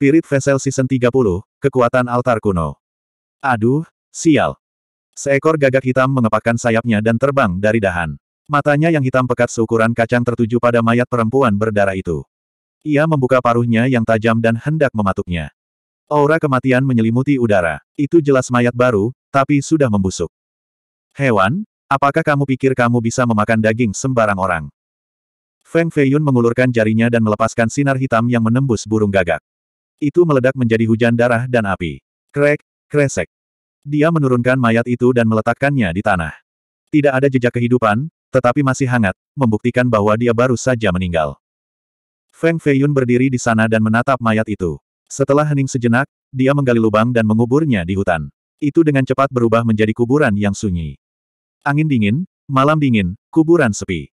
Spirit Vessel Season 30, Kekuatan Altar Kuno. Aduh, sial. Seekor gagak hitam mengepakkan sayapnya dan terbang dari dahan. Matanya yang hitam pekat seukuran kacang tertuju pada mayat perempuan berdarah itu. Ia membuka paruhnya yang tajam dan hendak mematuknya. Aura kematian menyelimuti udara. Itu jelas mayat baru, tapi sudah membusuk. Hewan, apakah kamu pikir kamu bisa memakan daging sembarang orang? Feng Feiyun mengulurkan jarinya dan melepaskan sinar hitam yang menembus burung gagak. Itu meledak menjadi hujan darah dan api. Krek, kresek. Dia menurunkan mayat itu dan meletakkannya di tanah. Tidak ada jejak kehidupan, tetapi masih hangat, membuktikan bahwa dia baru saja meninggal. Feng Feiyun berdiri di sana dan menatap mayat itu. Setelah hening sejenak, dia menggali lubang dan menguburnya di hutan. Itu dengan cepat berubah menjadi kuburan yang sunyi. Angin dingin, malam dingin, kuburan sepi.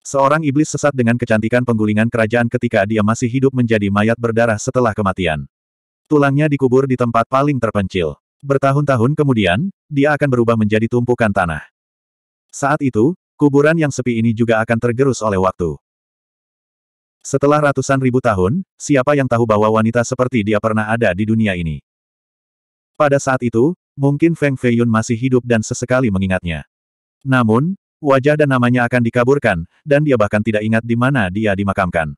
Seorang iblis sesat dengan kecantikan penggulingan kerajaan ketika dia masih hidup menjadi mayat berdarah setelah kematian. Tulangnya dikubur di tempat paling terpencil. Bertahun-tahun kemudian, dia akan berubah menjadi tumpukan tanah. Saat itu, kuburan yang sepi ini juga akan tergerus oleh waktu. Setelah ratusan ribu tahun, siapa yang tahu bahwa wanita seperti dia pernah ada di dunia ini? Pada saat itu, mungkin Feng Feiyun masih hidup dan sesekali mengingatnya. Namun, wajah dan namanya akan dikaburkan, dan dia bahkan tidak ingat di mana dia dimakamkan.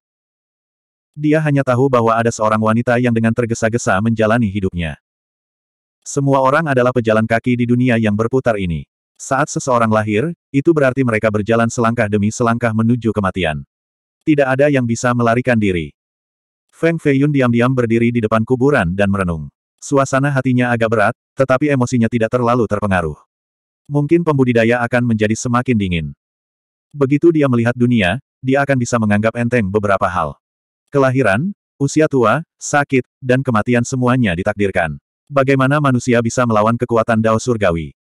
Dia hanya tahu bahwa ada seorang wanita yang dengan tergesa-gesa menjalani hidupnya. Semua orang adalah pejalan kaki di dunia yang berputar ini. Saat seseorang lahir, itu berarti mereka berjalan selangkah demi selangkah menuju kematian. Tidak ada yang bisa melarikan diri. Feng Feiyun diam-diam berdiri di depan kuburan dan merenung. Suasana hatinya agak berat, tetapi emosinya tidak terlalu terpengaruh. Mungkin pembudidaya akan menjadi semakin dingin. Begitu dia melihat dunia, dia akan bisa menganggap enteng beberapa hal. Kelahiran, usia tua, sakit, dan kematian semuanya ditakdirkan. Bagaimana manusia bisa melawan kekuatan Dao Surgawi?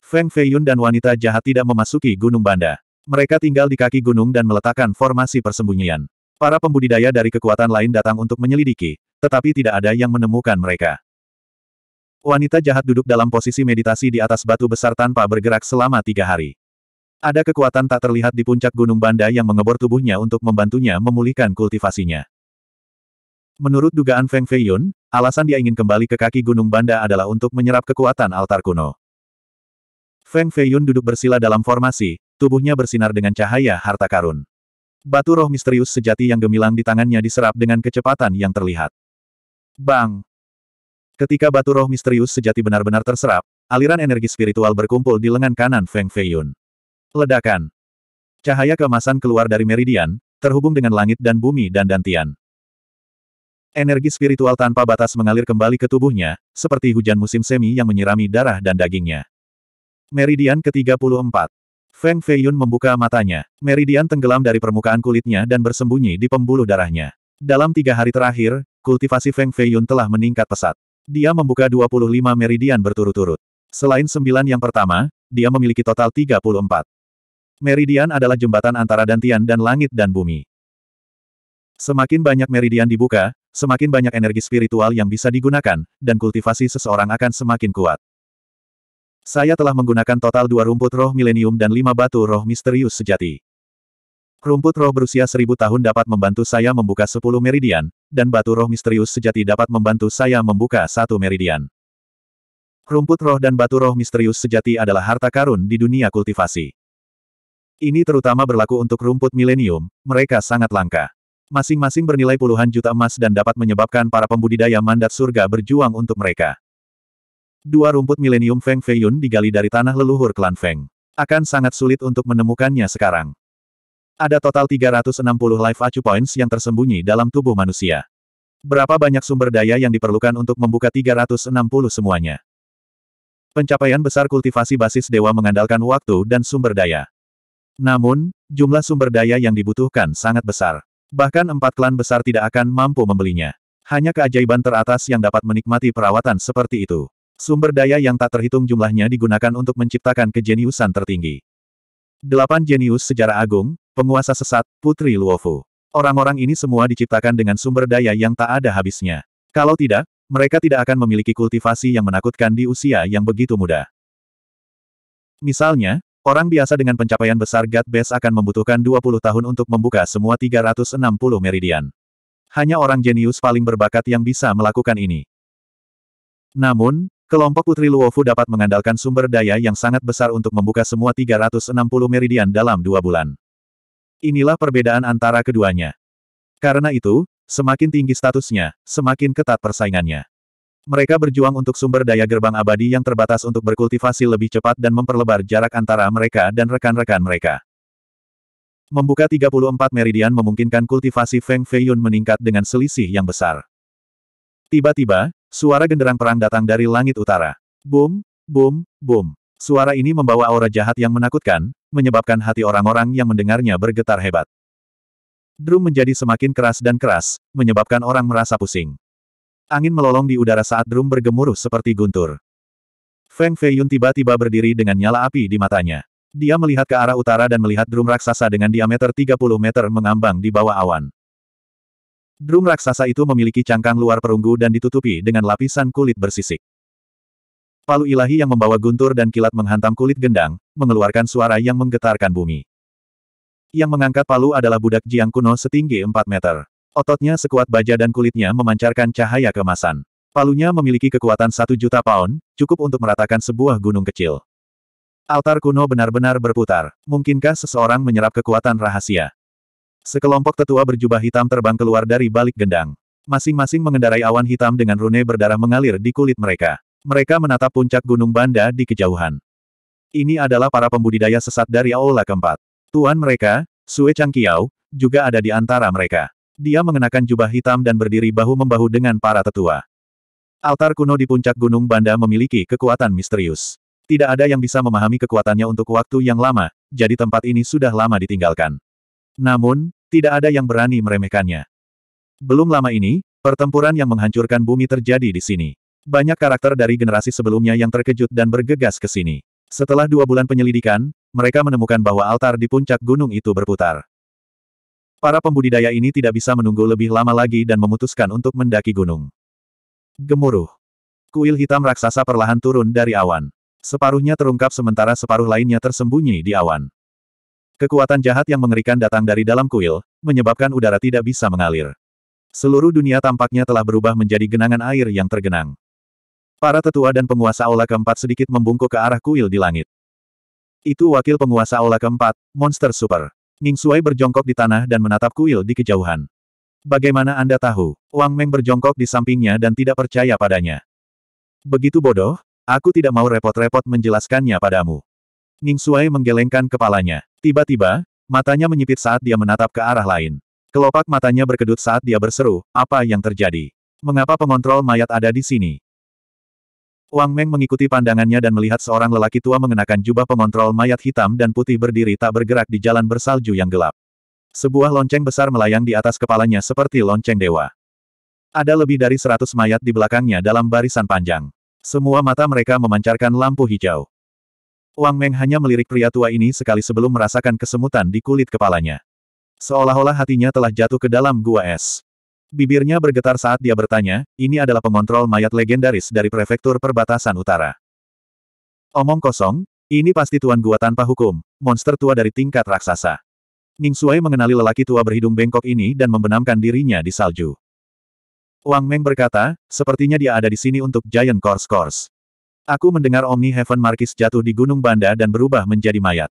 Feng Feiyun dan wanita jahat tidak memasuki Gunung Banda. Mereka tinggal di kaki gunung dan meletakkan formasi persembunyian. Para pembudidaya dari kekuatan lain datang untuk menyelidiki, tetapi tidak ada yang menemukan mereka. Wanita jahat duduk dalam posisi meditasi di atas batu besar tanpa bergerak selama tiga hari. Ada kekuatan tak terlihat di puncak Gunung Banda yang mengebor tubuhnya untuk membantunya memulihkan kultivasinya. Menurut dugaan Feng Feiyun, alasan dia ingin kembali ke kaki Gunung Banda adalah untuk menyerap kekuatan altar kuno. Feng Feiyun duduk bersila dalam formasi, tubuhnya bersinar dengan cahaya harta karun. Batu roh misterius sejati yang gemilang di tangannya diserap dengan kecepatan yang terlihat. Bang! Ketika batu roh misterius sejati benar-benar terserap, aliran energi spiritual berkumpul di lengan kanan Feng Feiyun. Ledakan. Cahaya keemasan keluar dari meridian, terhubung dengan langit dan bumi dan dantian. Energi spiritual tanpa batas mengalir kembali ke tubuhnya, seperti hujan musim semi yang menyirami darah dan dagingnya. Meridian ke-34. Feng Feiyun membuka matanya. Meridian tenggelam dari permukaan kulitnya dan bersembunyi di pembuluh darahnya. Dalam tiga hari terakhir, kultivasi Feng Feiyun telah meningkat pesat. Dia membuka 25 meridian berturut-turut. Selain sembilan yang pertama, dia memiliki total 34. Meridian adalah jembatan antara dantian dan langit dan bumi. Semakin banyak meridian dibuka, semakin banyak energi spiritual yang bisa digunakan, dan kultivasi seseorang akan semakin kuat. Saya telah menggunakan total dua rumput roh milenium dan lima batu roh misterius sejati. Rumput roh berusia seribu tahun dapat membantu saya membuka sepuluh meridian, dan batu roh misterius sejati dapat membantu saya membuka satu meridian. Rumput roh dan batu roh misterius sejati adalah harta karun di dunia kultivasi. Ini terutama berlaku untuk rumput milenium, mereka sangat langka. Masing-masing bernilai puluhan juta emas dan dapat menyebabkan para pembudidaya mandat surga berjuang untuk mereka. Dua rumput milenium Feng Feiyun digali dari tanah leluhur klan Feng. Akan sangat sulit untuk menemukannya sekarang. Ada total 360 life acu points yang tersembunyi dalam tubuh manusia. Berapa banyak sumber daya yang diperlukan untuk membuka 360 semuanya? Pencapaian besar kultivasi basis dewa mengandalkan waktu dan sumber daya. Namun, jumlah sumber daya yang dibutuhkan sangat besar. Bahkan empat klan besar tidak akan mampu membelinya. Hanya keajaiban teratas yang dapat menikmati perawatan seperti itu. Sumber daya yang tak terhitung jumlahnya digunakan untuk menciptakan kejeniusan tertinggi. Delapan jenius sejarah agung, Penguasa sesat, Putri Luofu. Orang-orang ini semua diciptakan dengan sumber daya yang tak ada habisnya. Kalau tidak, mereka tidak akan memiliki kultivasi yang menakutkan di usia yang begitu muda. Misalnya, orang biasa dengan pencapaian besar God Best akan membutuhkan 20 tahun untuk membuka semua 360 meridian. Hanya orang jenius paling berbakat yang bisa melakukan ini. Namun, kelompok Putri Luofu dapat mengandalkan sumber daya yang sangat besar untuk membuka semua 360 meridian dalam dua bulan. Inilah perbedaan antara keduanya. Karena itu, semakin tinggi statusnya, semakin ketat persaingannya. Mereka berjuang untuk sumber daya gerbang abadi yang terbatas untuk berkultivasi lebih cepat dan memperlebar jarak antara mereka dan rekan-rekan mereka. Membuka 34 meridian memungkinkan kultivasi Feng Feiyun meningkat dengan selisih yang besar. Tiba-tiba, suara genderang perang datang dari langit utara. Boom, boom, boom. Suara ini membawa aura jahat yang menakutkan, menyebabkan hati orang-orang yang mendengarnya bergetar hebat. Drum menjadi semakin keras dan keras, menyebabkan orang merasa pusing. Angin melolong di udara saat drum bergemuruh seperti guntur. Feng Feiyun tiba-tiba berdiri dengan nyala api di matanya. Dia melihat ke arah utara dan melihat drum raksasa dengan diameter 30 meter mengambang di bawah awan. Drum raksasa itu memiliki cangkang luar perunggu dan ditutupi dengan lapisan kulit bersisik. Palu ilahi yang membawa guntur dan kilat menghantam kulit gendang, mengeluarkan suara yang menggetarkan bumi. Yang mengangkat palu adalah budak Jiang kuno setinggi 4 meter. Ototnya sekuat baja dan kulitnya memancarkan cahaya kemasan. Palunya memiliki kekuatan satu juta pound, cukup untuk meratakan sebuah gunung kecil. Altar kuno benar-benar berputar. Mungkinkah seseorang menyerap kekuatan rahasia? Sekelompok tetua berjubah hitam terbang keluar dari balik gendang. Masing-masing mengendarai awan hitam dengan rune berdarah mengalir di kulit mereka. Mereka menatap puncak Gunung Banda di kejauhan. Ini adalah para pembudidaya sesat dari Aula keempat. Tuan mereka, Sue Kiao, juga ada di antara mereka. Dia mengenakan jubah hitam dan berdiri bahu-membahu dengan para tetua. Altar kuno di puncak Gunung Banda memiliki kekuatan misterius. Tidak ada yang bisa memahami kekuatannya untuk waktu yang lama, jadi tempat ini sudah lama ditinggalkan. Namun, tidak ada yang berani meremehkannya. Belum lama ini, pertempuran yang menghancurkan bumi terjadi di sini. Banyak karakter dari generasi sebelumnya yang terkejut dan bergegas ke sini. Setelah dua bulan penyelidikan, mereka menemukan bahwa altar di puncak gunung itu berputar. Para pembudidaya ini tidak bisa menunggu lebih lama lagi dan memutuskan untuk mendaki gunung. Gemuruh. Kuil hitam raksasa perlahan turun dari awan. Separuhnya terungkap sementara separuh lainnya tersembunyi di awan. Kekuatan jahat yang mengerikan datang dari dalam kuil, menyebabkan udara tidak bisa mengalir. Seluruh dunia tampaknya telah berubah menjadi genangan air yang tergenang. Para tetua dan penguasa aula keempat sedikit membungkuk ke arah kuil di langit. Itu wakil penguasa aula keempat, Monster Super. Ning Suai berjongkok di tanah dan menatap kuil di kejauhan. Bagaimana Anda tahu? Wang Meng berjongkok di sampingnya dan tidak percaya padanya. Begitu bodoh, aku tidak mau repot-repot menjelaskannya padamu. Ning Suai menggelengkan kepalanya. Tiba-tiba, matanya menyipit saat dia menatap ke arah lain. Kelopak matanya berkedut saat dia berseru, apa yang terjadi? Mengapa pengontrol mayat ada di sini? Wang Meng mengikuti pandangannya dan melihat seorang lelaki tua mengenakan jubah pengontrol mayat hitam dan putih berdiri tak bergerak di jalan bersalju yang gelap. Sebuah lonceng besar melayang di atas kepalanya seperti lonceng dewa. Ada lebih dari seratus mayat di belakangnya dalam barisan panjang. Semua mata mereka memancarkan lampu hijau. Wang Meng hanya melirik pria tua ini sekali sebelum merasakan kesemutan di kulit kepalanya. Seolah-olah hatinya telah jatuh ke dalam gua es. Bibirnya bergetar saat dia bertanya, ini adalah pengontrol mayat legendaris dari prefektur perbatasan utara. Omong kosong, ini pasti tuan gua tanpa hukum, monster tua dari tingkat raksasa. Ning Shuai mengenali lelaki tua berhidung bengkok ini dan membenamkan dirinya di salju. Wang Meng berkata, sepertinya dia ada di sini untuk Giant Course Course. Aku mendengar Omni Heaven Markis jatuh di Gunung Banda dan berubah menjadi mayat.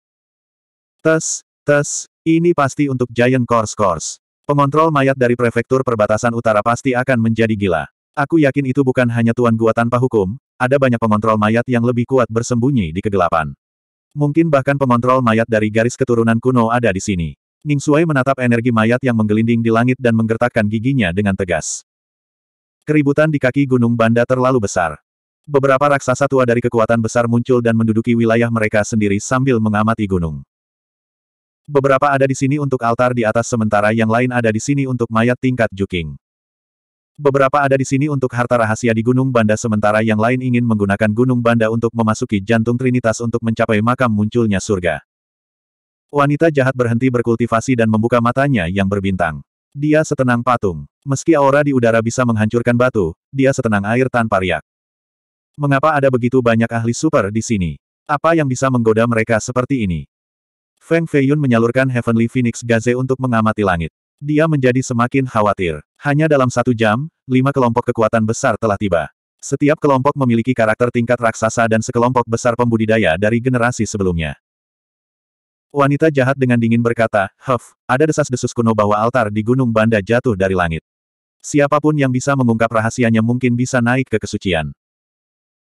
Tes, tes, ini pasti untuk Giant Course Course. Pengontrol mayat dari prefektur perbatasan utara pasti akan menjadi gila. Aku yakin itu bukan hanya tuan gua tanpa hukum, ada banyak pengontrol mayat yang lebih kuat bersembunyi di kegelapan. Mungkin bahkan pengontrol mayat dari garis keturunan kuno ada di sini. Ning Suai menatap energi mayat yang menggelinding di langit dan menggertakkan giginya dengan tegas. Keributan di kaki Gunung Banda terlalu besar. Beberapa raksasa tua dari kekuatan besar muncul dan menduduki wilayah mereka sendiri sambil mengamati gunung. Beberapa ada di sini untuk altar di atas sementara yang lain ada di sini untuk mayat tingkat Juking. Beberapa ada di sini untuk harta rahasia di Gunung Banda sementara yang lain ingin menggunakan Gunung Banda untuk memasuki jantung Trinitas untuk mencapai makam munculnya surga. Wanita jahat berhenti berkultivasi dan membuka matanya yang berbintang. Dia setenang patung. Meski aura di udara bisa menghancurkan batu, dia setenang air tanpa riak. Mengapa ada begitu banyak ahli super di sini? Apa yang bisa menggoda mereka seperti ini? Feng Feiyun menyalurkan Heavenly Phoenix Gaze untuk mengamati langit. Dia menjadi semakin khawatir. Hanya dalam satu jam, lima kelompok kekuatan besar telah tiba. Setiap kelompok memiliki karakter tingkat raksasa dan sekelompok besar pembudidaya dari generasi sebelumnya. Wanita jahat dengan dingin berkata, Huff, ada desas-desus kuno bahwa altar di Gunung Banda jatuh dari langit. Siapapun yang bisa mengungkap rahasianya mungkin bisa naik ke kesucian.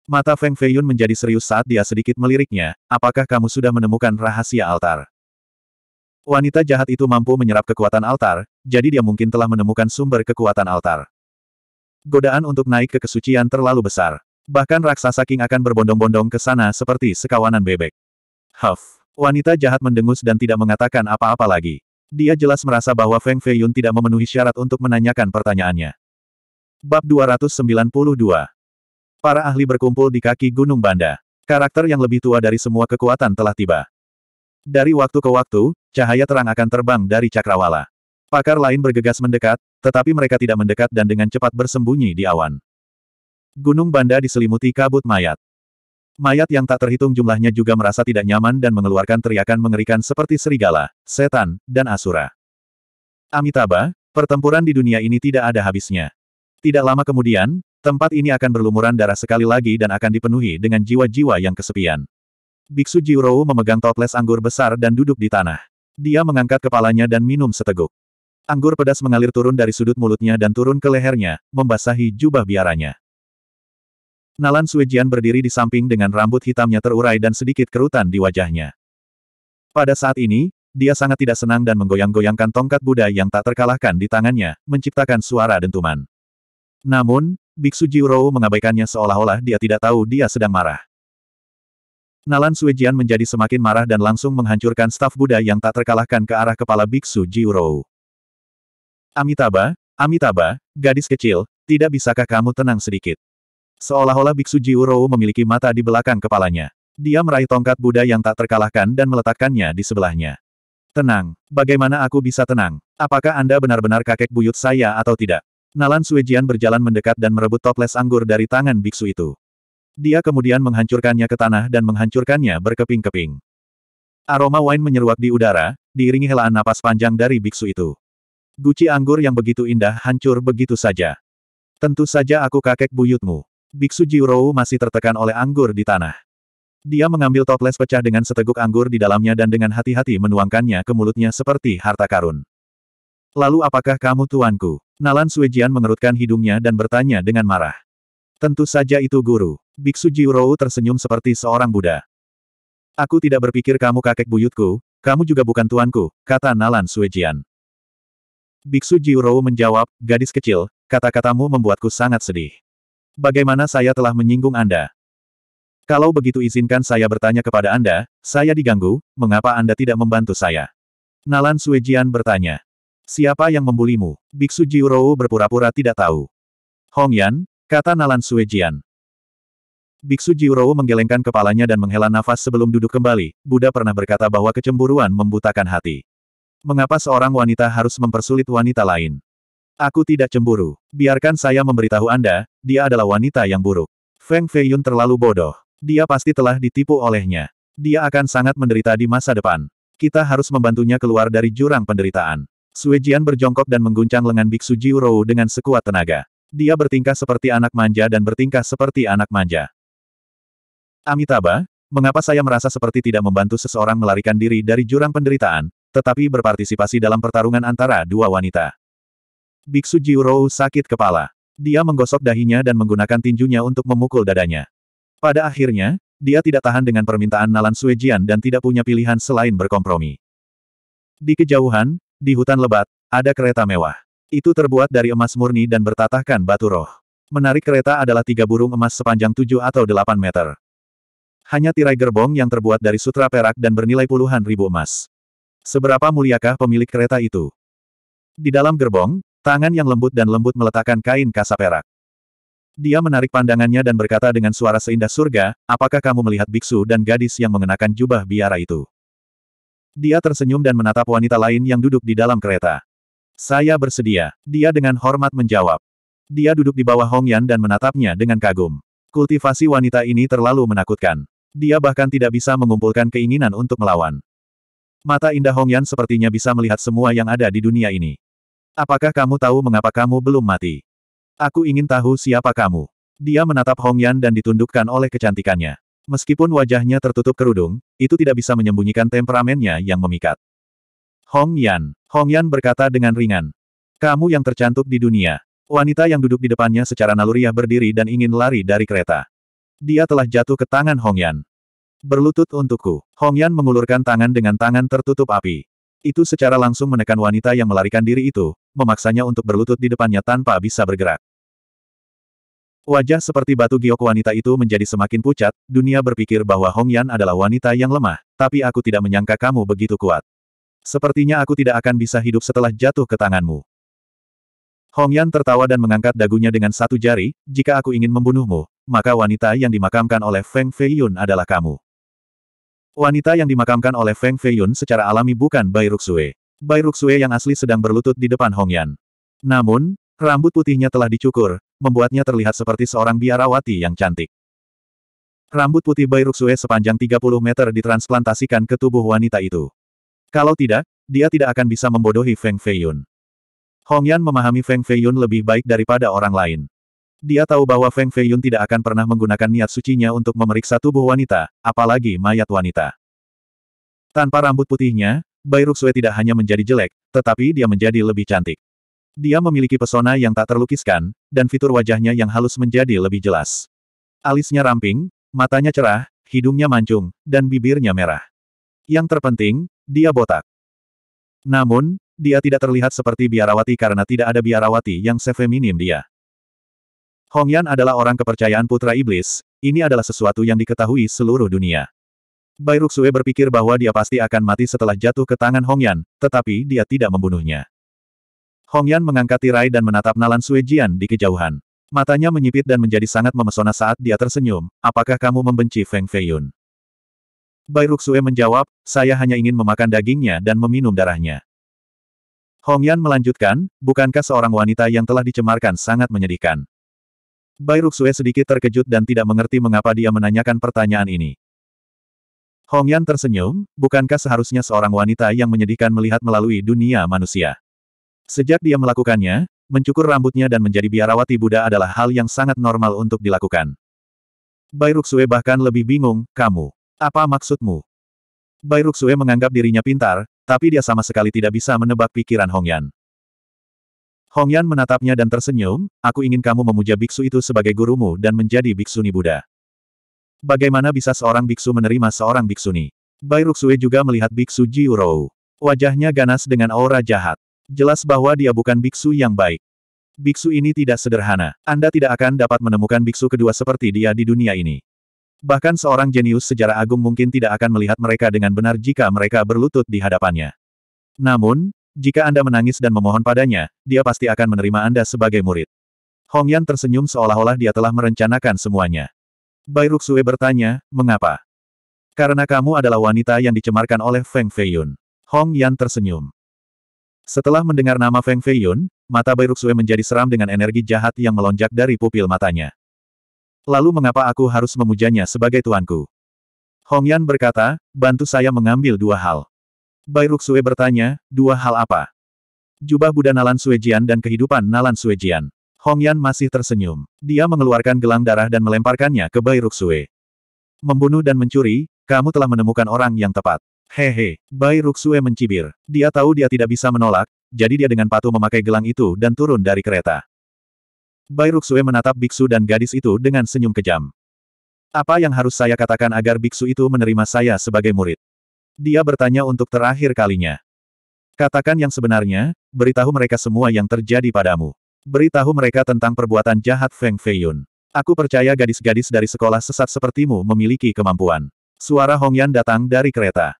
Mata Feng Feiyun menjadi serius saat dia sedikit meliriknya, apakah kamu sudah menemukan rahasia altar? Wanita jahat itu mampu menyerap kekuatan altar, jadi dia mungkin telah menemukan sumber kekuatan altar. Godaan untuk naik ke kesucian terlalu besar. Bahkan raksasa King akan berbondong-bondong ke sana seperti sekawanan bebek. Huff. Wanita jahat mendengus dan tidak mengatakan apa-apa lagi. Dia jelas merasa bahwa Feng Feiyun tidak memenuhi syarat untuk menanyakan pertanyaannya. Bab 292 Para ahli berkumpul di kaki Gunung Banda. Karakter yang lebih tua dari semua kekuatan telah tiba. Dari waktu ke waktu, cahaya terang akan terbang dari cakrawala. Pakar lain bergegas mendekat, tetapi mereka tidak mendekat dan dengan cepat bersembunyi di awan. Gunung Banda diselimuti kabut mayat. Mayat yang tak terhitung jumlahnya juga merasa tidak nyaman dan mengeluarkan teriakan mengerikan seperti serigala, setan, dan asura. Amitabha, pertempuran di dunia ini tidak ada habisnya. Tidak lama kemudian, Tempat ini akan berlumuran darah sekali lagi dan akan dipenuhi dengan jiwa-jiwa yang kesepian. Biksu Jiurou memegang toples anggur besar dan duduk di tanah. Dia mengangkat kepalanya dan minum seteguk. Anggur pedas mengalir turun dari sudut mulutnya dan turun ke lehernya, membasahi jubah biaranya. Nalan Suejian berdiri di samping dengan rambut hitamnya terurai dan sedikit kerutan di wajahnya. Pada saat ini, dia sangat tidak senang dan menggoyang-goyangkan tongkat Buddha yang tak terkalahkan di tangannya, menciptakan suara dentuman. Namun, Biksu Jiurou mengabaikannya seolah-olah dia tidak tahu dia sedang marah. Nalan Suijian menjadi semakin marah dan langsung menghancurkan staf Buddha yang tak terkalahkan ke arah kepala Biksu Jiurou. Amitabha, Amitabha, gadis kecil, tidak bisakah kamu tenang sedikit? Seolah-olah Biksu Jiurou memiliki mata di belakang kepalanya. Dia meraih tongkat Buddha yang tak terkalahkan dan meletakkannya di sebelahnya. Tenang, bagaimana aku bisa tenang? Apakah Anda benar-benar kakek buyut saya atau tidak? Nalan Suejian berjalan mendekat dan merebut toples anggur dari tangan biksu itu. Dia kemudian menghancurkannya ke tanah dan menghancurkannya berkeping-keping. Aroma wine menyeruak di udara, diiringi helaan napas panjang dari biksu itu. Guci anggur yang begitu indah hancur begitu saja. Tentu saja aku kakek buyutmu. Biksu Jiurou masih tertekan oleh anggur di tanah. Dia mengambil toples pecah dengan seteguk anggur di dalamnya dan dengan hati-hati menuangkannya ke mulutnya seperti harta karun. Lalu apakah kamu tuanku? Nalan Suijian mengerutkan hidungnya dan bertanya dengan marah. Tentu saja itu guru. Biksu Jiurou tersenyum seperti seorang Buddha. Aku tidak berpikir kamu kakek buyutku, kamu juga bukan tuanku, kata Nalan Suijian. Biksu Jiurou menjawab, gadis kecil, kata-katamu membuatku sangat sedih. Bagaimana saya telah menyinggung Anda? Kalau begitu izinkan saya bertanya kepada Anda, saya diganggu, mengapa Anda tidak membantu saya? Nalan Suijian bertanya. Siapa yang membulimu? Biksu Jiurou berpura-pura tidak tahu. Hong Yan, kata Nalan Suejian. Biksu Jiurou menggelengkan kepalanya dan menghela nafas sebelum duduk kembali. Buddha pernah berkata bahwa kecemburuan membutakan hati. Mengapa seorang wanita harus mempersulit wanita lain? Aku tidak cemburu. Biarkan saya memberitahu Anda, dia adalah wanita yang buruk. Feng Feiyun terlalu bodoh. Dia pasti telah ditipu olehnya. Dia akan sangat menderita di masa depan. Kita harus membantunya keluar dari jurang penderitaan. Suejian berjongkok dan mengguncang lengan biksu Jiurou dengan sekuat tenaga. Dia bertingkah seperti anak manja dan bertingkah seperti anak manja. Amitabha, mengapa saya merasa seperti tidak membantu seseorang melarikan diri dari jurang penderitaan, tetapi berpartisipasi dalam pertarungan antara dua wanita? Biksu Jiurou sakit kepala. Dia menggosok dahinya dan menggunakan tinjunya untuk memukul dadanya. Pada akhirnya, dia tidak tahan dengan permintaan Nalan Suejian dan tidak punya pilihan selain berkompromi. Di kejauhan, di hutan lebat, ada kereta mewah. Itu terbuat dari emas murni dan bertatahkan batu roh. Menarik kereta adalah tiga burung emas sepanjang tujuh atau delapan meter. Hanya tirai gerbong yang terbuat dari sutra perak dan bernilai puluhan ribu emas. Seberapa muliakah pemilik kereta itu? Di dalam gerbong, tangan yang lembut dan lembut meletakkan kain kasa perak. Dia menarik pandangannya dan berkata dengan suara seindah surga, apakah kamu melihat biksu dan gadis yang mengenakan jubah biara itu? Dia tersenyum dan menatap wanita lain yang duduk di dalam kereta. Saya bersedia. Dia dengan hormat menjawab. Dia duduk di bawah Hong Yan dan menatapnya dengan kagum. Kultivasi wanita ini terlalu menakutkan. Dia bahkan tidak bisa mengumpulkan keinginan untuk melawan. Mata indah Hong Yan sepertinya bisa melihat semua yang ada di dunia ini. Apakah kamu tahu mengapa kamu belum mati? Aku ingin tahu siapa kamu. Dia menatap Hong Yan dan ditundukkan oleh kecantikannya. Meskipun wajahnya tertutup kerudung, itu tidak bisa menyembunyikan temperamennya yang memikat. Hong Yan. Hong Yan berkata dengan ringan. Kamu yang tercantik di dunia. Wanita yang duduk di depannya secara naluriah berdiri dan ingin lari dari kereta. Dia telah jatuh ke tangan Hong Yan. Berlutut untukku. Hong Yan mengulurkan tangan dengan tangan tertutup api. Itu secara langsung menekan wanita yang melarikan diri itu, memaksanya untuk berlutut di depannya tanpa bisa bergerak. Wajah seperti batu giok wanita itu menjadi semakin pucat, dunia berpikir bahwa Hong Yan adalah wanita yang lemah, tapi aku tidak menyangka kamu begitu kuat. Sepertinya aku tidak akan bisa hidup setelah jatuh ke tanganmu. Hong Yan tertawa dan mengangkat dagunya dengan satu jari, jika aku ingin membunuhmu, maka wanita yang dimakamkan oleh Feng Feiyun adalah kamu. Wanita yang dimakamkan oleh Feng Feiyun secara alami bukan Bai Ruxue. Bai Ruxue yang asli sedang berlutut di depan Hong Yan. Namun, rambut putihnya telah dicukur, membuatnya terlihat seperti seorang biarawati yang cantik. Rambut putih Bai Ruxue sepanjang 30 meter ditransplantasikan ke tubuh wanita itu. Kalau tidak, dia tidak akan bisa membodohi Feng Feiyun. Hong Yan memahami Feng Feiyun lebih baik daripada orang lain. Dia tahu bahwa Feng Feiyun tidak akan pernah menggunakan niat sucinya untuk memeriksa tubuh wanita, apalagi mayat wanita. Tanpa rambut putihnya, Bai Ruxue tidak hanya menjadi jelek, tetapi dia menjadi lebih cantik. Dia memiliki pesona yang tak terlukiskan, dan fitur wajahnya yang halus menjadi lebih jelas. Alisnya ramping, matanya cerah, hidungnya mancung, dan bibirnya merah. Yang terpenting, dia botak. Namun, dia tidak terlihat seperti biarawati karena tidak ada biarawati yang sefeminim dia. Hong Yan adalah orang kepercayaan putra iblis, ini adalah sesuatu yang diketahui seluruh dunia. Bai Ruxue berpikir bahwa dia pasti akan mati setelah jatuh ke tangan Hong Yan, tetapi dia tidak membunuhnya. Hong Yan mengangkat tirai dan menatap Nalan Suejian di kejauhan. Matanya menyipit dan menjadi sangat memesona saat dia tersenyum, apakah kamu membenci Feng Feiyun? Bai Ruxue menjawab, saya hanya ingin memakan dagingnya dan meminum darahnya. Hong Yan melanjutkan, bukankah seorang wanita yang telah dicemarkan sangat menyedihkan? Bai Ruxue sedikit terkejut dan tidak mengerti mengapa dia menanyakan pertanyaan ini. Hong Yan tersenyum, bukankah seharusnya seorang wanita yang menyedihkan melihat melalui dunia manusia? Sejak dia melakukannya, mencukur rambutnya dan menjadi biarawati Buddha adalah hal yang sangat normal untuk dilakukan. Bai Ruxue bahkan lebih bingung, kamu. Apa maksudmu? Bai Ruxue menganggap dirinya pintar, tapi dia sama sekali tidak bisa menebak pikiran Hongyan. Hongyan menatapnya dan tersenyum, aku ingin kamu memuja biksu itu sebagai gurumu dan menjadi biksuni Buddha. Bagaimana bisa seorang biksu menerima seorang biksuni? Bai Ruxue juga melihat biksu Jiurou. Wajahnya ganas dengan aura jahat. Jelas bahwa dia bukan biksu yang baik. Biksu ini tidak sederhana. Anda tidak akan dapat menemukan biksu kedua seperti dia di dunia ini. Bahkan seorang jenius sejarah agung mungkin tidak akan melihat mereka dengan benar jika mereka berlutut di hadapannya. Namun, jika Anda menangis dan memohon padanya, dia pasti akan menerima Anda sebagai murid. Hong Yan tersenyum seolah-olah dia telah merencanakan semuanya. Bai Ruxue bertanya, mengapa? Karena kamu adalah wanita yang dicemarkan oleh Feng Feiyun. Hong Yan tersenyum. Setelah mendengar nama Feng Feiyun, mata Bairuksue menjadi seram dengan energi jahat yang melonjak dari pupil matanya. Lalu mengapa aku harus memujanya sebagai tuanku? Hong Yan berkata, bantu saya mengambil dua hal. Bairuksue bertanya, dua hal apa? Jubah Buddha Nalan Suejian dan kehidupan Nalan Suejian. Hong Yan masih tersenyum. Dia mengeluarkan gelang darah dan melemparkannya ke Bai Ruxue. Membunuh dan mencuri, kamu telah menemukan orang yang tepat. Hehe, Bai Ruxue mencibir. Dia tahu dia tidak bisa menolak, jadi dia dengan patuh memakai gelang itu dan turun dari kereta. Bai Ruxue menatap biksu dan gadis itu dengan senyum kejam. Apa yang harus saya katakan agar biksu itu menerima saya sebagai murid? Dia bertanya untuk terakhir kalinya. Katakan yang sebenarnya, beritahu mereka semua yang terjadi padamu. Beritahu mereka tentang perbuatan jahat Feng Feiyun. Aku percaya gadis-gadis dari sekolah sesat sepertimu memiliki kemampuan. Suara Hongyan datang dari kereta.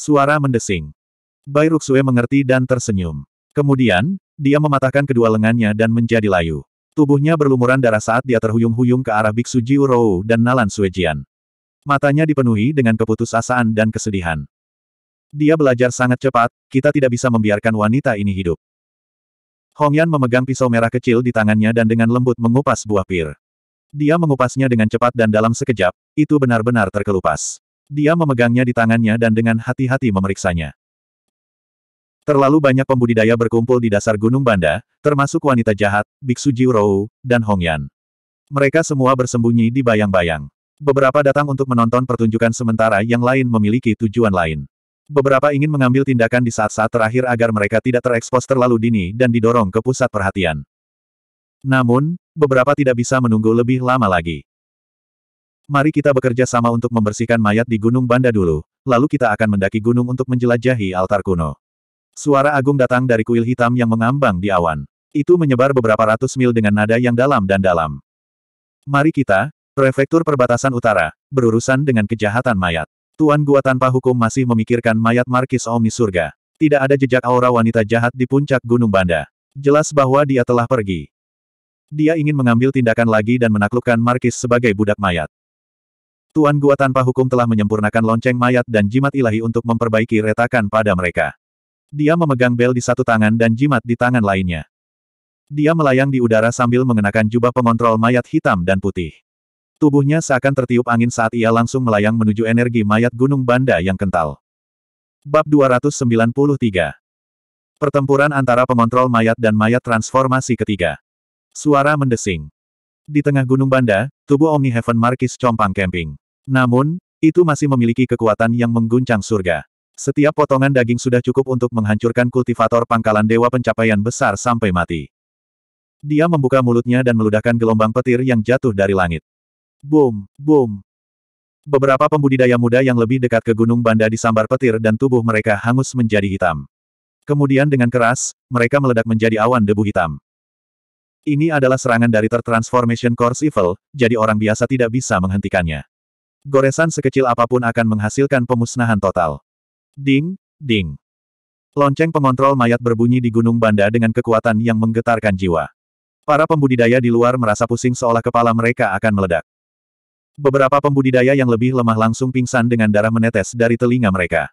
Suara mendesing. Bai Ruxue mengerti dan tersenyum. Kemudian, dia mematahkan kedua lengannya dan menjadi layu. Tubuhnya berlumuran darah saat dia terhuyung-huyung ke arah Biksu Jiu dan Nalan Suejian. Matanya dipenuhi dengan keputusasaan dan kesedihan. Dia belajar sangat cepat, kita tidak bisa membiarkan wanita ini hidup. Hong Yan memegang pisau merah kecil di tangannya dan dengan lembut mengupas buah pir. Dia mengupasnya dengan cepat dan dalam sekejap, itu benar-benar terkelupas. Dia memegangnya di tangannya dan dengan hati-hati memeriksanya. Terlalu banyak pembudidaya berkumpul di dasar Gunung Banda, termasuk wanita jahat, Biksu Jiurou, dan Hongyan. Mereka semua bersembunyi di bayang-bayang. Beberapa datang untuk menonton pertunjukan sementara yang lain memiliki tujuan lain. Beberapa ingin mengambil tindakan di saat-saat terakhir agar mereka tidak terekspos terlalu dini dan didorong ke pusat perhatian. Namun, beberapa tidak bisa menunggu lebih lama lagi. Mari kita bekerja sama untuk membersihkan mayat di Gunung Banda dulu, lalu kita akan mendaki gunung untuk menjelajahi altar kuno. Suara agung datang dari kuil hitam yang mengambang di awan. Itu menyebar beberapa ratus mil dengan nada yang dalam dan dalam. Mari kita, prefektur perbatasan utara, berurusan dengan kejahatan mayat. Tuan gua tanpa hukum masih memikirkan mayat Markis Omni surga. Tidak ada jejak aura wanita jahat di puncak Gunung Banda. Jelas bahwa dia telah pergi. Dia ingin mengambil tindakan lagi dan menaklukkan Markis sebagai budak mayat. Tuan Gua tanpa hukum telah menyempurnakan lonceng mayat dan jimat ilahi untuk memperbaiki retakan pada mereka. Dia memegang bel di satu tangan dan jimat di tangan lainnya. Dia melayang di udara sambil mengenakan jubah pengontrol mayat hitam dan putih. Tubuhnya seakan tertiup angin saat ia langsung melayang menuju energi mayat Gunung Banda yang kental. Bab 293 Pertempuran antara pengontrol mayat dan mayat transformasi ketiga. Suara mendesing. Di tengah Gunung Banda, tubuh Omni Heaven Markis compang camping. Namun, itu masih memiliki kekuatan yang mengguncang surga. Setiap potongan daging sudah cukup untuk menghancurkan kultivator pangkalan dewa pencapaian besar sampai mati. Dia membuka mulutnya dan meludahkan gelombang petir yang jatuh dari langit. Boom, boom, Beberapa pembudidaya muda yang lebih dekat ke Gunung Banda disambar petir dan tubuh mereka hangus menjadi hitam. Kemudian dengan keras, mereka meledak menjadi awan debu hitam. Ini adalah serangan dari Tertransformation Course Evil, jadi orang biasa tidak bisa menghentikannya. Goresan sekecil apapun akan menghasilkan pemusnahan total. Ding, ding. Lonceng pengontrol mayat berbunyi di Gunung Banda dengan kekuatan yang menggetarkan jiwa. Para pembudidaya di luar merasa pusing seolah kepala mereka akan meledak. Beberapa pembudidaya yang lebih lemah langsung pingsan dengan darah menetes dari telinga mereka.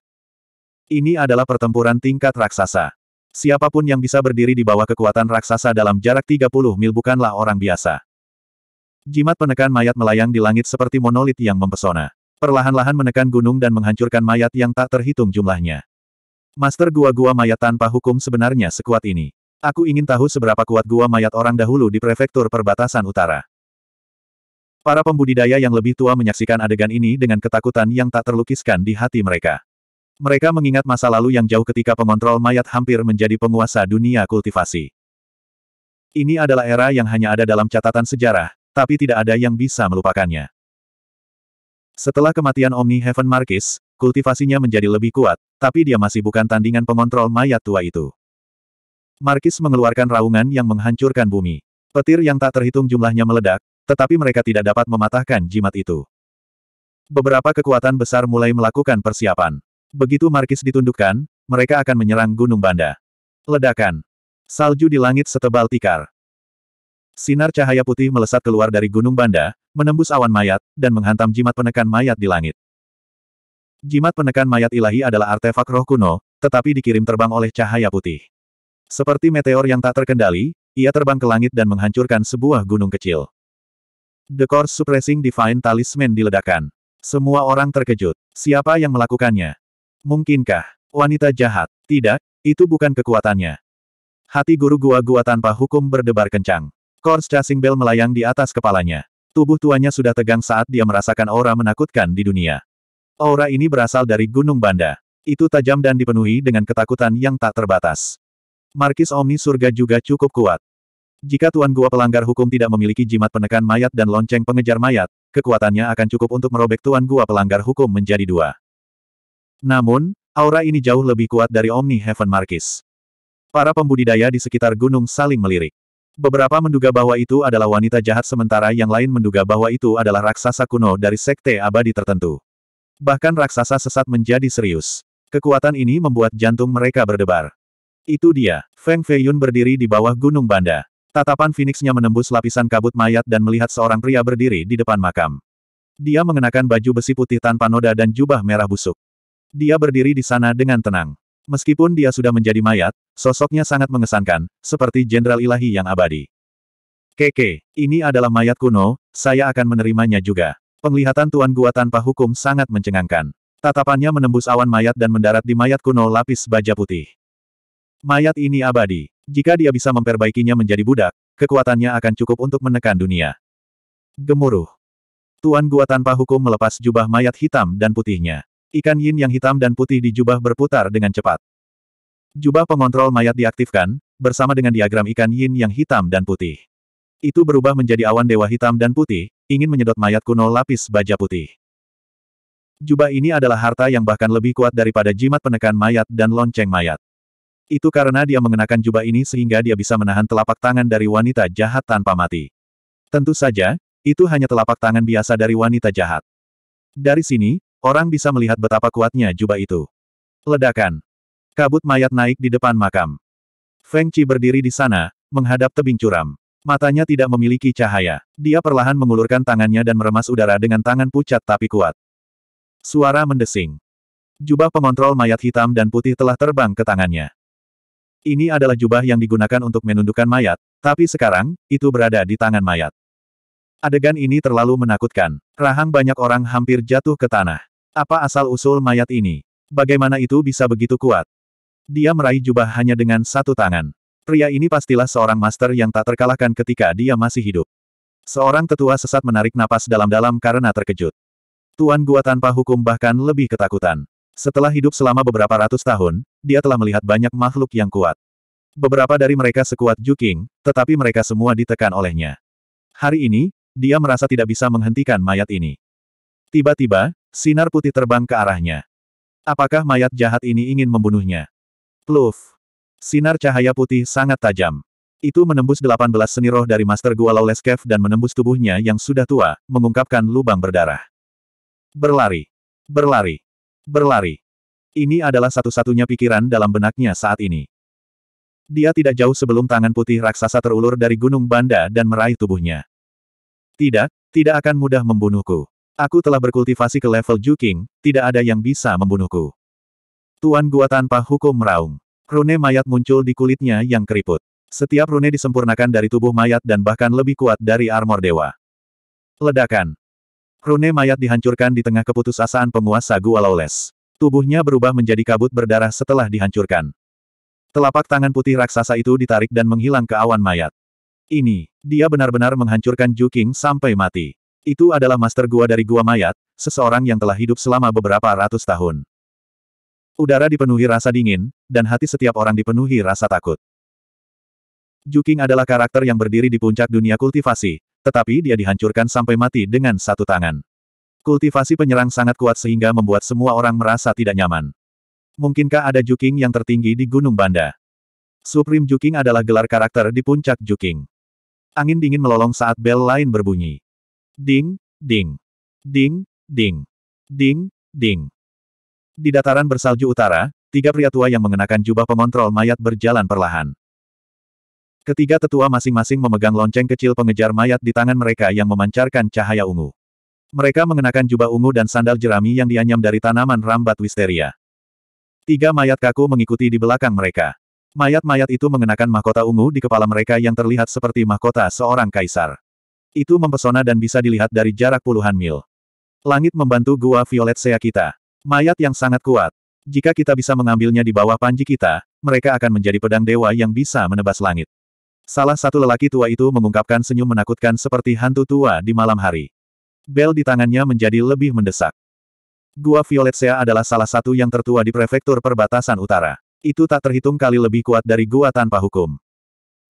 Ini adalah pertempuran tingkat raksasa. Siapapun yang bisa berdiri di bawah kekuatan raksasa dalam jarak 30 mil bukanlah orang biasa. Jimat penekan mayat melayang di langit seperti monolit yang mempesona. Perlahan-lahan menekan gunung dan menghancurkan mayat yang tak terhitung jumlahnya. Master gua-gua mayat tanpa hukum sebenarnya sekuat ini. Aku ingin tahu seberapa kuat gua mayat orang dahulu di prefektur perbatasan utara. Para pembudidaya yang lebih tua menyaksikan adegan ini dengan ketakutan yang tak terlukiskan di hati mereka. Mereka mengingat masa lalu yang jauh ketika pengontrol mayat hampir menjadi penguasa dunia kultivasi. Ini adalah era yang hanya ada dalam catatan sejarah, tapi tidak ada yang bisa melupakannya. Setelah kematian Omni Heaven Marquis, kultivasinya menjadi lebih kuat, tapi dia masih bukan tandingan pengontrol mayat tua itu. Marquis mengeluarkan raungan yang menghancurkan bumi. Petir yang tak terhitung jumlahnya meledak, tetapi mereka tidak dapat mematahkan jimat itu. Beberapa kekuatan besar mulai melakukan persiapan. Begitu Markis ditundukkan, mereka akan menyerang Gunung Banda. Ledakan. Salju di langit setebal tikar. Sinar cahaya putih melesat keluar dari Gunung Banda, menembus awan mayat, dan menghantam jimat penekan mayat di langit. Jimat penekan mayat ilahi adalah artefak roh kuno, tetapi dikirim terbang oleh cahaya putih. Seperti meteor yang tak terkendali, ia terbang ke langit dan menghancurkan sebuah gunung kecil. Dekor Suppressing Divine Talisman diledakan. Semua orang terkejut. Siapa yang melakukannya? Mungkinkah? Wanita jahat. Tidak, itu bukan kekuatannya. Hati guru gua-gua tanpa hukum berdebar kencang. Kors Chasing bell melayang di atas kepalanya. Tubuh tuanya sudah tegang saat dia merasakan aura menakutkan di dunia. Aura ini berasal dari Gunung Banda. Itu tajam dan dipenuhi dengan ketakutan yang tak terbatas. Markis Omni Surga juga cukup kuat. Jika Tuan Gua pelanggar hukum tidak memiliki jimat penekan mayat dan lonceng pengejar mayat, kekuatannya akan cukup untuk merobek Tuan Gua pelanggar hukum menjadi dua. Namun, aura ini jauh lebih kuat dari Omni Heaven Markis. Para pembudidaya di sekitar gunung saling melirik. Beberapa menduga bahwa itu adalah wanita jahat sementara yang lain menduga bahwa itu adalah raksasa kuno dari sekte abadi tertentu. Bahkan raksasa sesat menjadi serius. Kekuatan ini membuat jantung mereka berdebar. Itu dia, Feng Feiyun berdiri di bawah gunung banda. Tatapan Phoenixnya menembus lapisan kabut mayat dan melihat seorang pria berdiri di depan makam. Dia mengenakan baju besi putih tanpa noda dan jubah merah busuk. Dia berdiri di sana dengan tenang. Meskipun dia sudah menjadi mayat, sosoknya sangat mengesankan, seperti jenderal ilahi yang abadi. Keke, ini adalah mayat kuno, saya akan menerimanya juga. Penglihatan Tuan Gua tanpa hukum sangat mencengangkan. Tatapannya menembus awan mayat dan mendarat di mayat kuno lapis baja putih. Mayat ini abadi. Jika dia bisa memperbaikinya menjadi budak, kekuatannya akan cukup untuk menekan dunia. Gemuruh. Tuan Gua tanpa hukum melepas jubah mayat hitam dan putihnya. Ikan yin yang hitam dan putih di jubah berputar dengan cepat. Jubah pengontrol mayat diaktifkan, bersama dengan diagram ikan yin yang hitam dan putih. Itu berubah menjadi awan dewa hitam dan putih, ingin menyedot mayat kuno lapis baja putih. Jubah ini adalah harta yang bahkan lebih kuat daripada jimat penekan mayat dan lonceng mayat. Itu karena dia mengenakan jubah ini sehingga dia bisa menahan telapak tangan dari wanita jahat tanpa mati. Tentu saja, itu hanya telapak tangan biasa dari wanita jahat. Dari sini, Orang bisa melihat betapa kuatnya jubah itu. Ledakan. Kabut mayat naik di depan makam. Feng Chi berdiri di sana, menghadap tebing curam. Matanya tidak memiliki cahaya. Dia perlahan mengulurkan tangannya dan meremas udara dengan tangan pucat tapi kuat. Suara mendesing. Jubah pengontrol mayat hitam dan putih telah terbang ke tangannya. Ini adalah jubah yang digunakan untuk menundukkan mayat, tapi sekarang, itu berada di tangan mayat. Adegan ini terlalu menakutkan. Rahang banyak orang hampir jatuh ke tanah. Apa asal-usul mayat ini? Bagaimana itu bisa begitu kuat? Dia meraih jubah hanya dengan satu tangan. Pria ini pastilah seorang master yang tak terkalahkan ketika dia masih hidup. Seorang tetua sesat menarik napas dalam-dalam karena terkejut. Tuan gua tanpa hukum bahkan lebih ketakutan. Setelah hidup selama beberapa ratus tahun, dia telah melihat banyak makhluk yang kuat. Beberapa dari mereka sekuat Juking, tetapi mereka semua ditekan olehnya. Hari ini, dia merasa tidak bisa menghentikan mayat ini. Tiba-tiba, Sinar putih terbang ke arahnya. Apakah mayat jahat ini ingin membunuhnya? Pluf. Sinar cahaya putih sangat tajam. Itu menembus 18 seni roh dari Master Gua Lawless Cave dan menembus tubuhnya yang sudah tua, mengungkapkan lubang berdarah. Berlari. Berlari. Berlari. Ini adalah satu-satunya pikiran dalam benaknya saat ini. Dia tidak jauh sebelum tangan putih raksasa terulur dari Gunung Banda dan meraih tubuhnya. Tidak, tidak akan mudah membunuhku. Aku telah berkultivasi ke level Juking, tidak ada yang bisa membunuhku. Tuan gua tanpa hukum meraung. Rune mayat muncul di kulitnya yang keriput. Setiap rune disempurnakan dari tubuh mayat dan bahkan lebih kuat dari armor dewa. Ledakan. Rune mayat dihancurkan di tengah keputusasaan penguasa Gua Lawless. Tubuhnya berubah menjadi kabut berdarah setelah dihancurkan. Telapak tangan putih raksasa itu ditarik dan menghilang ke awan mayat. Ini, dia benar-benar menghancurkan Juking sampai mati. Itu adalah master gua dari gua mayat, seseorang yang telah hidup selama beberapa ratus tahun. Udara dipenuhi rasa dingin, dan hati setiap orang dipenuhi rasa takut. Juking adalah karakter yang berdiri di puncak dunia kultivasi, tetapi dia dihancurkan sampai mati dengan satu tangan. Kultivasi penyerang sangat kuat sehingga membuat semua orang merasa tidak nyaman. Mungkinkah ada Juking yang tertinggi di Gunung Banda? Supreme Juking adalah gelar karakter di puncak Juking. Angin dingin melolong saat bel lain berbunyi. Ding, ding. Ding, ding. Ding, ding. Di dataran bersalju utara, tiga pria tua yang mengenakan jubah pengontrol mayat berjalan perlahan. Ketiga tetua masing-masing memegang lonceng kecil pengejar mayat di tangan mereka yang memancarkan cahaya ungu. Mereka mengenakan jubah ungu dan sandal jerami yang dianyam dari tanaman rambat wisteria. Tiga mayat kaku mengikuti di belakang mereka. Mayat-mayat itu mengenakan mahkota ungu di kepala mereka yang terlihat seperti mahkota seorang kaisar. Itu mempesona dan bisa dilihat dari jarak puluhan mil. Langit membantu gua Violet Sea kita. Mayat yang sangat kuat. Jika kita bisa mengambilnya di bawah panji kita, mereka akan menjadi pedang dewa yang bisa menebas langit. Salah satu lelaki tua itu mengungkapkan senyum menakutkan seperti hantu tua di malam hari. Bel di tangannya menjadi lebih mendesak. Gua Violet Sea adalah salah satu yang tertua di prefektur perbatasan utara. Itu tak terhitung kali lebih kuat dari gua tanpa hukum.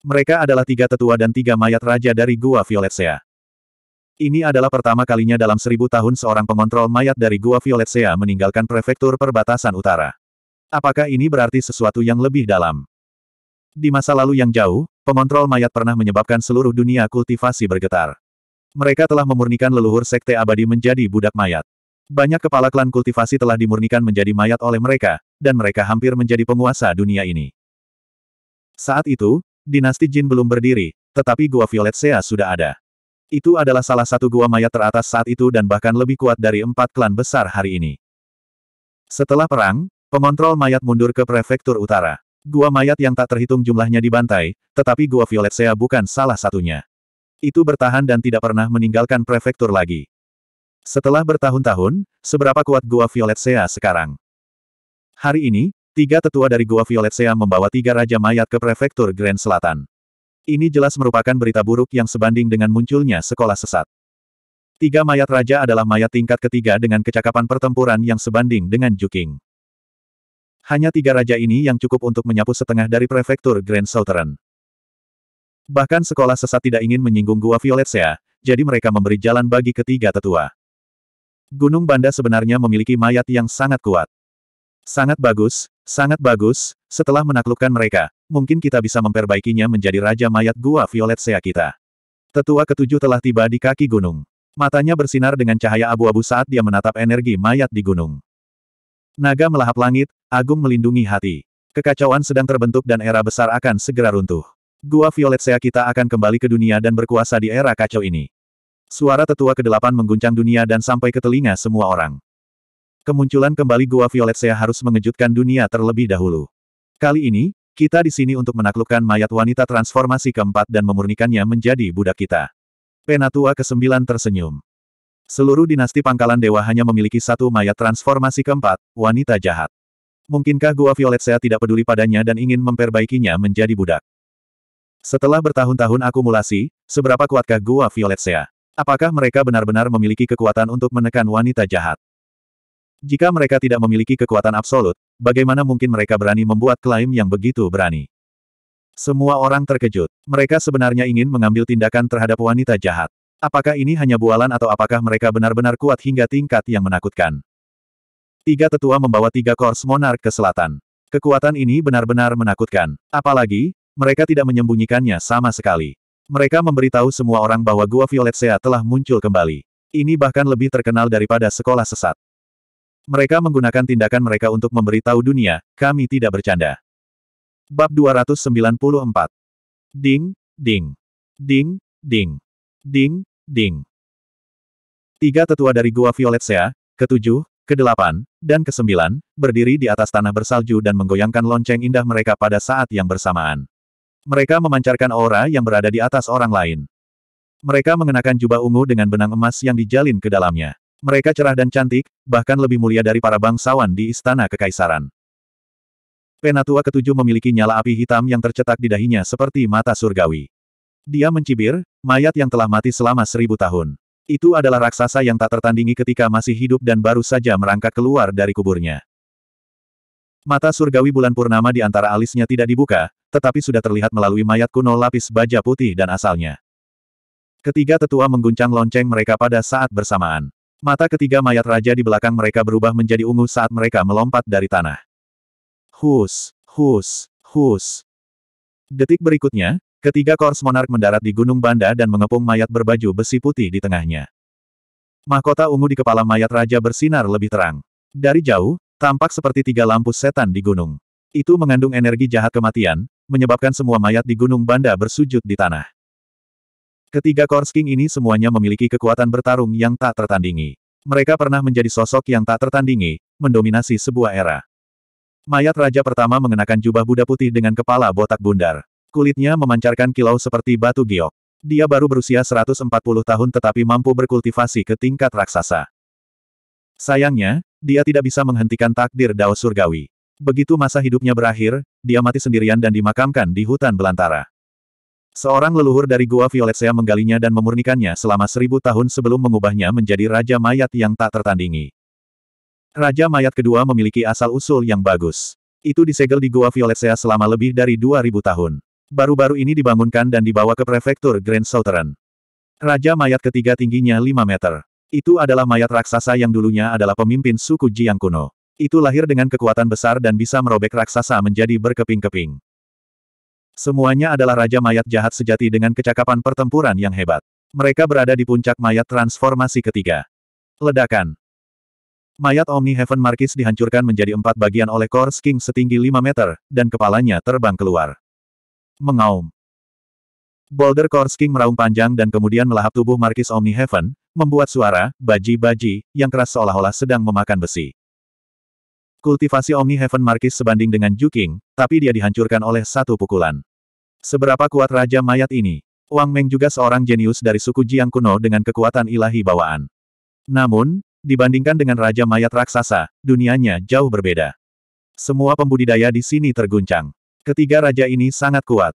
Mereka adalah tiga tetua dan tiga mayat raja dari Gua Violet Sea. Ini adalah pertama kalinya dalam seribu tahun seorang pengontrol mayat dari Gua Violet Sea meninggalkan prefektur perbatasan utara. Apakah ini berarti sesuatu yang lebih dalam? Di masa lalu yang jauh, pengontrol mayat pernah menyebabkan seluruh dunia kultivasi bergetar. Mereka telah memurnikan leluhur sekte abadi menjadi budak mayat. Banyak kepala klan kultivasi telah dimurnikan menjadi mayat oleh mereka, dan mereka hampir menjadi penguasa dunia ini. Saat itu, dinasti Jin belum berdiri, tetapi gua Violet Sea sudah ada. Itu adalah salah satu gua mayat teratas saat itu dan bahkan lebih kuat dari empat klan besar hari ini. Setelah perang, pengontrol mayat mundur ke prefektur utara. Gua mayat yang tak terhitung jumlahnya dibantai, tetapi gua Violet Sea bukan salah satunya. Itu bertahan dan tidak pernah meninggalkan prefektur lagi. Setelah bertahun-tahun, seberapa kuat gua Violet Sea sekarang? Hari ini, Tiga tetua dari Gua Violet Sea membawa tiga raja mayat ke prefektur Grand Selatan. Ini jelas merupakan berita buruk yang sebanding dengan munculnya sekolah sesat. Tiga mayat raja adalah mayat tingkat ketiga dengan kecakapan pertempuran yang sebanding dengan Juking. Hanya tiga raja ini yang cukup untuk menyapu setengah dari prefektur Grand Southern. Bahkan sekolah sesat tidak ingin menyinggung Gua Violet Sea, jadi mereka memberi jalan bagi ketiga tetua. Gunung Banda sebenarnya memiliki mayat yang sangat kuat. Sangat bagus, sangat bagus, setelah menaklukkan mereka, mungkin kita bisa memperbaikinya menjadi Raja Mayat Gua Violet Sea kita. Tetua ketujuh telah tiba di kaki gunung. Matanya bersinar dengan cahaya abu-abu saat dia menatap energi mayat di gunung. Naga melahap langit, Agung melindungi hati. Kekacauan sedang terbentuk dan era besar akan segera runtuh. Gua Violet Sea kita akan kembali ke dunia dan berkuasa di era kacau ini. Suara tetua kedelapan mengguncang dunia dan sampai ke telinga semua orang. Kemunculan kembali Gua Violet Sea harus mengejutkan dunia terlebih dahulu. Kali ini, kita di sini untuk menaklukkan mayat wanita transformasi keempat dan memurnikannya menjadi budak kita. Penatua ke-9 tersenyum. Seluruh dinasti pangkalan dewa hanya memiliki satu mayat transformasi keempat, wanita jahat. Mungkinkah Gua Violet Sea tidak peduli padanya dan ingin memperbaikinya menjadi budak? Setelah bertahun-tahun akumulasi, seberapa kuatkah Gua Violet Sea? Apakah mereka benar-benar memiliki kekuatan untuk menekan wanita jahat? Jika mereka tidak memiliki kekuatan absolut, bagaimana mungkin mereka berani membuat klaim yang begitu berani? Semua orang terkejut. Mereka sebenarnya ingin mengambil tindakan terhadap wanita jahat. Apakah ini hanya bualan atau apakah mereka benar-benar kuat hingga tingkat yang menakutkan? Tiga tetua membawa tiga kors monark ke selatan. Kekuatan ini benar-benar menakutkan. Apalagi, mereka tidak menyembunyikannya sama sekali. Mereka memberitahu semua orang bahwa Gua Violet Sea telah muncul kembali. Ini bahkan lebih terkenal daripada sekolah sesat. Mereka menggunakan tindakan mereka untuk memberitahu dunia, kami tidak bercanda. Bab 294 Ding, ding. Ding, ding. Ding, ding. Tiga tetua dari Gua Violet Sea, ketujuh, kedelapan, dan kesembilan, berdiri di atas tanah bersalju dan menggoyangkan lonceng indah mereka pada saat yang bersamaan. Mereka memancarkan aura yang berada di atas orang lain. Mereka mengenakan jubah ungu dengan benang emas yang dijalin ke dalamnya. Mereka cerah dan cantik, bahkan lebih mulia dari para bangsawan di istana kekaisaran. Penatua ketujuh memiliki nyala api hitam yang tercetak di dahinya seperti mata surgawi. Dia mencibir, mayat yang telah mati selama seribu tahun. Itu adalah raksasa yang tak tertandingi ketika masih hidup dan baru saja merangkak keluar dari kuburnya. Mata surgawi bulan purnama di antara alisnya tidak dibuka, tetapi sudah terlihat melalui mayat kuno lapis baja putih dan asalnya. Ketiga tetua mengguncang lonceng mereka pada saat bersamaan. Mata ketiga mayat raja di belakang mereka berubah menjadi ungu saat mereka melompat dari tanah. Hus, hus, hus. Detik berikutnya, ketiga kors monark mendarat di Gunung Banda dan mengepung mayat berbaju besi putih di tengahnya. Mahkota ungu di kepala mayat raja bersinar lebih terang. Dari jauh, tampak seperti tiga lampu setan di gunung. Itu mengandung energi jahat kematian, menyebabkan semua mayat di Gunung Banda bersujud di tanah. Ketiga Kors King ini semuanya memiliki kekuatan bertarung yang tak tertandingi. Mereka pernah menjadi sosok yang tak tertandingi, mendominasi sebuah era. Mayat raja pertama mengenakan jubah Buddha putih dengan kepala botak bundar. Kulitnya memancarkan kilau seperti batu giok. Dia baru berusia 140 tahun tetapi mampu berkultivasi ke tingkat raksasa. Sayangnya, dia tidak bisa menghentikan takdir Dao Surgawi. Begitu masa hidupnya berakhir, dia mati sendirian dan dimakamkan di hutan belantara. Seorang leluhur dari Gua Violet Sea menggalinya dan memurnikannya selama seribu tahun sebelum mengubahnya menjadi Raja Mayat yang tak tertandingi. Raja Mayat kedua memiliki asal-usul yang bagus. Itu disegel di Gua Violet Sea selama lebih dari 2000 tahun. Baru-baru ini dibangunkan dan dibawa ke prefektur Grand Southern. Raja Mayat ketiga tingginya 5 meter. Itu adalah mayat raksasa yang dulunya adalah pemimpin suku Jiang kuno. Itu lahir dengan kekuatan besar dan bisa merobek raksasa menjadi berkeping-keping. Semuanya adalah raja mayat jahat sejati dengan kecakapan pertempuran yang hebat. Mereka berada di puncak mayat transformasi ketiga. Ledakan. Mayat Omni Heaven Markis dihancurkan menjadi empat bagian oleh Kors King setinggi 5 meter, dan kepalanya terbang keluar. Mengaum. Boulder Kors King meraung panjang dan kemudian melahap tubuh Markis Omni Heaven, membuat suara, baji-baji, yang keras seolah-olah sedang memakan besi. Kultivasi Omni Heaven Markis sebanding dengan Juking, tapi dia dihancurkan oleh satu pukulan. Seberapa kuat Raja Mayat ini? Wang Meng juga seorang jenius dari suku Jiang kuno dengan kekuatan ilahi bawaan. Namun, dibandingkan dengan Raja Mayat Raksasa, dunianya jauh berbeda. Semua pembudidaya di sini terguncang. Ketiga raja ini sangat kuat.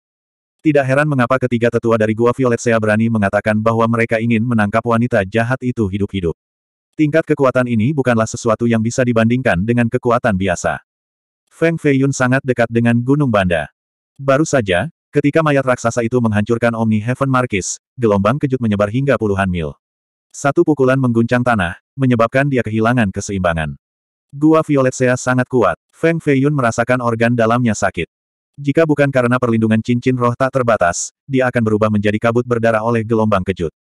Tidak heran mengapa ketiga tetua dari Gua Violet Sea berani mengatakan bahwa mereka ingin menangkap wanita jahat itu hidup-hidup. Tingkat kekuatan ini bukanlah sesuatu yang bisa dibandingkan dengan kekuatan biasa. Feng Feiyun sangat dekat dengan Gunung Banda. Baru saja, Ketika mayat raksasa itu menghancurkan Omni Heaven Markis, gelombang kejut menyebar hingga puluhan mil. Satu pukulan mengguncang tanah, menyebabkan dia kehilangan keseimbangan. Gua Violet Sea sangat kuat. Feng Feiyun merasakan organ dalamnya sakit. Jika bukan karena perlindungan cincin roh tak terbatas, dia akan berubah menjadi kabut berdarah oleh gelombang kejut.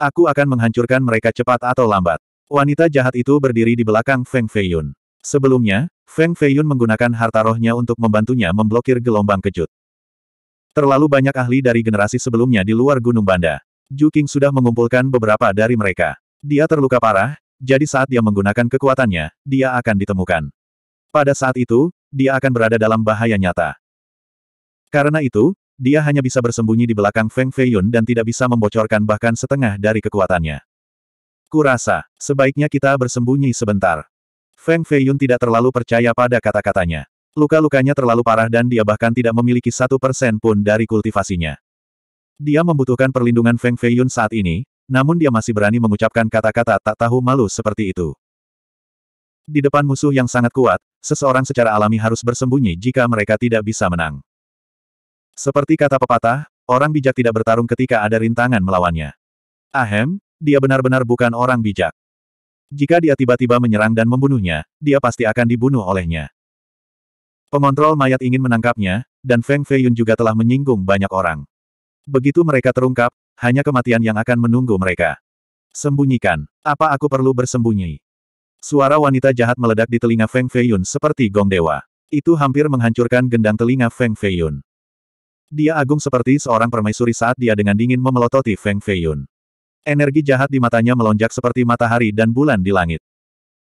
Aku akan menghancurkan mereka cepat atau lambat. Wanita jahat itu berdiri di belakang Feng Feiyun. Sebelumnya, Feng Feiyun menggunakan harta rohnya untuk membantunya memblokir gelombang kejut. Terlalu banyak ahli dari generasi sebelumnya di luar Gunung Banda. Juking sudah mengumpulkan beberapa dari mereka. Dia terluka parah, jadi saat dia menggunakan kekuatannya, dia akan ditemukan. Pada saat itu, dia akan berada dalam bahaya nyata. Karena itu, dia hanya bisa bersembunyi di belakang Feng Feiyun dan tidak bisa membocorkan bahkan setengah dari kekuatannya. Kurasa, sebaiknya kita bersembunyi sebentar. Feng Feiyun tidak terlalu percaya pada kata-katanya. Luka-lukanya terlalu parah dan dia bahkan tidak memiliki satu persen pun dari kultivasinya. Dia membutuhkan perlindungan Feng Feiyun saat ini, namun dia masih berani mengucapkan kata-kata tak tahu malu seperti itu. Di depan musuh yang sangat kuat, seseorang secara alami harus bersembunyi jika mereka tidak bisa menang. Seperti kata pepatah, orang bijak tidak bertarung ketika ada rintangan melawannya. Ahem, dia benar-benar bukan orang bijak. Jika dia tiba-tiba menyerang dan membunuhnya, dia pasti akan dibunuh olehnya. Pengontrol mayat ingin menangkapnya, dan Feng Feiyun juga telah menyinggung banyak orang. Begitu mereka terungkap, hanya kematian yang akan menunggu mereka. Sembunyikan. Apa aku perlu bersembunyi? Suara wanita jahat meledak di telinga Feng Feiyun seperti gong dewa. Itu hampir menghancurkan gendang telinga Feng Feiyun. Dia agung seperti seorang permaisuri saat dia dengan dingin memelototi Feng Feiyun. Energi jahat di matanya melonjak seperti matahari dan bulan di langit.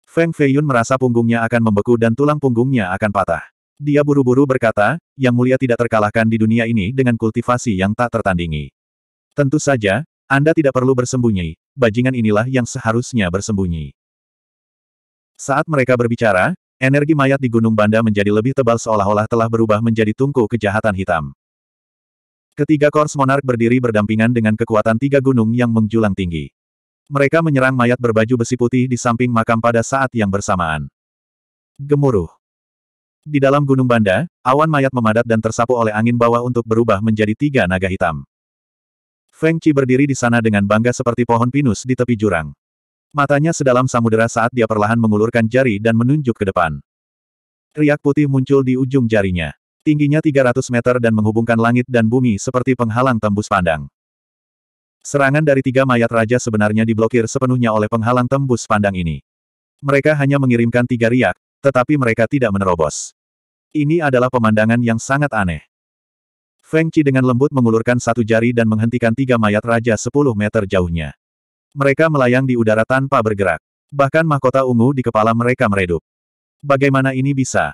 Feng Feiyun merasa punggungnya akan membeku dan tulang punggungnya akan patah. Dia buru-buru berkata, yang mulia tidak terkalahkan di dunia ini dengan kultivasi yang tak tertandingi. Tentu saja, Anda tidak perlu bersembunyi, bajingan inilah yang seharusnya bersembunyi. Saat mereka berbicara, energi mayat di Gunung Banda menjadi lebih tebal seolah-olah telah berubah menjadi tungku kejahatan hitam. Ketiga kors monark berdiri berdampingan dengan kekuatan tiga gunung yang menjulang tinggi. Mereka menyerang mayat berbaju besi putih di samping makam pada saat yang bersamaan. Gemuruh. Di dalam Gunung Banda, awan mayat memadat dan tersapu oleh angin bawah untuk berubah menjadi tiga naga hitam. Feng Chi berdiri di sana dengan bangga seperti pohon pinus di tepi jurang. Matanya sedalam samudera saat dia perlahan mengulurkan jari dan menunjuk ke depan. Riak putih muncul di ujung jarinya. Tingginya 300 meter dan menghubungkan langit dan bumi seperti penghalang tembus pandang. Serangan dari tiga mayat raja sebenarnya diblokir sepenuhnya oleh penghalang tembus pandang ini. Mereka hanya mengirimkan tiga riak, tetapi mereka tidak menerobos. Ini adalah pemandangan yang sangat aneh. Feng Chi dengan lembut mengulurkan satu jari dan menghentikan tiga mayat raja sepuluh meter jauhnya. Mereka melayang di udara tanpa bergerak. Bahkan mahkota ungu di kepala mereka meredup. Bagaimana ini bisa?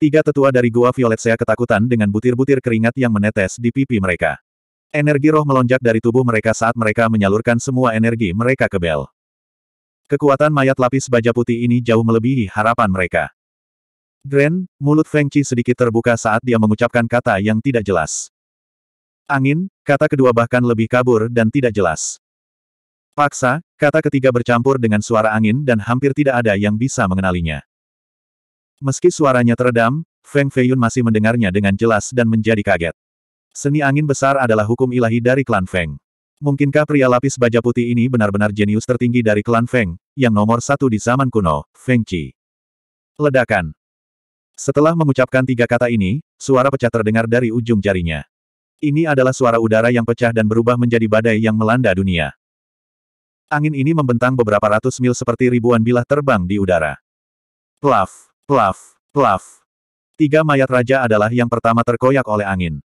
Tiga tetua dari Gua Violet Sea ketakutan dengan butir-butir keringat yang menetes di pipi mereka. Energi roh melonjak dari tubuh mereka saat mereka menyalurkan semua energi mereka ke Bel. Kekuatan mayat lapis baja putih ini jauh melebihi harapan mereka. Grand, mulut Feng Qi sedikit terbuka saat dia mengucapkan kata yang tidak jelas. Angin, kata kedua bahkan lebih kabur dan tidak jelas. Paksa, kata ketiga bercampur dengan suara angin dan hampir tidak ada yang bisa mengenalinya. Meski suaranya teredam, Feng Feiyun masih mendengarnya dengan jelas dan menjadi kaget. Seni angin besar adalah hukum ilahi dari klan Feng. Mungkinkah pria lapis baja putih ini benar-benar jenius tertinggi dari klan Feng, yang nomor satu di zaman kuno, Feng Qi? Ledakan. Setelah mengucapkan tiga kata ini, suara pecah terdengar dari ujung jarinya. Ini adalah suara udara yang pecah dan berubah menjadi badai yang melanda dunia. Angin ini membentang beberapa ratus mil seperti ribuan bilah terbang di udara. Plaf, plaf, plaf. Tiga mayat raja adalah yang pertama terkoyak oleh angin.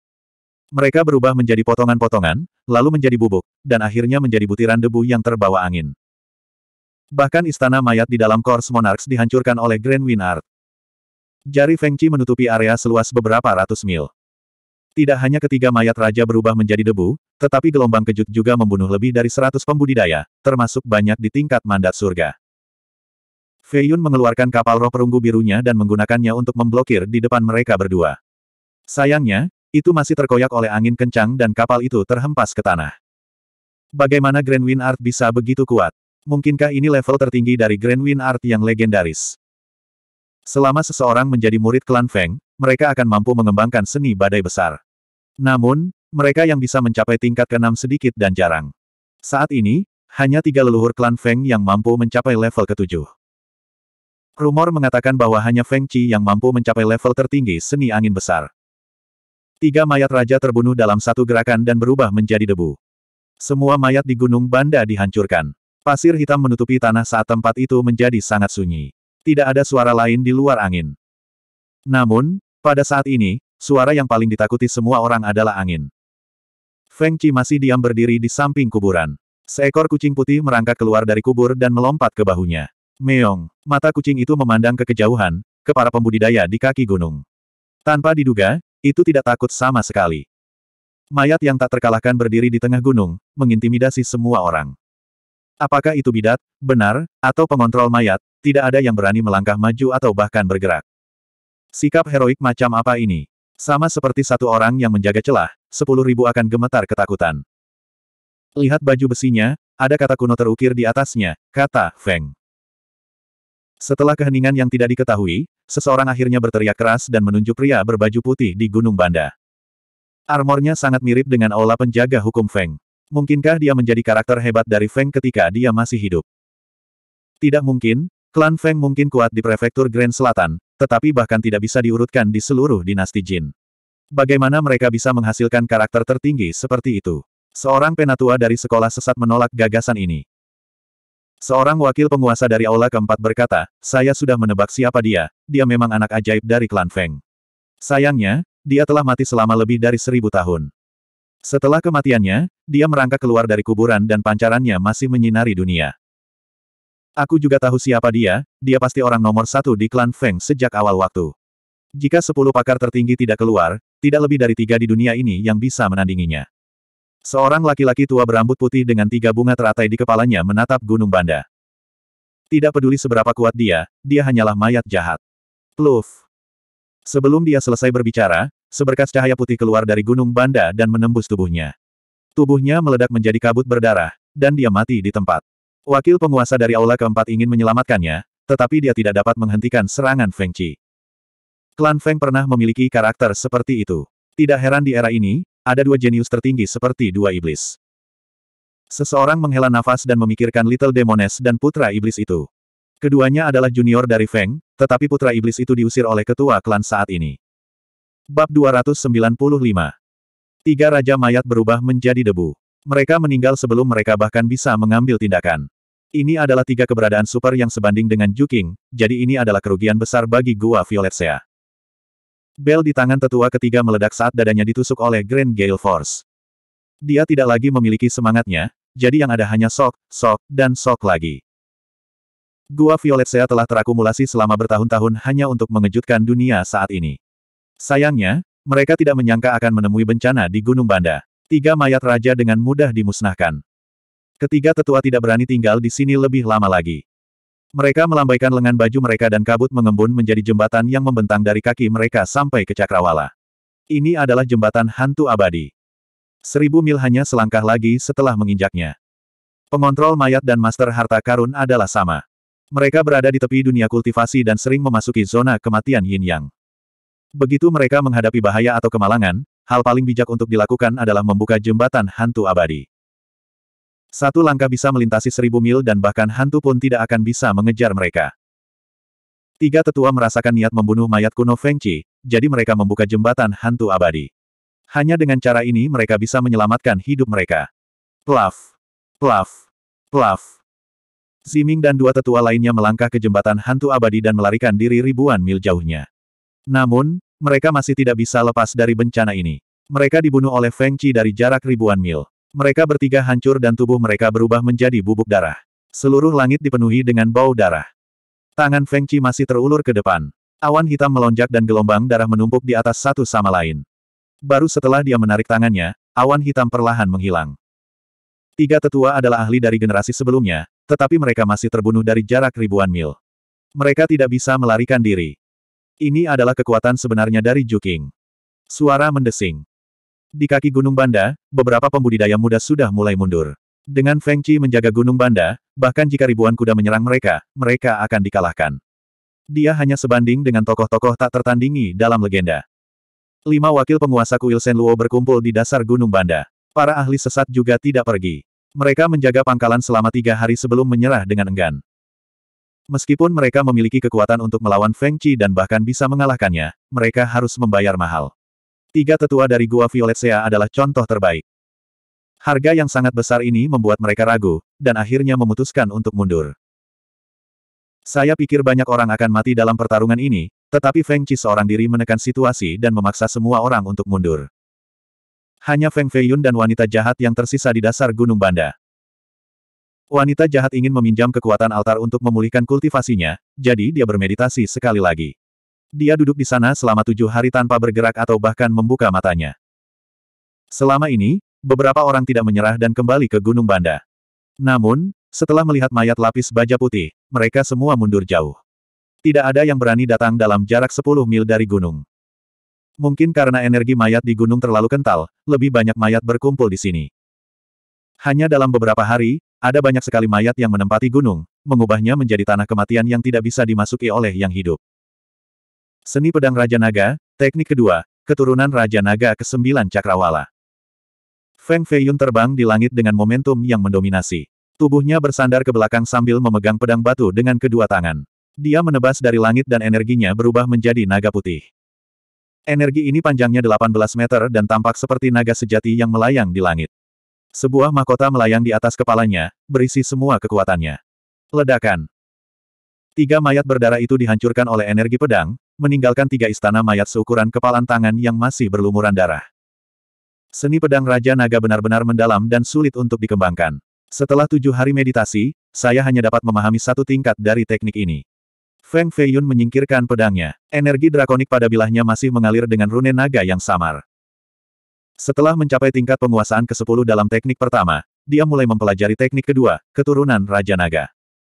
Mereka berubah menjadi potongan-potongan, lalu menjadi bubuk, dan akhirnya menjadi butiran debu yang terbawa angin. Bahkan istana mayat di dalam Kors Monarchs dihancurkan oleh Grand Winard. Jari Feng Chi menutupi area seluas beberapa ratus mil. Tidak hanya ketiga mayat raja berubah menjadi debu, tetapi gelombang kejut juga membunuh lebih dari seratus pembudidaya, termasuk banyak di tingkat mandat surga. Fei Yun mengeluarkan kapal roh perunggu birunya dan menggunakannya untuk memblokir di depan mereka berdua. Sayangnya, itu masih terkoyak oleh angin kencang dan kapal itu terhempas ke tanah. Bagaimana Grand Wind Art bisa begitu kuat? Mungkinkah ini level tertinggi dari Grand Wind Art yang legendaris? Selama seseorang menjadi murid klan Feng, mereka akan mampu mengembangkan seni badai besar. Namun, mereka yang bisa mencapai tingkat keenam sedikit dan jarang. Saat ini, hanya tiga leluhur klan Feng yang mampu mencapai level ketujuh. Rumor mengatakan bahwa hanya Feng Qi yang mampu mencapai level tertinggi seni angin besar. Tiga mayat raja terbunuh dalam satu gerakan dan berubah menjadi debu. Semua mayat di Gunung Banda dihancurkan. Pasir hitam menutupi tanah saat tempat itu menjadi sangat sunyi. Tidak ada suara lain di luar angin. Namun, pada saat ini, suara yang paling ditakuti semua orang adalah angin. Feng Chi masih diam berdiri di samping kuburan. Seekor kucing putih merangkak keluar dari kubur dan melompat ke bahunya. Meong, mata kucing itu memandang ke kejauhan, ke para pembudidaya di kaki gunung. Tanpa diduga, itu tidak takut sama sekali. Mayat yang tak terkalahkan berdiri di tengah gunung, mengintimidasi semua orang. Apakah itu bidat, benar, atau pengontrol mayat, tidak ada yang berani melangkah maju atau bahkan bergerak. Sikap heroik macam apa ini? Sama seperti satu orang yang menjaga celah, sepuluh ribu akan gemetar ketakutan. Lihat baju besinya, ada kata kuno terukir di atasnya, kata Feng. Setelah keheningan yang tidak diketahui, seseorang akhirnya berteriak keras dan menunjuk pria berbaju putih di Gunung Banda. Armornya sangat mirip dengan aula penjaga hukum Feng. Mungkinkah dia menjadi karakter hebat dari Feng ketika dia masih hidup? Tidak mungkin, klan Feng mungkin kuat di prefektur Grand Selatan, tetapi bahkan tidak bisa diurutkan di seluruh dinasti Jin. Bagaimana mereka bisa menghasilkan karakter tertinggi seperti itu? Seorang penatua dari sekolah sesat menolak gagasan ini. Seorang wakil penguasa dari Aula keempat berkata, saya sudah menebak siapa dia, dia memang anak ajaib dari klan Feng. Sayangnya, dia telah mati selama lebih dari seribu tahun. Setelah kematiannya, dia merangkak keluar dari kuburan dan pancarannya masih menyinari dunia. Aku juga tahu siapa dia, dia pasti orang nomor satu di klan Feng sejak awal waktu. Jika sepuluh pakar tertinggi tidak keluar, tidak lebih dari tiga di dunia ini yang bisa menandinginya. Seorang laki-laki tua berambut putih dengan tiga bunga teratai di kepalanya menatap Gunung Banda. Tidak peduli seberapa kuat dia, dia hanyalah mayat jahat. Pluf. Sebelum dia selesai berbicara, seberkas cahaya putih keluar dari Gunung Banda dan menembus tubuhnya. Tubuhnya meledak menjadi kabut berdarah, dan dia mati di tempat. Wakil penguasa dari aula keempat ingin menyelamatkannya, tetapi dia tidak dapat menghentikan serangan Feng Chi. Klan Feng pernah memiliki karakter seperti itu. Tidak heran di era ini, ada dua jenius tertinggi seperti dua iblis. Seseorang menghela nafas dan memikirkan Little Demones dan Putra Iblis itu. Keduanya adalah junior dari Feng, tetapi Putra Iblis itu diusir oleh ketua klan saat ini. Bab 295 Tiga Raja Mayat berubah menjadi debu. Mereka meninggal sebelum mereka bahkan bisa mengambil tindakan. Ini adalah tiga keberadaan super yang sebanding dengan Juking, jadi ini adalah kerugian besar bagi Gua Sea. Bel di tangan tetua ketiga meledak saat dadanya ditusuk oleh Grand Gale Force. Dia tidak lagi memiliki semangatnya, jadi yang ada hanya sok, sok, dan sok lagi. Gua Violet Sea telah terakumulasi selama bertahun-tahun hanya untuk mengejutkan dunia saat ini. Sayangnya, mereka tidak menyangka akan menemui bencana di Gunung Banda. Tiga mayat raja dengan mudah dimusnahkan. Ketiga tetua tidak berani tinggal di sini lebih lama lagi. Mereka melambaikan lengan baju mereka dan kabut mengembun menjadi jembatan yang membentang dari kaki mereka sampai ke cakrawala. Ini adalah jembatan hantu abadi. Seribu mil hanya selangkah lagi setelah menginjaknya. Pengontrol mayat dan master harta karun adalah sama. Mereka berada di tepi dunia kultivasi dan sering memasuki zona kematian yin yang. Begitu mereka menghadapi bahaya atau kemalangan, hal paling bijak untuk dilakukan adalah membuka jembatan hantu abadi. Satu langkah bisa melintasi seribu mil dan bahkan hantu pun tidak akan bisa mengejar mereka. Tiga tetua merasakan niat membunuh mayat kuno Feng Qi, jadi mereka membuka jembatan hantu abadi. Hanya dengan cara ini mereka bisa menyelamatkan hidup mereka. Plaf! Plaf! Plaf! Ziming dan dua tetua lainnya melangkah ke jembatan hantu abadi dan melarikan diri ribuan mil jauhnya. Namun, mereka masih tidak bisa lepas dari bencana ini. Mereka dibunuh oleh Feng Qi dari jarak ribuan mil. Mereka bertiga hancur dan tubuh mereka berubah menjadi bubuk darah. Seluruh langit dipenuhi dengan bau darah. Tangan Feng Chi masih terulur ke depan. Awan hitam melonjak dan gelombang darah menumpuk di atas satu sama lain. Baru setelah dia menarik tangannya, awan hitam perlahan menghilang. Tiga tetua adalah ahli dari generasi sebelumnya, tetapi mereka masih terbunuh dari jarak ribuan mil. Mereka tidak bisa melarikan diri. Ini adalah kekuatan sebenarnya dari Juking. Suara mendesing. Di kaki Gunung Banda, beberapa pembudidaya muda sudah mulai mundur. Dengan Feng Chi menjaga Gunung Banda, bahkan jika ribuan kuda menyerang mereka, mereka akan dikalahkan. Dia hanya sebanding dengan tokoh-tokoh tak tertandingi dalam legenda. Lima wakil penguasa kuil Sen Luo berkumpul di dasar Gunung Banda. Para ahli sesat juga tidak pergi. Mereka menjaga pangkalan selama tiga hari sebelum menyerah dengan enggan. Meskipun mereka memiliki kekuatan untuk melawan Feng Chi dan bahkan bisa mengalahkannya, mereka harus membayar mahal. Tiga tetua dari Gua Violet Sea adalah contoh terbaik. Harga yang sangat besar ini membuat mereka ragu, dan akhirnya memutuskan untuk mundur. Saya pikir banyak orang akan mati dalam pertarungan ini, tetapi Feng Qi seorang diri menekan situasi dan memaksa semua orang untuk mundur. Hanya Feng Feiyun dan wanita jahat yang tersisa di dasar Gunung Banda. Wanita jahat ingin meminjam kekuatan altar untuk memulihkan kultivasinya, jadi dia bermeditasi sekali lagi. Dia duduk di sana selama tujuh hari tanpa bergerak atau bahkan membuka matanya. Selama ini, beberapa orang tidak menyerah dan kembali ke Gunung Banda. Namun, setelah melihat mayat lapis baja putih, mereka semua mundur jauh. Tidak ada yang berani datang dalam jarak 10 mil dari gunung. Mungkin karena energi mayat di gunung terlalu kental, lebih banyak mayat berkumpul di sini. Hanya dalam beberapa hari, ada banyak sekali mayat yang menempati gunung, mengubahnya menjadi tanah kematian yang tidak bisa dimasuki oleh yang hidup. Seni Pedang Raja Naga, Teknik Kedua, Keturunan Raja Naga ke-9 Cakrawala. Feng Feiyun terbang di langit dengan momentum yang mendominasi. Tubuhnya bersandar ke belakang sambil memegang pedang batu dengan kedua tangan. Dia menebas dari langit dan energinya berubah menjadi naga putih. Energi ini panjangnya 18 meter dan tampak seperti naga sejati yang melayang di langit. Sebuah mahkota melayang di atas kepalanya, berisi semua kekuatannya. Ledakan. Tiga mayat berdarah itu dihancurkan oleh energi pedang, meninggalkan tiga istana mayat seukuran kepalan tangan yang masih berlumuran darah. Seni pedang Raja Naga benar-benar mendalam dan sulit untuk dikembangkan. Setelah tujuh hari meditasi, saya hanya dapat memahami satu tingkat dari teknik ini. Feng Feiyun menyingkirkan pedangnya. Energi drakonik pada bilahnya masih mengalir dengan rune naga yang samar. Setelah mencapai tingkat penguasaan ke-10 dalam teknik pertama, dia mulai mempelajari teknik kedua, keturunan Raja Naga.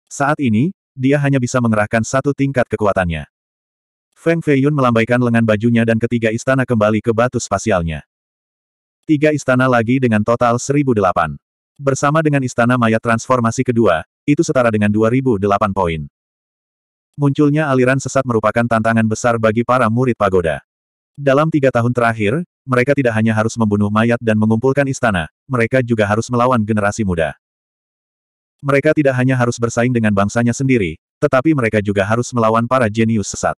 Saat ini, dia hanya bisa mengerahkan satu tingkat kekuatannya. Feng Feiyun melambaikan lengan bajunya dan ketiga istana kembali ke batu spasialnya. Tiga istana lagi dengan total 1008. Bersama dengan istana mayat transformasi kedua, itu setara dengan 2008 poin. Munculnya aliran sesat merupakan tantangan besar bagi para murid pagoda. Dalam tiga tahun terakhir, mereka tidak hanya harus membunuh mayat dan mengumpulkan istana, mereka juga harus melawan generasi muda. Mereka tidak hanya harus bersaing dengan bangsanya sendiri, tetapi mereka juga harus melawan para jenius sesat.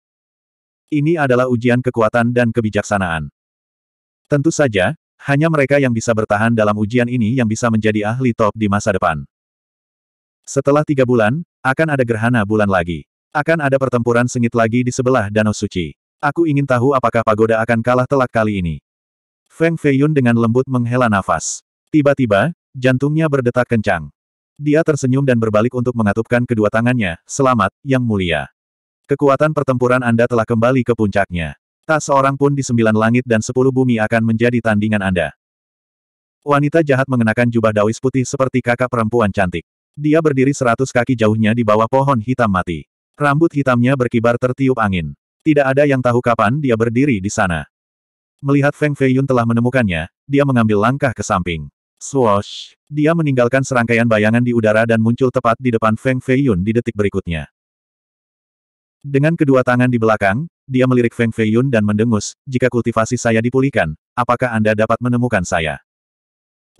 Ini adalah ujian kekuatan dan kebijaksanaan. Tentu saja, hanya mereka yang bisa bertahan dalam ujian ini yang bisa menjadi ahli top di masa depan. Setelah tiga bulan, akan ada gerhana bulan lagi. Akan ada pertempuran sengit lagi di sebelah Danau Suci. Aku ingin tahu apakah pagoda akan kalah telak kali ini. Feng Feiyun dengan lembut menghela nafas. Tiba-tiba, jantungnya berdetak kencang. Dia tersenyum dan berbalik untuk mengatupkan kedua tangannya, selamat, yang mulia. Kekuatan pertempuran Anda telah kembali ke puncaknya. Tak seorang pun di sembilan langit dan sepuluh bumi akan menjadi tandingan Anda. Wanita jahat mengenakan jubah dawis putih seperti kakak perempuan cantik. Dia berdiri seratus kaki jauhnya di bawah pohon hitam mati. Rambut hitamnya berkibar tertiup angin. Tidak ada yang tahu kapan dia berdiri di sana. Melihat Feng Feiyun telah menemukannya, dia mengambil langkah ke samping. Swoosh! Dia meninggalkan serangkaian bayangan di udara dan muncul tepat di depan Feng Feiyun di detik berikutnya. Dengan kedua tangan di belakang, dia melirik Feng Feiyun dan mendengus, jika kultivasi saya dipulihkan, apakah Anda dapat menemukan saya?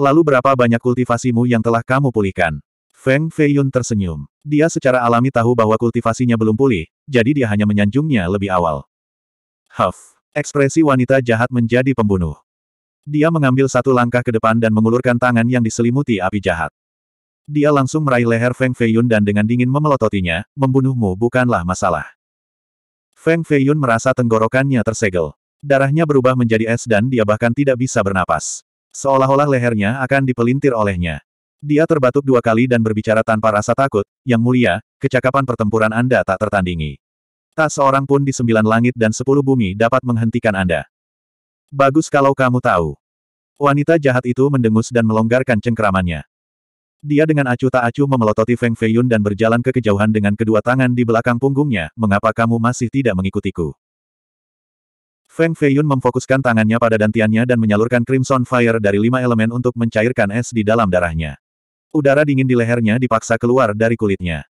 Lalu berapa banyak kultivasimu yang telah kamu pulihkan? Feng Feiyun tersenyum. Dia secara alami tahu bahwa kultivasinya belum pulih, jadi dia hanya menyanjungnya lebih awal. Huff. Ekspresi wanita jahat menjadi pembunuh. Dia mengambil satu langkah ke depan dan mengulurkan tangan yang diselimuti api jahat. Dia langsung meraih leher Feng Feiyun dan dengan dingin memelototinya, membunuhmu bukanlah masalah. Feng Feiyun merasa tenggorokannya tersegel. Darahnya berubah menjadi es dan dia bahkan tidak bisa bernapas. Seolah-olah lehernya akan dipelintir olehnya. Dia terbatuk dua kali dan berbicara tanpa rasa takut, yang mulia, kecakapan pertempuran Anda tak tertandingi. Tak seorang pun di sembilan langit dan sepuluh bumi dapat menghentikan Anda. Bagus kalau kamu tahu. Wanita jahat itu mendengus dan melonggarkan cengkeramannya. Dia dengan acuh tak acuh memelototi Feng Feiyun dan berjalan ke kejauhan dengan kedua tangan di belakang punggungnya, mengapa kamu masih tidak mengikutiku? Feng Feiyun memfokuskan tangannya pada dantiannya dan menyalurkan Crimson Fire dari lima elemen untuk mencairkan es di dalam darahnya. Udara dingin di lehernya dipaksa keluar dari kulitnya.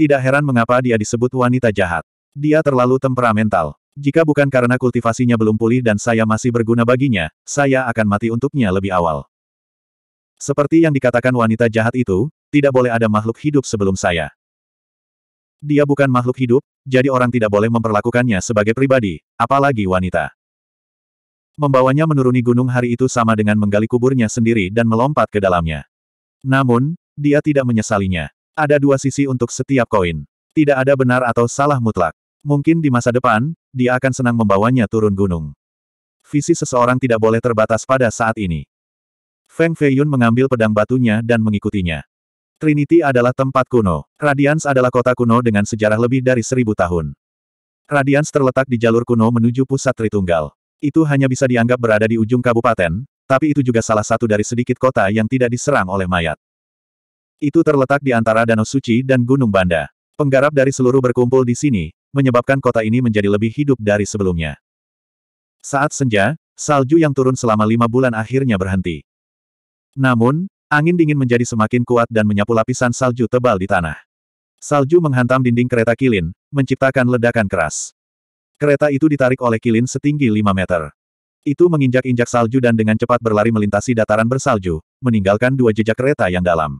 Tidak heran mengapa dia disebut wanita jahat. Dia terlalu temperamental. Jika bukan karena kultivasinya belum pulih dan saya masih berguna baginya, saya akan mati untuknya lebih awal. Seperti yang dikatakan wanita jahat itu, tidak boleh ada makhluk hidup sebelum saya. Dia bukan makhluk hidup, jadi orang tidak boleh memperlakukannya sebagai pribadi, apalagi wanita. Membawanya menuruni gunung hari itu sama dengan menggali kuburnya sendiri dan melompat ke dalamnya. Namun, dia tidak menyesalinya. Ada dua sisi untuk setiap koin. Tidak ada benar atau salah mutlak. Mungkin di masa depan, dia akan senang membawanya turun gunung. Visi seseorang tidak boleh terbatas pada saat ini. Feng Feiyun mengambil pedang batunya dan mengikutinya. Trinity adalah tempat kuno. Radians adalah kota kuno dengan sejarah lebih dari seribu tahun. Radians terletak di jalur kuno menuju pusat Tritunggal. Itu hanya bisa dianggap berada di ujung kabupaten, tapi itu juga salah satu dari sedikit kota yang tidak diserang oleh mayat. Itu terletak di antara Danau Suci dan Gunung Banda. Penggarap dari seluruh berkumpul di sini, menyebabkan kota ini menjadi lebih hidup dari sebelumnya. Saat senja, salju yang turun selama lima bulan akhirnya berhenti. Namun, angin dingin menjadi semakin kuat dan menyapu lapisan salju tebal di tanah. Salju menghantam dinding kereta kilin, menciptakan ledakan keras. Kereta itu ditarik oleh kilin setinggi 5 meter. Itu menginjak-injak salju dan dengan cepat berlari melintasi dataran bersalju, meninggalkan dua jejak kereta yang dalam.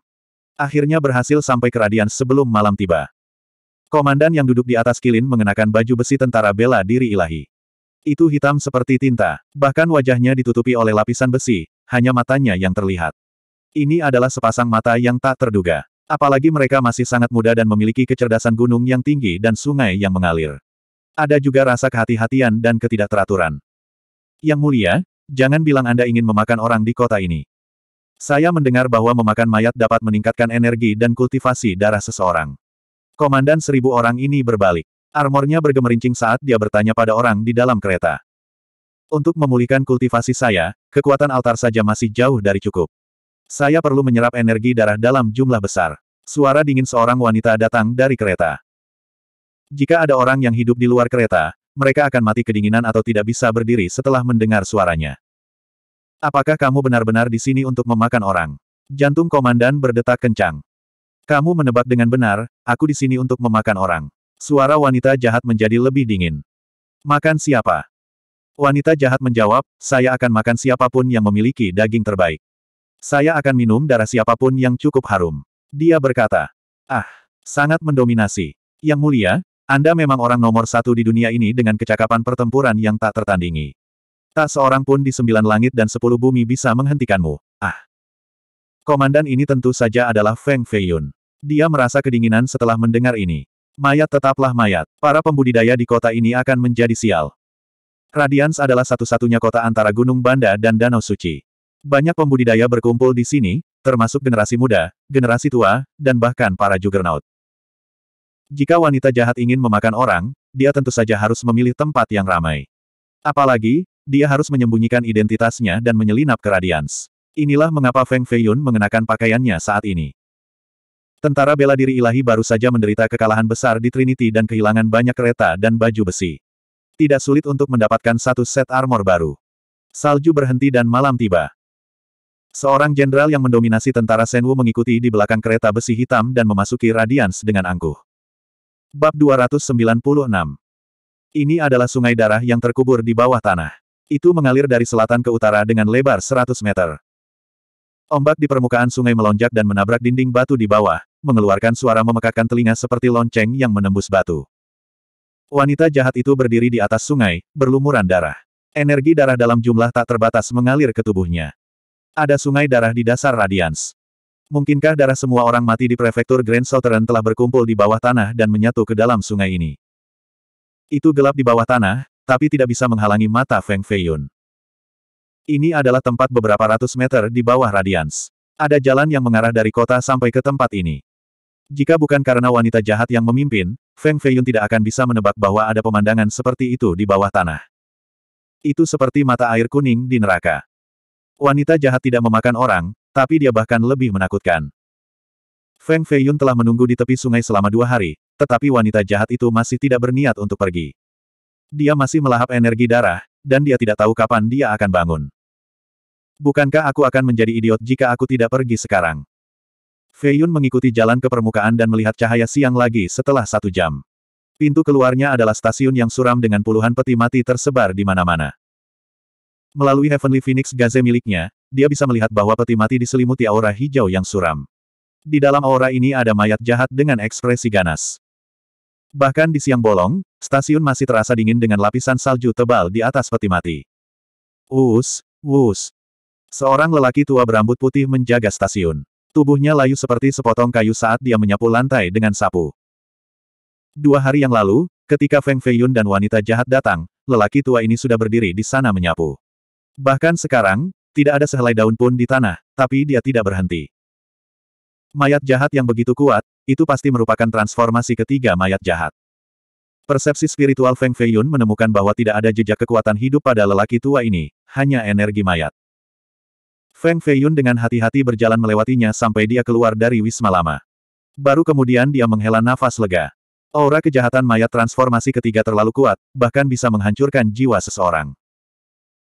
Akhirnya berhasil sampai ke radian sebelum malam tiba. Komandan yang duduk di atas kilin mengenakan baju besi tentara bela diri ilahi. Itu hitam seperti tinta, bahkan wajahnya ditutupi oleh lapisan besi, hanya matanya yang terlihat. Ini adalah sepasang mata yang tak terduga. Apalagi mereka masih sangat muda dan memiliki kecerdasan gunung yang tinggi dan sungai yang mengalir. Ada juga rasa kehati-hatian dan ketidakteraturan. Yang mulia, jangan bilang Anda ingin memakan orang di kota ini. Saya mendengar bahwa memakan mayat dapat meningkatkan energi dan kultivasi darah seseorang. Komandan seribu orang ini berbalik. Armornya bergemerincing saat dia bertanya pada orang di dalam kereta. Untuk memulihkan kultivasi saya, Kekuatan altar saja masih jauh dari cukup. Saya perlu menyerap energi darah dalam jumlah besar. Suara dingin seorang wanita datang dari kereta. Jika ada orang yang hidup di luar kereta, mereka akan mati kedinginan atau tidak bisa berdiri setelah mendengar suaranya. Apakah kamu benar-benar di sini untuk memakan orang? Jantung komandan berdetak kencang. Kamu menebak dengan benar, aku di sini untuk memakan orang. Suara wanita jahat menjadi lebih dingin. Makan siapa? Wanita jahat menjawab, saya akan makan siapapun yang memiliki daging terbaik. Saya akan minum darah siapapun yang cukup harum. Dia berkata, ah, sangat mendominasi. Yang mulia, Anda memang orang nomor satu di dunia ini dengan kecakapan pertempuran yang tak tertandingi. Tak seorang pun di sembilan langit dan sepuluh bumi bisa menghentikanmu. Ah. Komandan ini tentu saja adalah Feng Feiyun. Dia merasa kedinginan setelah mendengar ini. Mayat tetaplah mayat. Para pembudidaya di kota ini akan menjadi sial. Radians adalah satu-satunya kota antara Gunung Banda dan Danau Suci. Banyak pembudidaya berkumpul di sini, termasuk generasi muda, generasi tua, dan bahkan para juggernaut. Jika wanita jahat ingin memakan orang, dia tentu saja harus memilih tempat yang ramai. Apalagi, dia harus menyembunyikan identitasnya dan menyelinap ke Radians. Inilah mengapa Feng Feiyun mengenakan pakaiannya saat ini. Tentara bela diri ilahi baru saja menderita kekalahan besar di Trinity dan kehilangan banyak kereta dan baju besi. Tidak sulit untuk mendapatkan satu set armor baru. Salju berhenti dan malam tiba. Seorang jenderal yang mendominasi tentara Senwu mengikuti di belakang kereta besi hitam dan memasuki Radians dengan angkuh. Bab 296 Ini adalah sungai darah yang terkubur di bawah tanah. Itu mengalir dari selatan ke utara dengan lebar 100 meter. Ombak di permukaan sungai melonjak dan menabrak dinding batu di bawah, mengeluarkan suara memekakan telinga seperti lonceng yang menembus batu. Wanita jahat itu berdiri di atas sungai, berlumuran darah. Energi darah dalam jumlah tak terbatas mengalir ke tubuhnya. Ada sungai darah di dasar Radians. Mungkinkah darah semua orang mati di prefektur Grand Southern telah berkumpul di bawah tanah dan menyatu ke dalam sungai ini? Itu gelap di bawah tanah, tapi tidak bisa menghalangi mata Feng Feiyun. Ini adalah tempat beberapa ratus meter di bawah Radians. Ada jalan yang mengarah dari kota sampai ke tempat ini. Jika bukan karena wanita jahat yang memimpin, Feng Feiyun tidak akan bisa menebak bahwa ada pemandangan seperti itu di bawah tanah. Itu seperti mata air kuning di neraka. Wanita jahat tidak memakan orang, tapi dia bahkan lebih menakutkan. Feng Feiyun telah menunggu di tepi sungai selama dua hari, tetapi wanita jahat itu masih tidak berniat untuk pergi. Dia masih melahap energi darah, dan dia tidak tahu kapan dia akan bangun. Bukankah aku akan menjadi idiot jika aku tidak pergi sekarang? Feiyun mengikuti jalan ke permukaan dan melihat cahaya siang lagi setelah satu jam. Pintu keluarnya adalah stasiun yang suram dengan puluhan peti mati tersebar di mana-mana. Melalui Heavenly Phoenix Gaze miliknya, dia bisa melihat bahwa peti mati diselimuti aura hijau yang suram. Di dalam aura ini ada mayat jahat dengan ekspresi ganas. Bahkan di siang bolong, stasiun masih terasa dingin dengan lapisan salju tebal di atas peti mati. Wus, wus. Seorang lelaki tua berambut putih menjaga stasiun. Tubuhnya layu seperti sepotong kayu saat dia menyapu lantai dengan sapu. Dua hari yang lalu, ketika Feng Feiyun dan wanita jahat datang, lelaki tua ini sudah berdiri di sana menyapu. Bahkan sekarang, tidak ada sehelai daun pun di tanah, tapi dia tidak berhenti. Mayat jahat yang begitu kuat, itu pasti merupakan transformasi ketiga mayat jahat. Persepsi spiritual Feng Feiyun menemukan bahwa tidak ada jejak kekuatan hidup pada lelaki tua ini, hanya energi mayat. Feng Feiyun dengan hati-hati berjalan melewatinya sampai dia keluar dari Wisma Lama. Baru kemudian dia menghela nafas lega. Aura kejahatan mayat transformasi ketiga terlalu kuat, bahkan bisa menghancurkan jiwa seseorang.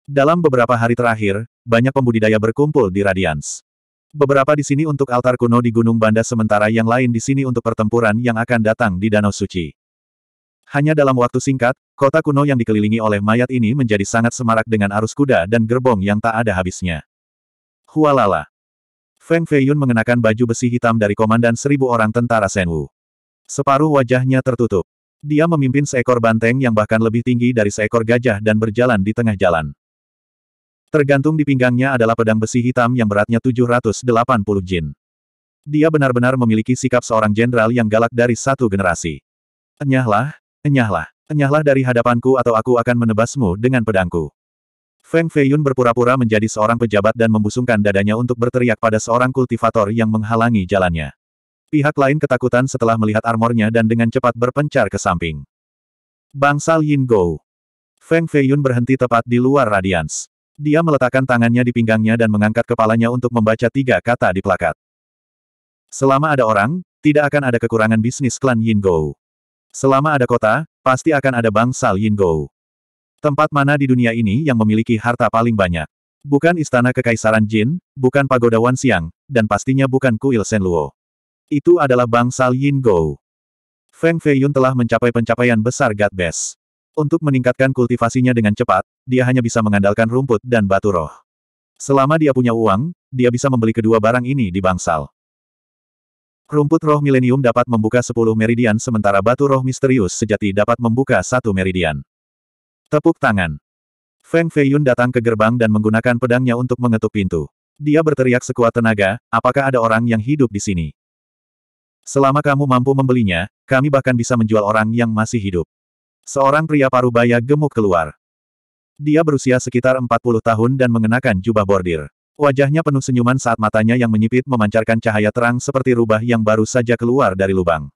Dalam beberapa hari terakhir, banyak pembudidaya berkumpul di Radians. Beberapa di sini untuk altar kuno di Gunung Banda sementara yang lain di sini untuk pertempuran yang akan datang di Danau Suci. Hanya dalam waktu singkat, kota kuno yang dikelilingi oleh mayat ini menjadi sangat semarak dengan arus kuda dan gerbong yang tak ada habisnya. Hualala. Feng Feiyun mengenakan baju besi hitam dari komandan seribu orang tentara Senwu. Separuh wajahnya tertutup. Dia memimpin seekor banteng yang bahkan lebih tinggi dari seekor gajah dan berjalan di tengah jalan. Tergantung di pinggangnya adalah pedang besi hitam yang beratnya 780 jin. Dia benar-benar memiliki sikap seorang jenderal yang galak dari satu generasi. Enyahlah, enyahlah, enyahlah dari hadapanku atau aku akan menebasmu dengan pedangku. Feng Feiyun berpura-pura menjadi seorang pejabat dan membusungkan dadanya untuk berteriak pada seorang kultivator yang menghalangi jalannya. Pihak lain ketakutan setelah melihat armornya dan dengan cepat berpencar ke samping. Bangsal Yin Go. Feng Feiyun berhenti tepat di luar Radians. Dia meletakkan tangannya di pinggangnya dan mengangkat kepalanya untuk membaca tiga kata di plakat. Selama ada orang, tidak akan ada kekurangan bisnis klan Yin Go. Selama ada kota, pasti akan ada bangsal Yin Go. Tempat mana di dunia ini yang memiliki harta paling banyak? Bukan istana kekaisaran Jin, bukan pagoda Wansiang, dan pastinya bukan kuil Luo. Itu adalah bangsal Yin Gou. Feng Feiyun telah mencapai pencapaian besar God Best. Untuk meningkatkan kultivasinya dengan cepat, dia hanya bisa mengandalkan rumput dan batu roh. Selama dia punya uang, dia bisa membeli kedua barang ini di bangsal. Rumput roh milenium dapat membuka 10 meridian sementara batu roh misterius sejati dapat membuka satu meridian. Tepuk tangan. Feng Feiyun datang ke gerbang dan menggunakan pedangnya untuk mengetuk pintu. Dia berteriak sekuat tenaga, apakah ada orang yang hidup di sini? Selama kamu mampu membelinya, kami bahkan bisa menjual orang yang masih hidup. Seorang pria parubaya gemuk keluar. Dia berusia sekitar 40 tahun dan mengenakan jubah bordir. Wajahnya penuh senyuman saat matanya yang menyipit memancarkan cahaya terang seperti rubah yang baru saja keluar dari lubang.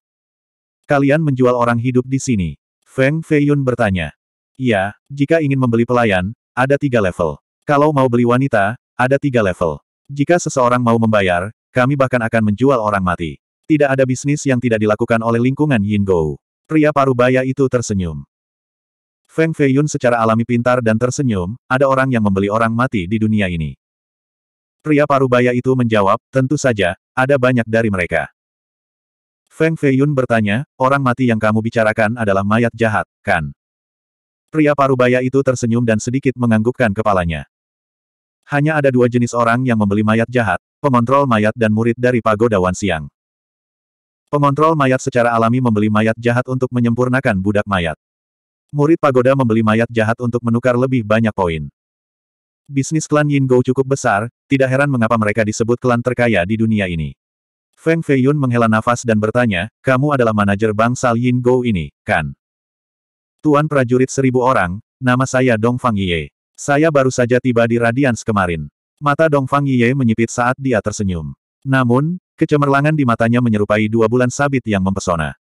Kalian menjual orang hidup di sini? Feng Feiyun bertanya. Iya, jika ingin membeli pelayan, ada tiga level. Kalau mau beli wanita, ada tiga level. Jika seseorang mau membayar, kami bahkan akan menjual orang mati. Tidak ada bisnis yang tidak dilakukan oleh lingkungan Yin Gou. Pria parubaya itu tersenyum. Feng Feiyun secara alami pintar dan tersenyum, ada orang yang membeli orang mati di dunia ini. Pria parubaya itu menjawab, tentu saja, ada banyak dari mereka. Feng Feiyun bertanya, orang mati yang kamu bicarakan adalah mayat jahat, kan? Pria parubaya itu tersenyum dan sedikit menganggukkan kepalanya. Hanya ada dua jenis orang yang membeli mayat jahat, pengontrol mayat dan murid dari pagoda Wan Siang. Pengontrol mayat secara alami membeli mayat jahat untuk menyempurnakan budak mayat. Murid pagoda membeli mayat jahat untuk menukar lebih banyak poin. Bisnis klan Yin Go cukup besar, tidak heran mengapa mereka disebut klan terkaya di dunia ini. Feng Feiyun menghela nafas dan bertanya, kamu adalah manajer bangsal Yin Go ini, kan? Tuan prajurit seribu orang, nama saya Dong Fang Yie. Saya baru saja tiba di Radians kemarin. Mata Dong Fang Yie menyipit saat dia tersenyum. Namun, kecemerlangan di matanya menyerupai dua bulan sabit yang mempesona.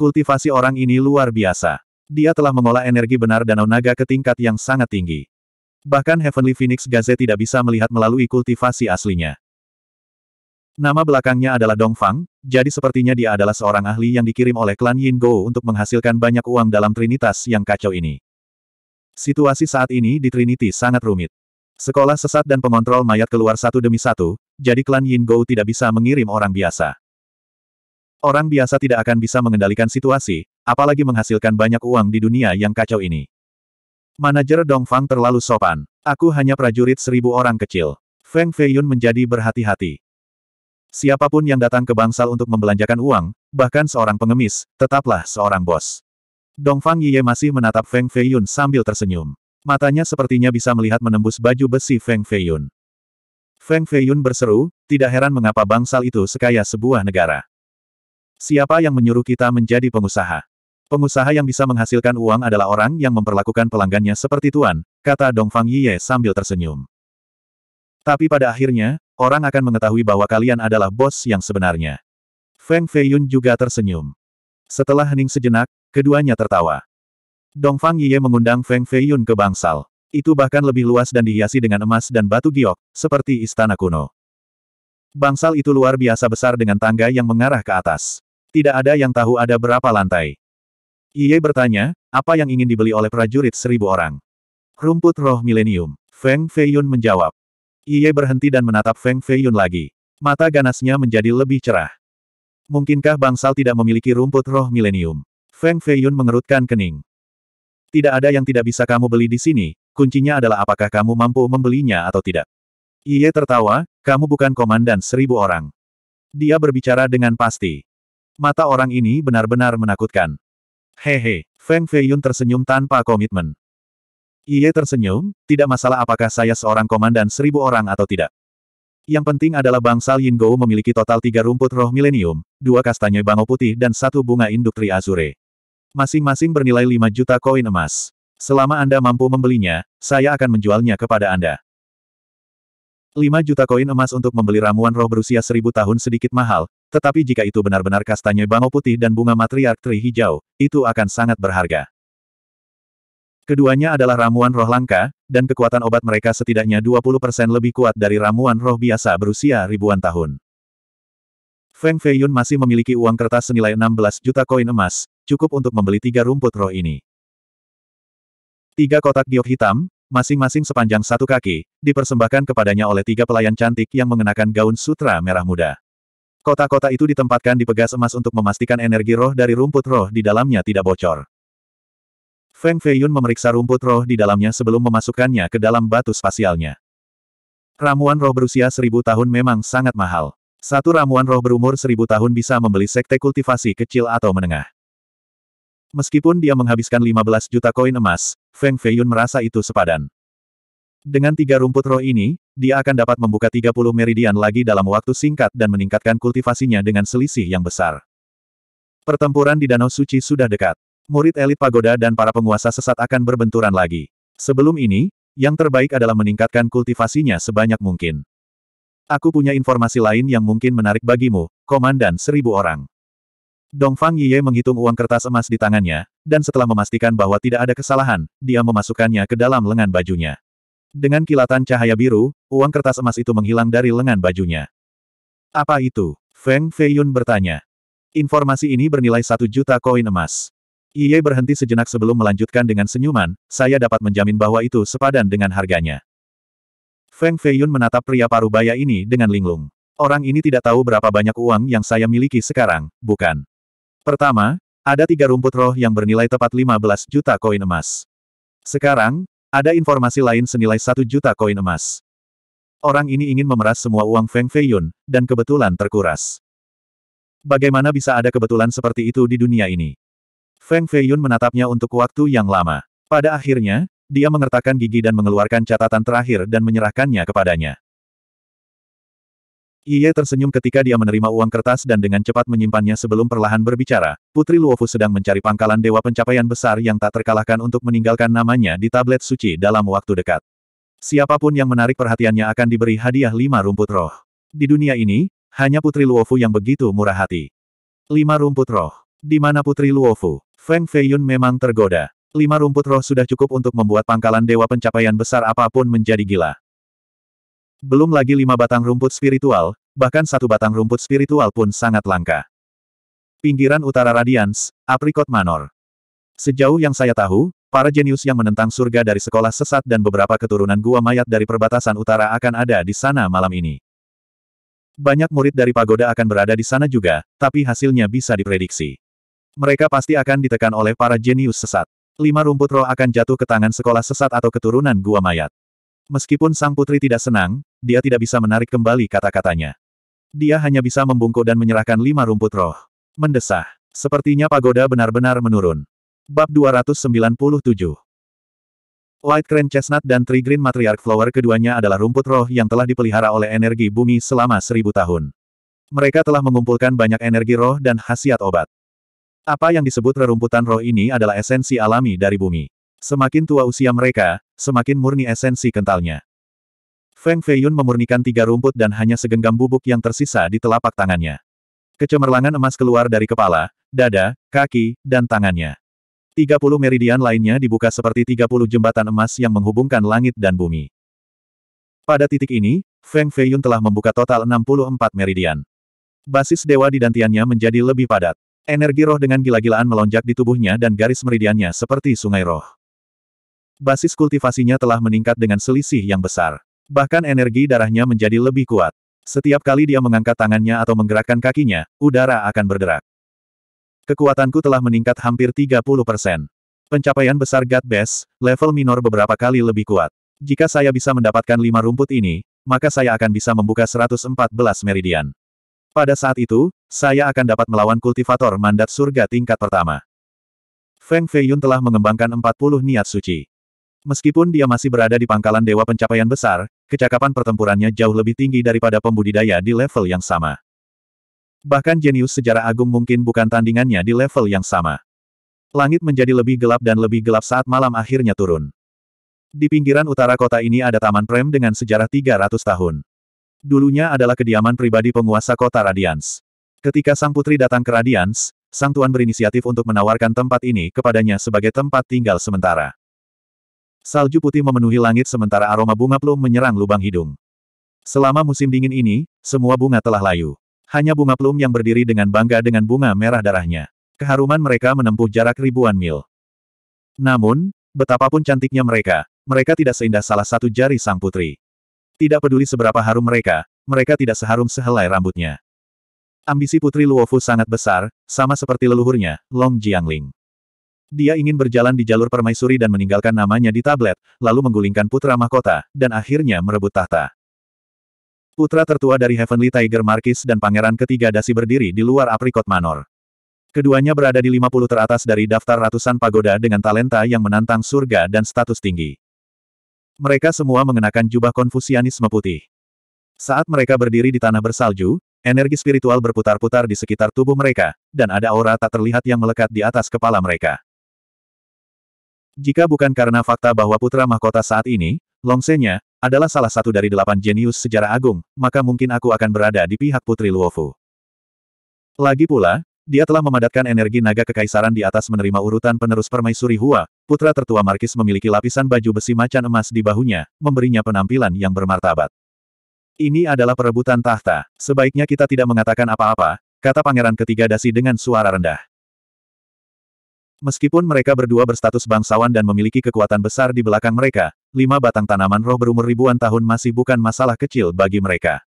Kultivasi orang ini luar biasa. Dia telah mengolah energi benar danau naga ke tingkat yang sangat tinggi. Bahkan Heavenly Phoenix Gaze tidak bisa melihat melalui kultivasi aslinya. Nama belakangnya adalah Dong Fang, jadi sepertinya dia adalah seorang ahli yang dikirim oleh klan Yin Go untuk menghasilkan banyak uang dalam Trinitas yang kacau ini. Situasi saat ini di Trinity sangat rumit. Sekolah sesat dan pengontrol mayat keluar satu demi satu, jadi klan Yin Go tidak bisa mengirim orang biasa. Orang biasa tidak akan bisa mengendalikan situasi, apalagi menghasilkan banyak uang di dunia yang kacau ini. Manajer Dong Fang terlalu sopan. Aku hanya prajurit seribu orang kecil. Feng Feiyun menjadi berhati-hati. Siapapun yang datang ke bangsal untuk membelanjakan uang, bahkan seorang pengemis, tetaplah seorang bos. Dongfang Yiye masih menatap Feng Feiyun sambil tersenyum. Matanya sepertinya bisa melihat menembus baju besi Feng Feiyun. Feng Feiyun berseru, tidak heran mengapa bangsal itu sekaya sebuah negara. Siapa yang menyuruh kita menjadi pengusaha? Pengusaha yang bisa menghasilkan uang adalah orang yang memperlakukan pelanggannya seperti tuan, kata Dongfang Yiye sambil tersenyum. Tapi pada akhirnya, orang akan mengetahui bahwa kalian adalah bos yang sebenarnya. Feng Feiyun juga tersenyum. Setelah hening sejenak, keduanya tertawa. Dongfang Yiye mengundang Feng Feiyun ke bangsal. Itu bahkan lebih luas dan dihiasi dengan emas dan batu giok, seperti istana kuno. Bangsal itu luar biasa besar dengan tangga yang mengarah ke atas. Tidak ada yang tahu ada berapa lantai. Yiye bertanya, apa yang ingin dibeli oleh prajurit seribu orang? Rumput roh milenium. Feng Feiyun menjawab, Iye berhenti dan menatap Feng Feiyun lagi. Mata ganasnya menjadi lebih cerah. Mungkinkah bangsal tidak memiliki rumput roh milenium? Feng Feiyun mengerutkan kening. Tidak ada yang tidak bisa kamu beli di sini, kuncinya adalah apakah kamu mampu membelinya atau tidak. Iye tertawa, kamu bukan komandan seribu orang. Dia berbicara dengan pasti. Mata orang ini benar-benar menakutkan. Hehe, Feng Feiyun tersenyum tanpa komitmen. Ia tersenyum, tidak masalah apakah saya seorang komandan seribu orang atau tidak. Yang penting adalah bangsal Yin Gou memiliki total tiga rumput roh milenium, dua kastanya bango putih dan satu bunga induk tri azure. Masing-masing bernilai 5 juta koin emas. Selama Anda mampu membelinya, saya akan menjualnya kepada Anda. 5 juta koin emas untuk membeli ramuan roh berusia seribu tahun sedikit mahal, tetapi jika itu benar-benar kastanya bango putih dan bunga matriark tri hijau, itu akan sangat berharga. Keduanya adalah ramuan roh langka, dan kekuatan obat mereka setidaknya 20% lebih kuat dari ramuan roh biasa berusia ribuan tahun. Feng Feiyun masih memiliki uang kertas senilai 16 juta koin emas, cukup untuk membeli tiga rumput roh ini. Tiga kotak giok hitam, masing-masing sepanjang satu kaki, dipersembahkan kepadanya oleh tiga pelayan cantik yang mengenakan gaun sutra merah muda. Kotak-kotak itu ditempatkan di pegas emas untuk memastikan energi roh dari rumput roh di dalamnya tidak bocor. Feng Feiyun memeriksa rumput roh di dalamnya sebelum memasukkannya ke dalam batu spasialnya. Ramuan roh berusia seribu tahun memang sangat mahal. Satu ramuan roh berumur seribu tahun bisa membeli sekte kultivasi kecil atau menengah. Meskipun dia menghabiskan 15 juta koin emas, Feng Feiyun merasa itu sepadan. Dengan tiga rumput roh ini, dia akan dapat membuka 30 meridian lagi dalam waktu singkat dan meningkatkan kultivasinya dengan selisih yang besar. Pertempuran di Danau Suci sudah dekat. Murid elit pagoda dan para penguasa sesat akan berbenturan lagi. Sebelum ini, yang terbaik adalah meningkatkan kultivasinya sebanyak mungkin. Aku punya informasi lain yang mungkin menarik bagimu, Komandan Seribu Orang. Dongfang Yiye menghitung uang kertas emas di tangannya, dan setelah memastikan bahwa tidak ada kesalahan, dia memasukkannya ke dalam lengan bajunya. Dengan kilatan cahaya biru, uang kertas emas itu menghilang dari lengan bajunya. Apa itu? Feng Feiyun bertanya. Informasi ini bernilai satu juta koin emas. Iye berhenti sejenak sebelum melanjutkan dengan senyuman, saya dapat menjamin bahwa itu sepadan dengan harganya. Feng Feiyun menatap pria parubaya ini dengan linglung. Orang ini tidak tahu berapa banyak uang yang saya miliki sekarang, bukan? Pertama, ada tiga rumput roh yang bernilai tepat 15 juta koin emas. Sekarang, ada informasi lain senilai 1 juta koin emas. Orang ini ingin memeras semua uang Feng Feiyun, dan kebetulan terkuras. Bagaimana bisa ada kebetulan seperti itu di dunia ini? Feng Feiyun menatapnya untuk waktu yang lama. Pada akhirnya, dia mengertakkan gigi dan mengeluarkan catatan terakhir dan menyerahkannya kepadanya. Ye tersenyum ketika dia menerima uang kertas dan dengan cepat menyimpannya sebelum perlahan berbicara, Putri Luofu sedang mencari pangkalan dewa pencapaian besar yang tak terkalahkan untuk meninggalkan namanya di tablet suci dalam waktu dekat. Siapapun yang menarik perhatiannya akan diberi hadiah lima rumput roh. Di dunia ini, hanya Putri Luofu yang begitu murah hati. Lima rumput roh. Di mana Putri Luofu? Feng Feiyun memang tergoda. Lima rumput roh sudah cukup untuk membuat pangkalan dewa pencapaian besar apapun menjadi gila. Belum lagi lima batang rumput spiritual, bahkan satu batang rumput spiritual pun sangat langka. Pinggiran utara Radiance, Apricot Manor. Sejauh yang saya tahu, para jenius yang menentang surga dari sekolah sesat dan beberapa keturunan gua mayat dari perbatasan utara akan ada di sana malam ini. Banyak murid dari pagoda akan berada di sana juga, tapi hasilnya bisa diprediksi. Mereka pasti akan ditekan oleh para jenius sesat. Lima rumput roh akan jatuh ke tangan sekolah sesat atau keturunan gua mayat. Meskipun sang putri tidak senang, dia tidak bisa menarik kembali kata-katanya. Dia hanya bisa membungkuk dan menyerahkan lima rumput roh. Mendesah. Sepertinya pagoda benar-benar menurun. Bab 297 White Crane Chestnut dan Tree Green Matriarch Flower keduanya adalah rumput roh yang telah dipelihara oleh energi bumi selama seribu tahun. Mereka telah mengumpulkan banyak energi roh dan khasiat obat. Apa yang disebut rerumputan roh ini adalah esensi alami dari bumi. Semakin tua usia mereka, semakin murni esensi kentalnya. Feng Feiyun memurnikan tiga rumput dan hanya segenggam bubuk yang tersisa di telapak tangannya. Kecemerlangan emas keluar dari kepala, dada, kaki, dan tangannya. 30 meridian lainnya dibuka seperti 30 jembatan emas yang menghubungkan langit dan bumi. Pada titik ini, Feng Feiyun telah membuka total 64 meridian. Basis dewa di dantiannya menjadi lebih padat. Energi roh dengan gila-gilaan melonjak di tubuhnya dan garis meridiannya seperti sungai roh. Basis kultivasinya telah meningkat dengan selisih yang besar. Bahkan energi darahnya menjadi lebih kuat. Setiap kali dia mengangkat tangannya atau menggerakkan kakinya, udara akan bergerak. Kekuatanku telah meningkat hampir 30 persen. Pencapaian besar God Base, level minor beberapa kali lebih kuat. Jika saya bisa mendapatkan lima rumput ini, maka saya akan bisa membuka 114 meridian. Pada saat itu, saya akan dapat melawan kultivator mandat surga tingkat pertama. Feng Feiyun telah mengembangkan 40 niat suci. Meskipun dia masih berada di pangkalan Dewa Pencapaian Besar, kecakapan pertempurannya jauh lebih tinggi daripada pembudidaya di level yang sama. Bahkan jenius sejarah agung mungkin bukan tandingannya di level yang sama. Langit menjadi lebih gelap dan lebih gelap saat malam akhirnya turun. Di pinggiran utara kota ini ada taman prem dengan sejarah 300 tahun. Dulunya adalah kediaman pribadi penguasa kota Radians. Ketika sang putri datang ke Radians, sang tuan berinisiatif untuk menawarkan tempat ini kepadanya sebagai tempat tinggal sementara. Salju putih memenuhi langit sementara aroma bunga plum menyerang lubang hidung. Selama musim dingin ini, semua bunga telah layu. Hanya bunga plum yang berdiri dengan bangga dengan bunga merah darahnya. Keharuman mereka menempuh jarak ribuan mil. Namun, betapapun cantiknya mereka, mereka tidak seindah salah satu jari sang putri. Tidak peduli seberapa harum mereka, mereka tidak seharum sehelai rambutnya. Ambisi putri Luofu sangat besar, sama seperti leluhurnya, Long Jiangling. Dia ingin berjalan di jalur permaisuri dan meninggalkan namanya di tablet, lalu menggulingkan putra mahkota, dan akhirnya merebut tahta. Putra tertua dari Heavenly Tiger Marquis dan pangeran ketiga Dasi berdiri di luar Apricot Manor. Keduanya berada di 50 teratas dari daftar ratusan pagoda dengan talenta yang menantang surga dan status tinggi. Mereka semua mengenakan jubah konfusianisme putih. Saat mereka berdiri di tanah bersalju, energi spiritual berputar-putar di sekitar tubuh mereka, dan ada aura tak terlihat yang melekat di atas kepala mereka. Jika bukan karena fakta bahwa putra mahkota saat ini, Longsenya, adalah salah satu dari delapan jenius sejarah agung, maka mungkin aku akan berada di pihak Putri Luofu. Lagi pula, dia telah memadatkan energi naga kekaisaran di atas menerima urutan penerus permaisuri Hua, putra tertua Markis memiliki lapisan baju besi macan emas di bahunya, memberinya penampilan yang bermartabat. Ini adalah perebutan tahta, sebaiknya kita tidak mengatakan apa-apa, kata pangeran ketiga dasi dengan suara rendah. Meskipun mereka berdua berstatus bangsawan dan memiliki kekuatan besar di belakang mereka, lima batang tanaman roh berumur ribuan tahun masih bukan masalah kecil bagi mereka.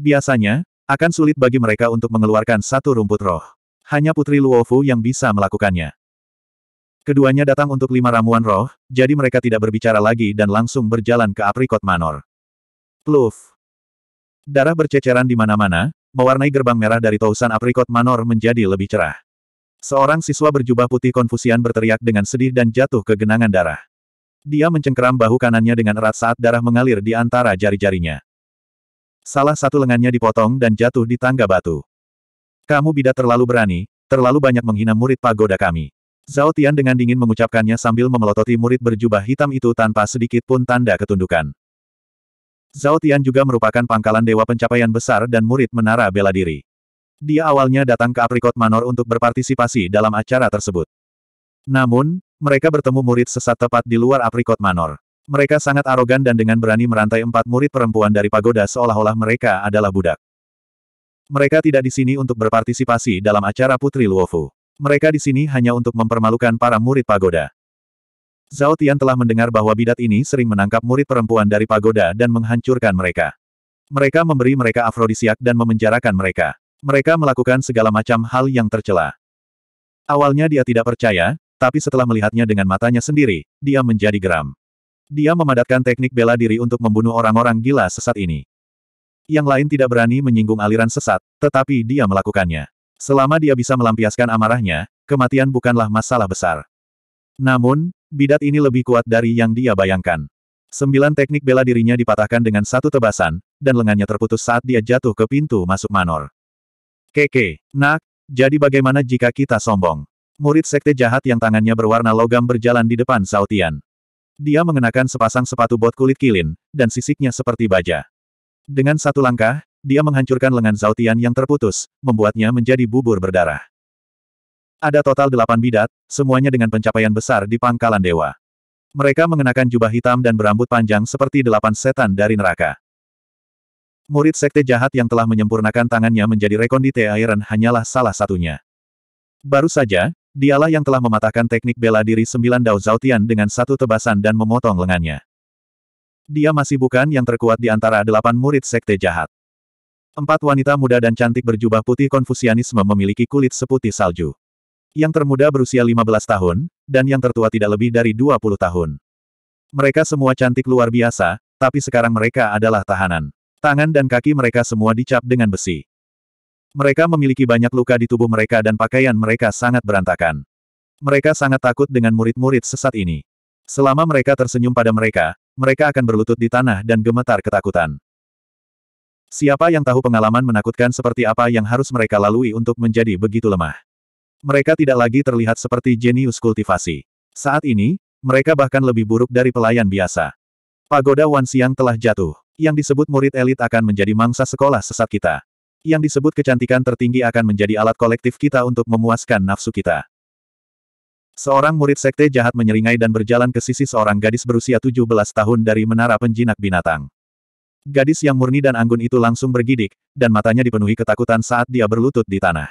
Biasanya, akan sulit bagi mereka untuk mengeluarkan satu rumput roh. Hanya Putri Luofu yang bisa melakukannya. Keduanya datang untuk lima ramuan roh, jadi mereka tidak berbicara lagi dan langsung berjalan ke Apricot manor. Pluf. Darah berceceran di mana-mana, mewarnai gerbang merah dari tausan Apricot manor menjadi lebih cerah. Seorang siswa berjubah putih Konfusian berteriak dengan sedih dan jatuh ke genangan darah. Dia mencengkeram bahu kanannya dengan erat saat darah mengalir di antara jari-jarinya. Salah satu lengannya dipotong dan jatuh di tangga batu. Kamu tidak terlalu berani, terlalu banyak menghina murid pagoda kami. Zhao Tian dengan dingin mengucapkannya sambil memelototi murid berjubah hitam itu tanpa sedikit pun tanda ketundukan. Zhao Tian juga merupakan pangkalan dewa pencapaian besar dan murid menara bela diri. Dia awalnya datang ke Apricot Manor untuk berpartisipasi dalam acara tersebut. Namun, mereka bertemu murid sesat tepat di luar Apricot Manor. Mereka sangat arogan dan dengan berani merantai empat murid perempuan dari pagoda seolah-olah mereka adalah budak. Mereka tidak di sini untuk berpartisipasi dalam acara Putri Luofu. Mereka di sini hanya untuk mempermalukan para murid pagoda. Zhao Tian telah mendengar bahwa bidat ini sering menangkap murid perempuan dari pagoda dan menghancurkan mereka. Mereka memberi mereka afrodisiak dan memenjarakan mereka. Mereka melakukan segala macam hal yang tercela. Awalnya dia tidak percaya, tapi setelah melihatnya dengan matanya sendiri, dia menjadi geram. Dia memadatkan teknik bela diri untuk membunuh orang-orang gila sesat ini. Yang lain tidak berani menyinggung aliran sesat, tetapi dia melakukannya. Selama dia bisa melampiaskan amarahnya, kematian bukanlah masalah besar. Namun, bidat ini lebih kuat dari yang dia bayangkan. Sembilan teknik bela dirinya dipatahkan dengan satu tebasan, dan lengannya terputus saat dia jatuh ke pintu masuk Manor. Keke, nak, jadi bagaimana jika kita sombong? Murid sekte jahat yang tangannya berwarna logam berjalan di depan Sautian. Dia mengenakan sepasang sepatu bot kulit kilin, dan sisiknya seperti baja. Dengan satu langkah, dia menghancurkan lengan Zautian yang terputus, membuatnya menjadi bubur berdarah. Ada total delapan bidat, semuanya dengan pencapaian besar di pangkalan dewa. Mereka mengenakan jubah hitam dan berambut panjang seperti delapan setan dari neraka. Murid sekte jahat yang telah menyempurnakan tangannya menjadi rekondite Iron hanyalah salah satunya. Baru saja, Dialah yang telah mematahkan teknik bela diri sembilan Dao Zautian dengan satu tebasan dan memotong lengannya. Dia masih bukan yang terkuat di antara delapan murid sekte jahat. Empat wanita muda dan cantik berjubah putih konfusianisme memiliki kulit seputih salju. Yang termuda berusia 15 tahun, dan yang tertua tidak lebih dari 20 tahun. Mereka semua cantik luar biasa, tapi sekarang mereka adalah tahanan. Tangan dan kaki mereka semua dicap dengan besi. Mereka memiliki banyak luka di tubuh mereka dan pakaian mereka sangat berantakan. Mereka sangat takut dengan murid-murid sesat ini. Selama mereka tersenyum pada mereka, mereka akan berlutut di tanah dan gemetar ketakutan. Siapa yang tahu pengalaman menakutkan seperti apa yang harus mereka lalui untuk menjadi begitu lemah? Mereka tidak lagi terlihat seperti jenius kultivasi. Saat ini, mereka bahkan lebih buruk dari pelayan biasa. Pagoda Wan Siang telah jatuh. Yang disebut murid elit akan menjadi mangsa sekolah sesat kita yang disebut kecantikan tertinggi akan menjadi alat kolektif kita untuk memuaskan nafsu kita. Seorang murid sekte jahat menyeringai dan berjalan ke sisi seorang gadis berusia 17 tahun dari menara penjinak binatang. Gadis yang murni dan anggun itu langsung bergidik, dan matanya dipenuhi ketakutan saat dia berlutut di tanah.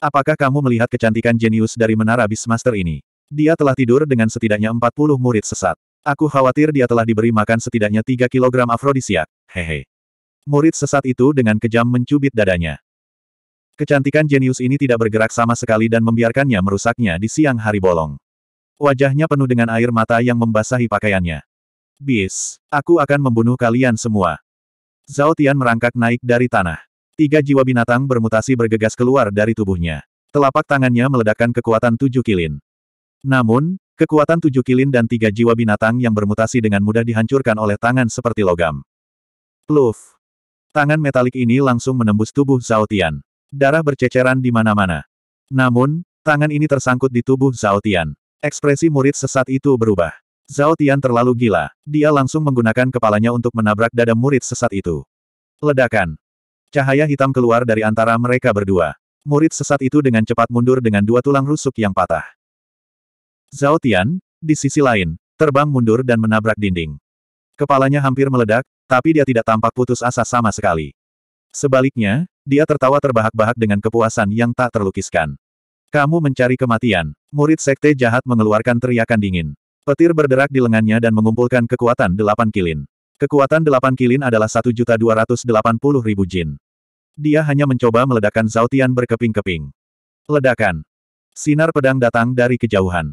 Apakah kamu melihat kecantikan jenius dari menara Bismaster ini? Dia telah tidur dengan setidaknya 40 murid sesat. Aku khawatir dia telah diberi makan setidaknya 3 kilogram afrodisiak. Hehe. Murid sesat itu dengan kejam mencubit dadanya. Kecantikan jenius ini tidak bergerak sama sekali dan membiarkannya merusaknya di siang hari bolong. Wajahnya penuh dengan air mata yang membasahi pakaiannya. Bis, aku akan membunuh kalian semua. Zhao Tian merangkak naik dari tanah. Tiga jiwa binatang bermutasi bergegas keluar dari tubuhnya. Telapak tangannya meledakkan kekuatan tujuh kilin. Namun, kekuatan tujuh kilin dan tiga jiwa binatang yang bermutasi dengan mudah dihancurkan oleh tangan seperti logam. Pluf, Tangan metalik ini langsung menembus tubuh Zhao Tian. Darah berceceran di mana-mana. Namun, tangan ini tersangkut di tubuh Zhao Tian. Ekspresi murid sesat itu berubah. Zhao Tian terlalu gila. Dia langsung menggunakan kepalanya untuk menabrak dada murid sesat itu. Ledakan. Cahaya hitam keluar dari antara mereka berdua. Murid sesat itu dengan cepat mundur dengan dua tulang rusuk yang patah. Zhao Tian, di sisi lain, terbang mundur dan menabrak dinding. Kepalanya hampir meledak, tapi dia tidak tampak putus asa sama sekali. Sebaliknya, dia tertawa terbahak-bahak dengan kepuasan yang tak terlukiskan. Kamu mencari kematian. Murid sekte jahat mengeluarkan teriakan dingin. Petir berderak di lengannya dan mengumpulkan kekuatan delapan kilin. Kekuatan delapan kilin adalah 1.280.000 jin. Dia hanya mencoba meledakkan Zautian berkeping-keping. Ledakan. Sinar pedang datang dari kejauhan.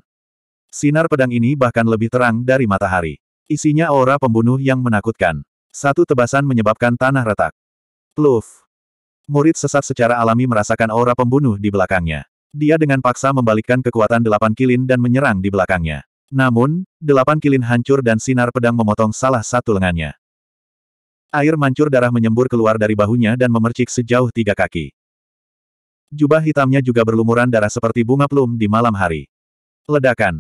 Sinar pedang ini bahkan lebih terang dari matahari. Isinya aura pembunuh yang menakutkan. Satu tebasan menyebabkan tanah retak. Pluf. Murid sesat secara alami merasakan aura pembunuh di belakangnya. Dia dengan paksa membalikkan kekuatan delapan kilin dan menyerang di belakangnya. Namun, delapan kilin hancur dan sinar pedang memotong salah satu lengannya. Air mancur darah menyembur keluar dari bahunya dan memercik sejauh tiga kaki. Jubah hitamnya juga berlumuran darah seperti bunga plum di malam hari. Ledakan.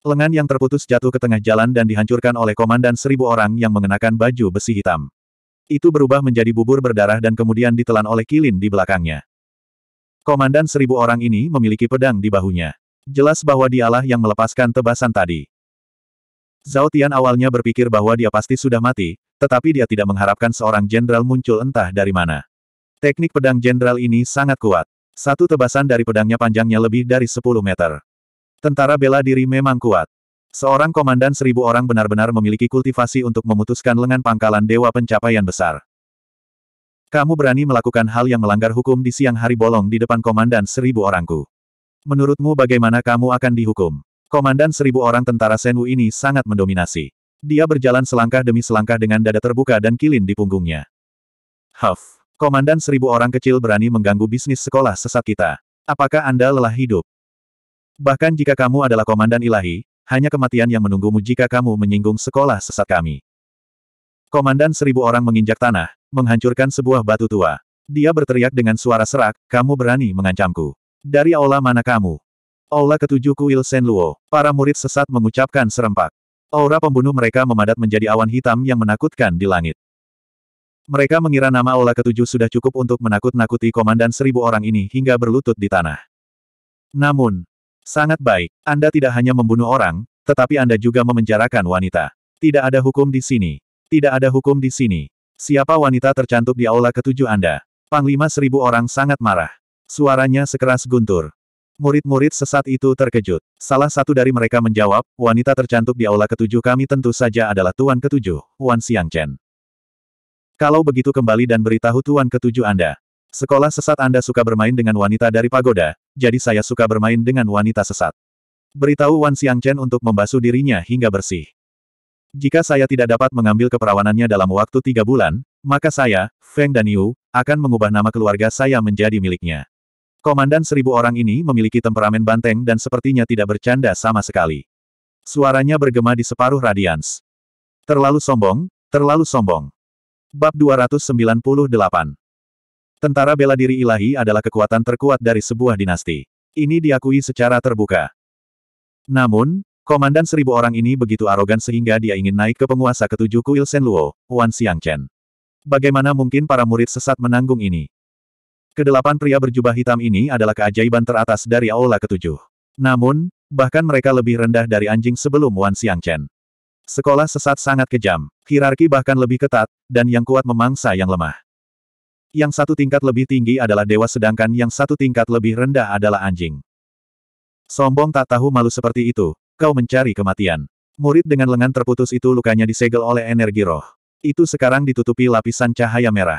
Lengan yang terputus jatuh ke tengah jalan dan dihancurkan oleh komandan seribu orang yang mengenakan baju besi hitam. Itu berubah menjadi bubur berdarah dan kemudian ditelan oleh kilin di belakangnya. Komandan seribu orang ini memiliki pedang di bahunya. Jelas bahwa dialah yang melepaskan tebasan tadi. Zhao Tian awalnya berpikir bahwa dia pasti sudah mati, tetapi dia tidak mengharapkan seorang jenderal muncul entah dari mana. Teknik pedang jenderal ini sangat kuat. Satu tebasan dari pedangnya panjangnya lebih dari 10 meter. Tentara bela diri memang kuat. Seorang komandan seribu orang benar-benar memiliki kultivasi untuk memutuskan lengan pangkalan dewa pencapaian besar. Kamu berani melakukan hal yang melanggar hukum di siang hari bolong di depan komandan seribu orangku. Menurutmu bagaimana kamu akan dihukum? Komandan seribu orang tentara Senwu ini sangat mendominasi. Dia berjalan selangkah demi selangkah dengan dada terbuka dan kilin di punggungnya. Huff, komandan seribu orang kecil berani mengganggu bisnis sekolah sesat kita. Apakah Anda lelah hidup? Bahkan jika kamu adalah komandan ilahi, hanya kematian yang menunggumu jika kamu menyinggung sekolah sesat kami. Komandan seribu orang menginjak tanah, menghancurkan sebuah batu tua. Dia berteriak dengan suara serak, kamu berani mengancamku. Dari aula mana kamu? Aula ketujuh kuil Senluo. Para murid sesat mengucapkan serempak. Aura pembunuh mereka memadat menjadi awan hitam yang menakutkan di langit. Mereka mengira nama aula ketujuh sudah cukup untuk menakut-nakuti komandan seribu orang ini hingga berlutut di tanah. Namun, Sangat baik, Anda tidak hanya membunuh orang, tetapi Anda juga memenjarakan wanita. Tidak ada hukum di sini. Tidak ada hukum di sini. Siapa wanita tercantik di aula ketujuh Anda? Panglima seribu orang sangat marah. Suaranya sekeras guntur. Murid-murid sesat itu terkejut. Salah satu dari mereka menjawab, wanita tercantuk di aula ketujuh kami tentu saja adalah Tuan Ketujuh, Wan Siang Chen. Kalau begitu kembali dan beritahu Tuan Ketujuh Anda. Sekolah sesat Anda suka bermain dengan wanita dari pagoda, jadi saya suka bermain dengan wanita sesat. Beritahu Wan Xiangchen untuk membasuh dirinya hingga bersih. Jika saya tidak dapat mengambil keperawanannya dalam waktu tiga bulan, maka saya, Feng dan Yu, akan mengubah nama keluarga saya menjadi miliknya. Komandan seribu orang ini memiliki temperamen banteng dan sepertinya tidak bercanda sama sekali. Suaranya bergema di separuh radians. Terlalu sombong, terlalu sombong. Bab 298 Tentara bela diri ilahi adalah kekuatan terkuat dari sebuah dinasti. Ini diakui secara terbuka. Namun, komandan seribu orang ini begitu arogan sehingga dia ingin naik ke penguasa ketujuh kuil Senluo, Wan Xiangchen. Bagaimana mungkin para murid sesat menanggung ini? Kedelapan pria berjubah hitam ini adalah keajaiban teratas dari Aula ketujuh. Namun, bahkan mereka lebih rendah dari anjing sebelum Wan Xiangchen. Sekolah sesat sangat kejam, hierarki bahkan lebih ketat, dan yang kuat memangsa yang lemah. Yang satu tingkat lebih tinggi adalah dewa sedangkan yang satu tingkat lebih rendah adalah anjing. Sombong tak tahu malu seperti itu, kau mencari kematian. Murid dengan lengan terputus itu lukanya disegel oleh energi roh. Itu sekarang ditutupi lapisan cahaya merah.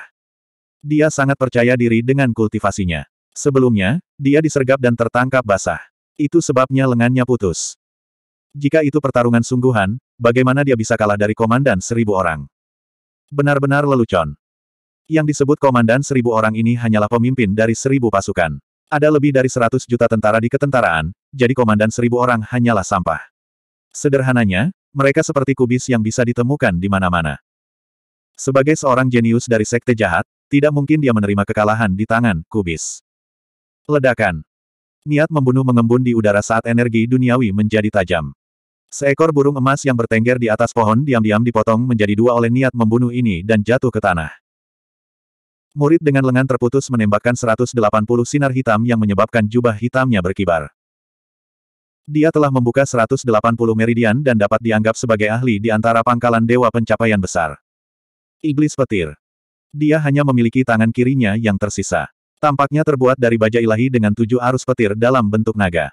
Dia sangat percaya diri dengan kultivasinya. Sebelumnya, dia disergap dan tertangkap basah. Itu sebabnya lengannya putus. Jika itu pertarungan sungguhan, bagaimana dia bisa kalah dari komandan seribu orang? Benar-benar lelucon. Yang disebut komandan seribu orang ini hanyalah pemimpin dari seribu pasukan. Ada lebih dari seratus juta tentara di ketentaraan, jadi komandan seribu orang hanyalah sampah. Sederhananya, mereka seperti kubis yang bisa ditemukan di mana-mana. Sebagai seorang jenius dari sekte jahat, tidak mungkin dia menerima kekalahan di tangan kubis. Ledakan. Niat membunuh mengembun di udara saat energi duniawi menjadi tajam. Seekor burung emas yang bertengger di atas pohon diam-diam dipotong menjadi dua oleh niat membunuh ini dan jatuh ke tanah. Murid dengan lengan terputus menembakkan 180 sinar hitam yang menyebabkan jubah hitamnya berkibar. Dia telah membuka 180 meridian dan dapat dianggap sebagai ahli di antara pangkalan dewa pencapaian besar. Iblis petir. Dia hanya memiliki tangan kirinya yang tersisa. Tampaknya terbuat dari baja ilahi dengan tujuh arus petir dalam bentuk naga.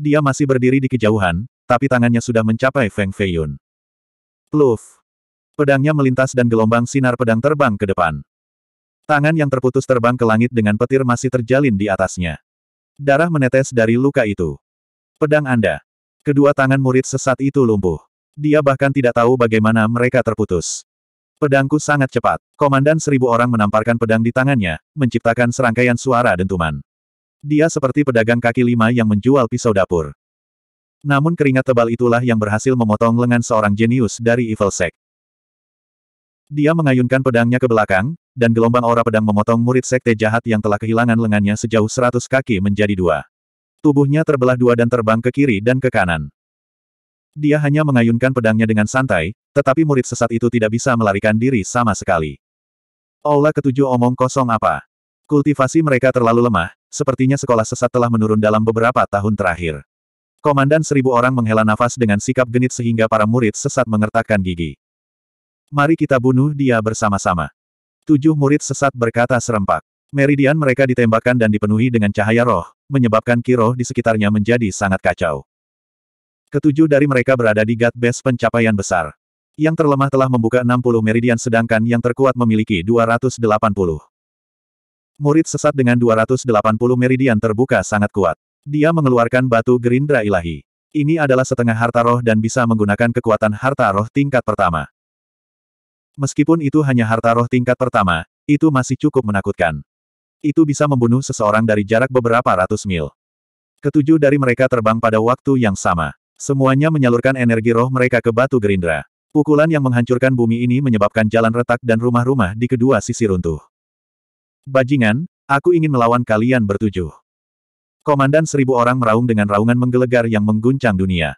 Dia masih berdiri di kejauhan, tapi tangannya sudah mencapai Feng Feiyun. Pluf. Pedangnya melintas dan gelombang sinar pedang terbang ke depan. Tangan yang terputus terbang ke langit dengan petir masih terjalin di atasnya. Darah menetes dari luka itu. Pedang Anda. Kedua tangan murid sesat itu lumpuh. Dia bahkan tidak tahu bagaimana mereka terputus. Pedangku sangat cepat. Komandan seribu orang menamparkan pedang di tangannya, menciptakan serangkaian suara dentuman. Dia seperti pedagang kaki lima yang menjual pisau dapur. Namun keringat tebal itulah yang berhasil memotong lengan seorang jenius dari Evil Sect. Dia mengayunkan pedangnya ke belakang, dan gelombang aura pedang memotong murid sekte jahat yang telah kehilangan lengannya sejauh seratus kaki menjadi dua. Tubuhnya terbelah dua dan terbang ke kiri dan ke kanan. Dia hanya mengayunkan pedangnya dengan santai, tetapi murid sesat itu tidak bisa melarikan diri sama sekali. Aula ketujuh omong kosong apa? Kultivasi mereka terlalu lemah, sepertinya sekolah sesat telah menurun dalam beberapa tahun terakhir. Komandan seribu orang menghela nafas dengan sikap genit sehingga para murid sesat mengertakkan gigi. Mari kita bunuh dia bersama-sama. Tujuh murid sesat berkata serempak. Meridian mereka ditembakkan dan dipenuhi dengan cahaya roh, menyebabkan kiroh di sekitarnya menjadi sangat kacau. Ketujuh dari mereka berada di God Base pencapaian besar. Yang terlemah telah membuka 60 meridian sedangkan yang terkuat memiliki 280. Murid sesat dengan 280 meridian terbuka sangat kuat. Dia mengeluarkan batu gerindra ilahi. Ini adalah setengah harta roh dan bisa menggunakan kekuatan harta roh tingkat pertama. Meskipun itu hanya harta roh tingkat pertama, itu masih cukup menakutkan. Itu bisa membunuh seseorang dari jarak beberapa ratus mil. Ketujuh dari mereka terbang pada waktu yang sama. Semuanya menyalurkan energi roh mereka ke batu gerindra. Pukulan yang menghancurkan bumi ini menyebabkan jalan retak dan rumah-rumah di kedua sisi runtuh. Bajingan, aku ingin melawan kalian bertujuh. Komandan seribu orang meraung dengan raungan menggelegar yang mengguncang dunia.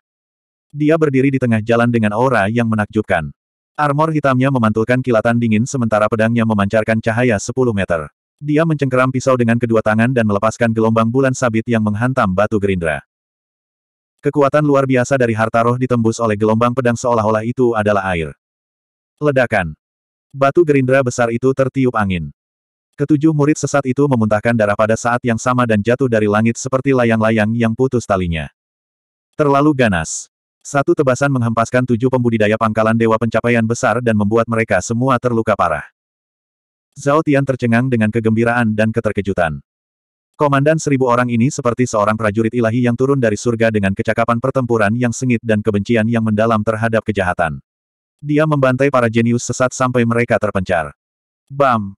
Dia berdiri di tengah jalan dengan aura yang menakjubkan. Armor hitamnya memantulkan kilatan dingin sementara pedangnya memancarkan cahaya 10 meter. Dia mencengkeram pisau dengan kedua tangan dan melepaskan gelombang bulan sabit yang menghantam batu gerindra. Kekuatan luar biasa dari harta roh ditembus oleh gelombang pedang seolah-olah itu adalah air. Ledakan. Batu gerindra besar itu tertiup angin. Ketujuh murid sesat itu memuntahkan darah pada saat yang sama dan jatuh dari langit seperti layang-layang yang putus talinya. Terlalu ganas. Satu tebasan menghempaskan tujuh pembudidaya pangkalan dewa pencapaian besar dan membuat mereka semua terluka parah. Zhao Tian tercengang dengan kegembiraan dan keterkejutan. Komandan seribu orang ini seperti seorang prajurit ilahi yang turun dari surga dengan kecakapan pertempuran yang sengit dan kebencian yang mendalam terhadap kejahatan. Dia membantai para jenius sesat sampai mereka terpencar. Bam!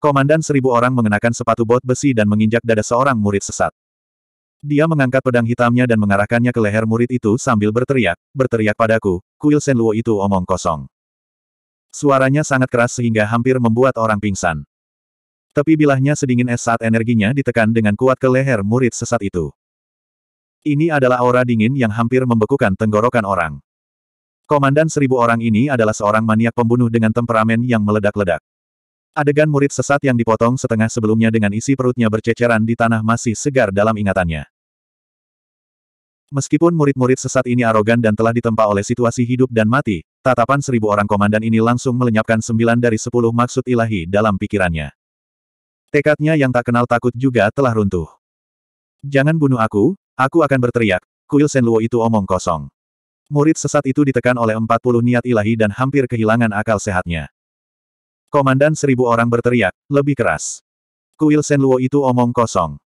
Komandan seribu orang mengenakan sepatu bot besi dan menginjak dada seorang murid sesat. Dia mengangkat pedang hitamnya dan mengarahkannya ke leher murid itu sambil berteriak, berteriak padaku, kuil Senluo itu omong kosong. Suaranya sangat keras sehingga hampir membuat orang pingsan. Tapi bilahnya sedingin es saat energinya ditekan dengan kuat ke leher murid sesat itu. Ini adalah aura dingin yang hampir membekukan tenggorokan orang. Komandan seribu orang ini adalah seorang maniak pembunuh dengan temperamen yang meledak-ledak. Adegan murid sesat yang dipotong setengah sebelumnya dengan isi perutnya berceceran di tanah masih segar dalam ingatannya. Meskipun murid-murid sesat ini arogan dan telah ditempa oleh situasi hidup dan mati, tatapan seribu orang komandan ini langsung melenyapkan sembilan dari sepuluh maksud ilahi dalam pikirannya. Tekadnya yang tak kenal takut juga telah runtuh. Jangan bunuh aku, aku akan berteriak, kuil Senluo itu omong kosong. Murid sesat itu ditekan oleh empat puluh niat ilahi dan hampir kehilangan akal sehatnya. Komandan seribu orang berteriak, lebih keras. Kuil Senluo itu omong kosong.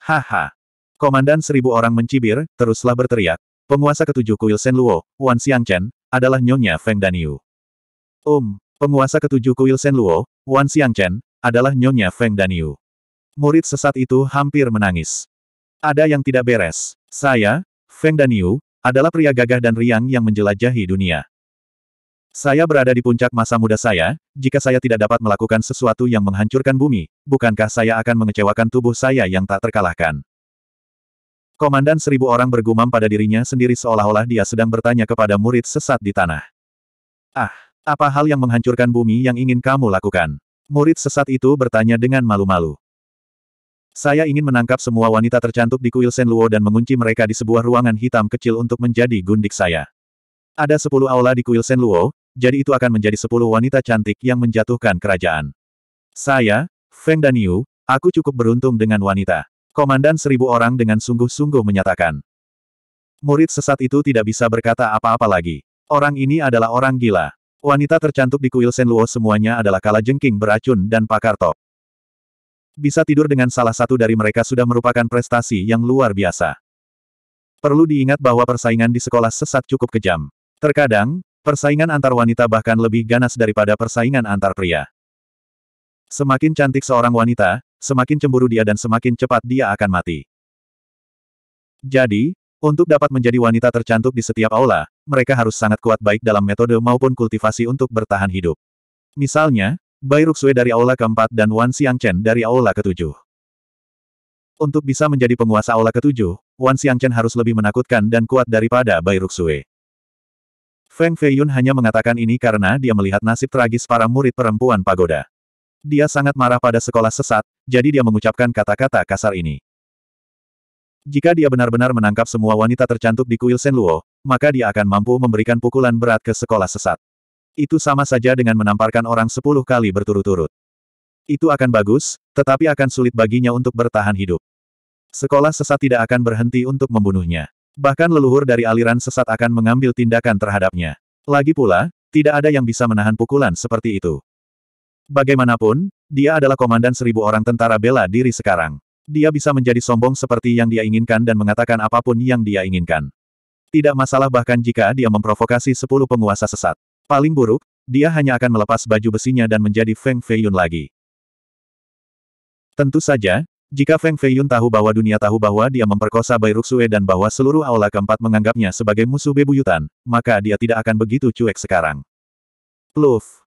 Haha. Komandan seribu orang mencibir, teruslah berteriak. Penguasa ketujuh kuil Senluo, Wan Xiangchen, adalah Nyonya Feng Daniu. Um, penguasa ketujuh kuil Senluo, Wan Xiangchen, adalah Nyonya Feng Daniu. Murid sesat itu hampir menangis. Ada yang tidak beres. Saya, Feng Daniu, adalah pria gagah dan riang yang menjelajahi dunia. Saya berada di puncak masa muda saya, jika saya tidak dapat melakukan sesuatu yang menghancurkan bumi, bukankah saya akan mengecewakan tubuh saya yang tak terkalahkan? Komandan seribu orang bergumam pada dirinya sendiri seolah-olah dia sedang bertanya kepada murid sesat di tanah. Ah, apa hal yang menghancurkan bumi yang ingin kamu lakukan? Murid sesat itu bertanya dengan malu-malu. Saya ingin menangkap semua wanita tercantik di kuil Senluo dan mengunci mereka di sebuah ruangan hitam kecil untuk menjadi gundik saya. Ada sepuluh aula di kuil Senluo, jadi itu akan menjadi sepuluh wanita cantik yang menjatuhkan kerajaan. Saya, Feng Daniu, aku cukup beruntung dengan wanita. Komandan seribu orang dengan sungguh-sungguh menyatakan. Murid sesat itu tidak bisa berkata apa-apa lagi. Orang ini adalah orang gila. Wanita tercantik di kuil Senluo semuanya adalah kala jengking beracun dan pakar top. Bisa tidur dengan salah satu dari mereka sudah merupakan prestasi yang luar biasa. Perlu diingat bahwa persaingan di sekolah sesat cukup kejam. Terkadang, Persaingan antar wanita bahkan lebih ganas daripada persaingan antar pria. Semakin cantik seorang wanita, semakin cemburu dia dan semakin cepat dia akan mati. Jadi, untuk dapat menjadi wanita tercantik di setiap aula, mereka harus sangat kuat baik dalam metode maupun kultivasi untuk bertahan hidup. Misalnya, Bai Ruxue dari aula keempat dan Wan Xiangchen dari aula ketujuh. Untuk bisa menjadi penguasa aula ketujuh, Wan Xiangchen harus lebih menakutkan dan kuat daripada Bai Ruxue. Feng Feiyun hanya mengatakan ini karena dia melihat nasib tragis para murid perempuan pagoda. Dia sangat marah pada sekolah sesat, jadi dia mengucapkan kata-kata kasar ini. Jika dia benar-benar menangkap semua wanita tercantik di kuil Senluo, maka dia akan mampu memberikan pukulan berat ke sekolah sesat. Itu sama saja dengan menamparkan orang sepuluh kali berturut-turut. Itu akan bagus, tetapi akan sulit baginya untuk bertahan hidup. Sekolah sesat tidak akan berhenti untuk membunuhnya. Bahkan leluhur dari aliran sesat akan mengambil tindakan terhadapnya. Lagi pula, tidak ada yang bisa menahan pukulan seperti itu. Bagaimanapun, dia adalah komandan seribu orang tentara bela diri sekarang. Dia bisa menjadi sombong seperti yang dia inginkan dan mengatakan apapun yang dia inginkan. Tidak masalah bahkan jika dia memprovokasi sepuluh penguasa sesat. Paling buruk, dia hanya akan melepas baju besinya dan menjadi Feng Feiyun lagi. Tentu saja, jika Feng Feiyun tahu bahwa dunia tahu bahwa dia memperkosa Bai Ruxue dan bahwa seluruh aula keempat menganggapnya sebagai musuh bebuyutan, maka dia tidak akan begitu cuek sekarang. Pluf.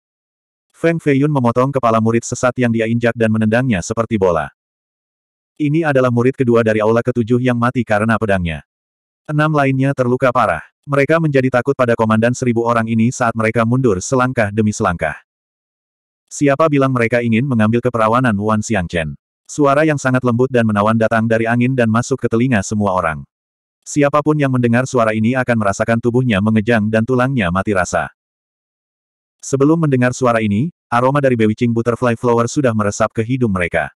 Feng Feiyun memotong kepala murid sesat yang dia injak dan menendangnya seperti bola. Ini adalah murid kedua dari aula ketujuh yang mati karena pedangnya. Enam lainnya terluka parah. Mereka menjadi takut pada komandan seribu orang ini saat mereka mundur selangkah demi selangkah. Siapa bilang mereka ingin mengambil keperawanan Wan Xiangchen? Suara yang sangat lembut dan menawan datang dari angin dan masuk ke telinga semua orang. Siapapun yang mendengar suara ini akan merasakan tubuhnya mengejang dan tulangnya mati rasa. Sebelum mendengar suara ini, aroma dari bewitching butterfly flower sudah meresap ke hidung mereka.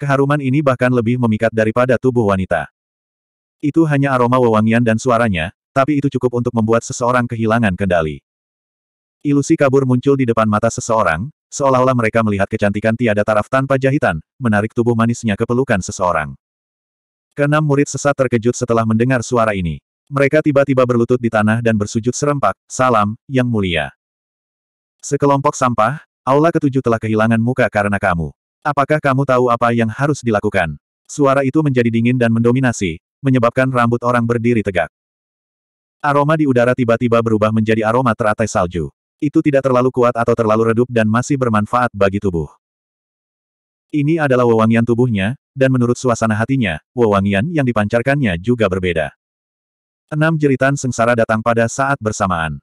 Keharuman ini bahkan lebih memikat daripada tubuh wanita. Itu hanya aroma wewangian dan suaranya, tapi itu cukup untuk membuat seseorang kehilangan kendali. Ilusi kabur muncul di depan mata seseorang, seolah-olah mereka melihat kecantikan tiada taraf tanpa jahitan, menarik tubuh manisnya ke pelukan seseorang. Kenam murid sesat terkejut setelah mendengar suara ini. Mereka tiba-tiba berlutut di tanah dan bersujud serempak, salam, yang mulia. Sekelompok sampah, Aula ketujuh telah kehilangan muka karena kamu. Apakah kamu tahu apa yang harus dilakukan? Suara itu menjadi dingin dan mendominasi, menyebabkan rambut orang berdiri tegak. Aroma di udara tiba-tiba berubah menjadi aroma teratai salju. Itu tidak terlalu kuat atau terlalu redup dan masih bermanfaat bagi tubuh. Ini adalah wewangian tubuhnya, dan menurut suasana hatinya, wewangian yang dipancarkannya juga berbeda. Enam jeritan sengsara datang pada saat bersamaan.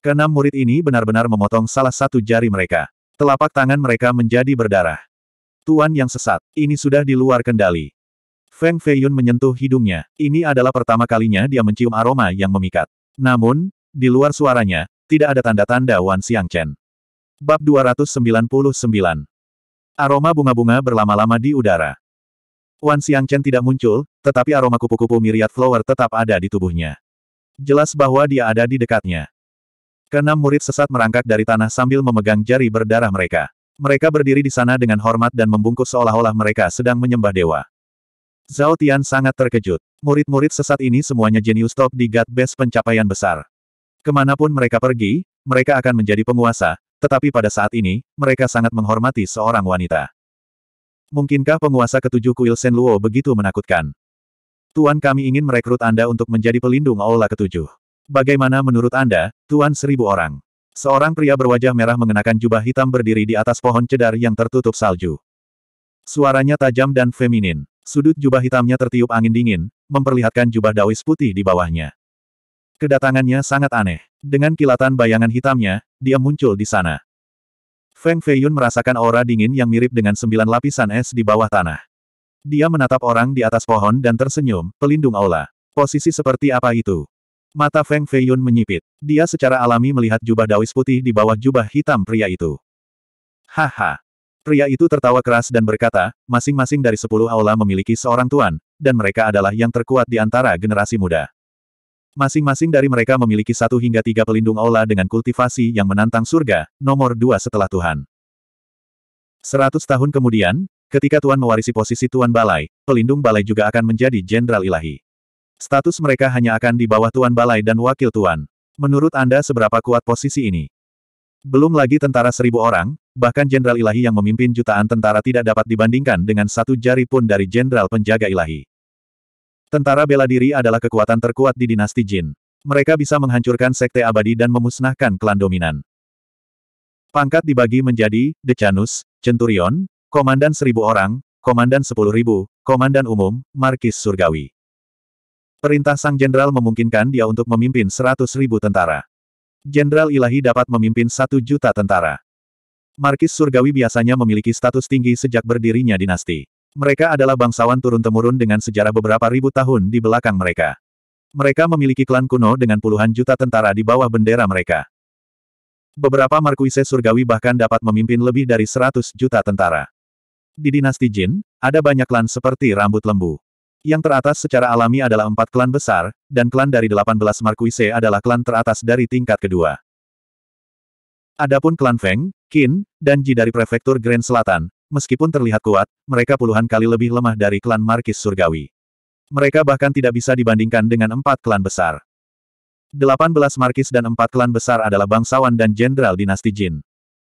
Keenam murid ini benar-benar memotong salah satu jari mereka. Telapak tangan mereka menjadi berdarah. Tuan yang sesat, ini sudah di luar kendali. Feng Feiyun menyentuh hidungnya. Ini adalah pertama kalinya dia mencium aroma yang memikat. Namun, di luar suaranya, tidak ada tanda-tanda Wan Chen. Bab 299 Aroma bunga-bunga berlama-lama di udara. Wan Chen tidak muncul, tetapi aroma kupu-kupu miriat flower tetap ada di tubuhnya. Jelas bahwa dia ada di dekatnya. Keenam murid sesat merangkak dari tanah sambil memegang jari berdarah mereka. Mereka berdiri di sana dengan hormat dan membungkus seolah-olah mereka sedang menyembah dewa. Zhao Tian sangat terkejut. Murid-murid sesat ini semuanya jenius top di God Best pencapaian besar. Kemanapun mereka pergi, mereka akan menjadi penguasa, tetapi pada saat ini, mereka sangat menghormati seorang wanita. Mungkinkah penguasa ketujuh kuil Luo begitu menakutkan? Tuan kami ingin merekrut Anda untuk menjadi pelindung Aula ketujuh. Bagaimana menurut Anda, Tuan seribu orang? Seorang pria berwajah merah mengenakan jubah hitam berdiri di atas pohon cedar yang tertutup salju. Suaranya tajam dan feminin. Sudut jubah hitamnya tertiup angin dingin, memperlihatkan jubah dawis putih di bawahnya. Kedatangannya sangat aneh. Dengan kilatan bayangan hitamnya, dia muncul di sana. Feng Feiyun merasakan aura dingin yang mirip dengan sembilan lapisan es di bawah tanah. Dia menatap orang di atas pohon dan tersenyum, pelindung aula. Posisi seperti apa itu? Mata Feng Feiyun menyipit. Dia secara alami melihat jubah dawis putih di bawah jubah hitam pria itu. Haha. Pria itu tertawa keras dan berkata, masing-masing dari sepuluh aula memiliki seorang tuan, dan mereka adalah yang terkuat di antara generasi muda. Masing-masing dari mereka memiliki satu hingga tiga pelindung aula dengan kultivasi yang menantang surga, nomor dua setelah Tuhan. Seratus tahun kemudian, ketika Tuhan mewarisi posisi Tuhan Balai, pelindung Balai juga akan menjadi Jenderal Ilahi. Status mereka hanya akan di bawah Tuhan Balai dan Wakil Tuhan. Menurut Anda seberapa kuat posisi ini? Belum lagi tentara seribu orang, bahkan Jenderal Ilahi yang memimpin jutaan tentara tidak dapat dibandingkan dengan satu jari pun dari Jenderal Penjaga Ilahi. Tentara bela diri adalah kekuatan terkuat di dinasti Jin. Mereka bisa menghancurkan sekte abadi dan memusnahkan klan dominan. Pangkat dibagi menjadi Decanus, Centurion, Komandan Seribu Orang, Komandan Sepuluh Ribu, Komandan Umum, Markis Surgawi. Perintah sang jenderal memungkinkan dia untuk memimpin seratus ribu tentara. Jenderal Ilahi dapat memimpin satu juta tentara. Markis Surgawi biasanya memiliki status tinggi sejak berdirinya dinasti. Mereka adalah bangsawan turun-temurun dengan sejarah beberapa ribu tahun di belakang mereka. Mereka memiliki klan kuno dengan puluhan juta tentara di bawah bendera mereka. Beberapa Markuise Surgawi bahkan dapat memimpin lebih dari 100 juta tentara. Di dinasti Jin, ada banyak klan seperti rambut lembu. Yang teratas secara alami adalah empat klan besar, dan klan dari 18 Markuise adalah klan teratas dari tingkat kedua. Adapun klan Feng, Qin, dan Ji dari prefektur Grand Selatan, meskipun terlihat kuat, mereka puluhan kali lebih lemah dari klan Markis Surgawi. Mereka bahkan tidak bisa dibandingkan dengan empat klan besar. Delapan belas Markis dan empat klan besar adalah bangsawan dan jenderal dinasti Jin.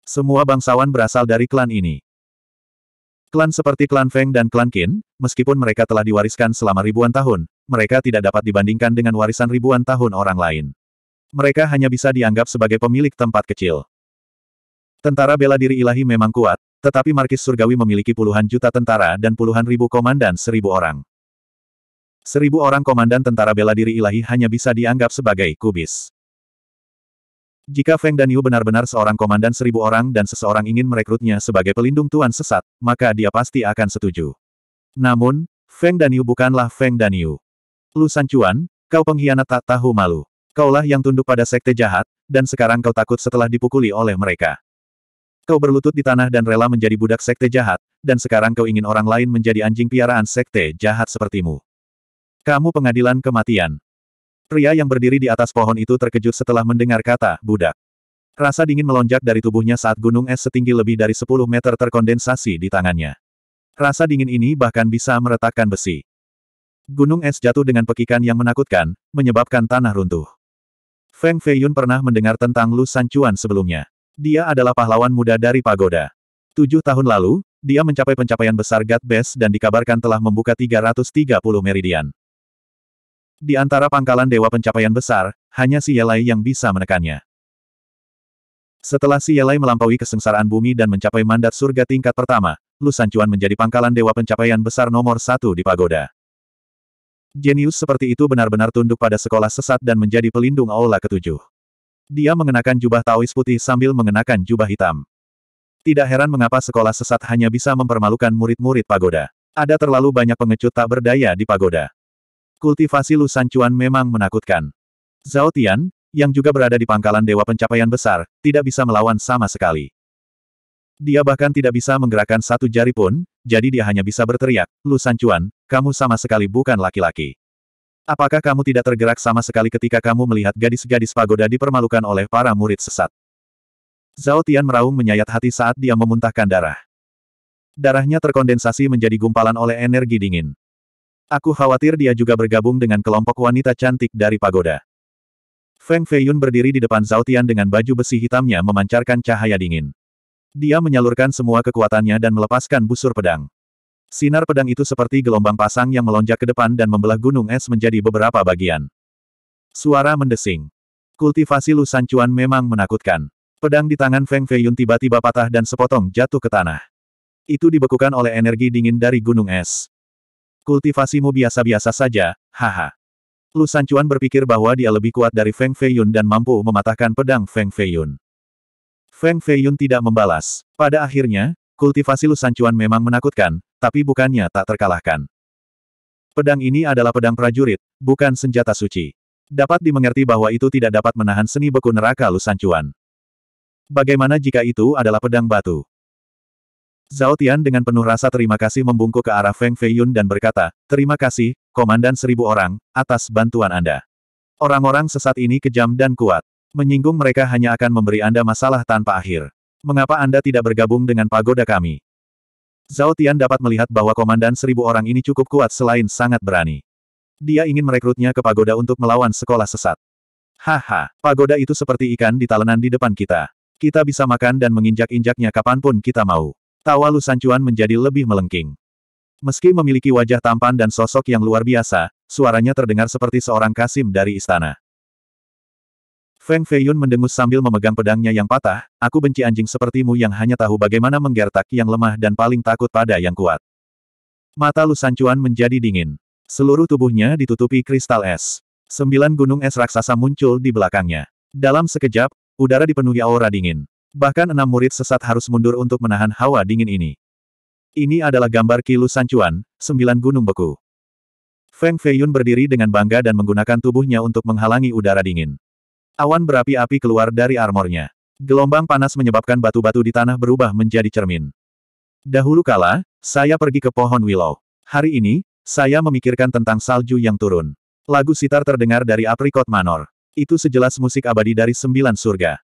Semua bangsawan berasal dari klan ini. Klan seperti klan Feng dan klan Qin, meskipun mereka telah diwariskan selama ribuan tahun, mereka tidak dapat dibandingkan dengan warisan ribuan tahun orang lain. Mereka hanya bisa dianggap sebagai pemilik tempat kecil. Tentara bela diri ilahi memang kuat, tetapi Markis Surgawi memiliki puluhan juta tentara dan puluhan ribu komandan seribu orang. Seribu orang komandan tentara bela diri ilahi hanya bisa dianggap sebagai kubis. Jika Feng dan Yu benar-benar seorang komandan seribu orang dan seseorang ingin merekrutnya sebagai pelindung tuan sesat, maka dia pasti akan setuju. Namun, Feng dan Yu bukanlah Feng Danyu. Lu Sancuan, kau pengkhianat tak tahu malu. Kaulah yang tunduk pada sekte jahat, dan sekarang kau takut setelah dipukuli oleh mereka. Kau berlutut di tanah dan rela menjadi budak sekte jahat, dan sekarang kau ingin orang lain menjadi anjing piaraan sekte jahat sepertimu. Kamu pengadilan kematian. Pria yang berdiri di atas pohon itu terkejut setelah mendengar kata, budak. Rasa dingin melonjak dari tubuhnya saat gunung es setinggi lebih dari 10 meter terkondensasi di tangannya. Rasa dingin ini bahkan bisa meretakkan besi. Gunung es jatuh dengan pekikan yang menakutkan, menyebabkan tanah runtuh. Feng Feiyun pernah mendengar tentang Lu Sancuan sebelumnya. Dia adalah pahlawan muda dari pagoda. Tujuh tahun lalu, dia mencapai pencapaian besar God Best dan dikabarkan telah membuka 330 meridian. Di antara pangkalan dewa pencapaian besar, hanya si Yelai yang bisa menekannya. Setelah si Yelai melampaui kesengsaraan bumi dan mencapai mandat surga tingkat pertama, Lusancuan menjadi pangkalan dewa pencapaian besar nomor satu di pagoda. Jenius seperti itu benar-benar tunduk pada sekolah sesat dan menjadi pelindung Aula ketujuh. Dia mengenakan jubah Taois putih sambil mengenakan jubah hitam. Tidak heran mengapa sekolah sesat hanya bisa mempermalukan murid-murid pagoda. Ada terlalu banyak pengecut tak berdaya di pagoda. Kultivasi Lu Cuan memang menakutkan. Zhao Tian, yang juga berada di pangkalan Dewa Pencapaian Besar, tidak bisa melawan sama sekali. Dia bahkan tidak bisa menggerakkan satu jari pun, jadi dia hanya bisa berteriak, Lu Cuan, kamu sama sekali bukan laki-laki. Apakah kamu tidak tergerak sama sekali ketika kamu melihat gadis-gadis pagoda dipermalukan oleh para murid sesat? Zhao Tian meraung menyayat hati saat dia memuntahkan darah. Darahnya terkondensasi menjadi gumpalan oleh energi dingin. Aku khawatir dia juga bergabung dengan kelompok wanita cantik dari pagoda. Feng Feiyun berdiri di depan Zhao Tian dengan baju besi hitamnya memancarkan cahaya dingin. Dia menyalurkan semua kekuatannya dan melepaskan busur pedang. Sinar pedang itu seperti gelombang pasang yang melonjak ke depan dan membelah gunung es menjadi beberapa bagian. Suara mendesing. Kultivasi Lu Sancuan memang menakutkan. Pedang di tangan Feng Feiyun tiba-tiba patah dan sepotong jatuh ke tanah. Itu dibekukan oleh energi dingin dari gunung es. Kultivasimu biasa-biasa saja, haha. Lu Sancuan berpikir bahwa dia lebih kuat dari Feng Feiyun dan mampu mematahkan pedang Feng Feiyun. Feng Feiyun tidak membalas. Pada akhirnya, kultivasi Lu Sancuan memang menakutkan, tapi bukannya tak terkalahkan. Pedang ini adalah pedang prajurit, bukan senjata suci. Dapat dimengerti bahwa itu tidak dapat menahan seni beku neraka Lusancuan. Bagaimana jika itu adalah pedang batu? Zhao Tian dengan penuh rasa terima kasih membungkuk ke arah Feng Feiyun dan berkata, Terima kasih, Komandan Seribu Orang, atas bantuan Anda. Orang-orang sesat ini kejam dan kuat. Menyinggung mereka hanya akan memberi Anda masalah tanpa akhir. Mengapa Anda tidak bergabung dengan pagoda kami? Zhao Tian dapat melihat bahwa komandan seribu orang ini cukup kuat selain sangat berani. Dia ingin merekrutnya ke pagoda untuk melawan sekolah sesat. Haha, pagoda itu seperti ikan di talenan di depan kita. Kita bisa makan dan menginjak-injaknya kapanpun kita mau. Tawa Lu Sancuan menjadi lebih melengking. Meski memiliki wajah tampan dan sosok yang luar biasa, suaranya terdengar seperti seorang kasim dari istana. Feng Feiyun mendengus sambil memegang pedangnya yang patah, aku benci anjing sepertimu yang hanya tahu bagaimana menggertak yang lemah dan paling takut pada yang kuat. Mata Lu Sancuan menjadi dingin. Seluruh tubuhnya ditutupi kristal es. Sembilan gunung es raksasa muncul di belakangnya. Dalam sekejap, udara dipenuhi aura dingin. Bahkan enam murid sesat harus mundur untuk menahan hawa dingin ini. Ini adalah gambar Kilu Sancuan, sembilan gunung beku. Feng Feiyun berdiri dengan bangga dan menggunakan tubuhnya untuk menghalangi udara dingin. Awan berapi-api keluar dari armornya. Gelombang panas menyebabkan batu-batu di tanah berubah menjadi cermin. Dahulu kala, saya pergi ke pohon willow. Hari ini, saya memikirkan tentang salju yang turun. Lagu sitar terdengar dari aprikot manor. Itu sejelas musik abadi dari sembilan surga.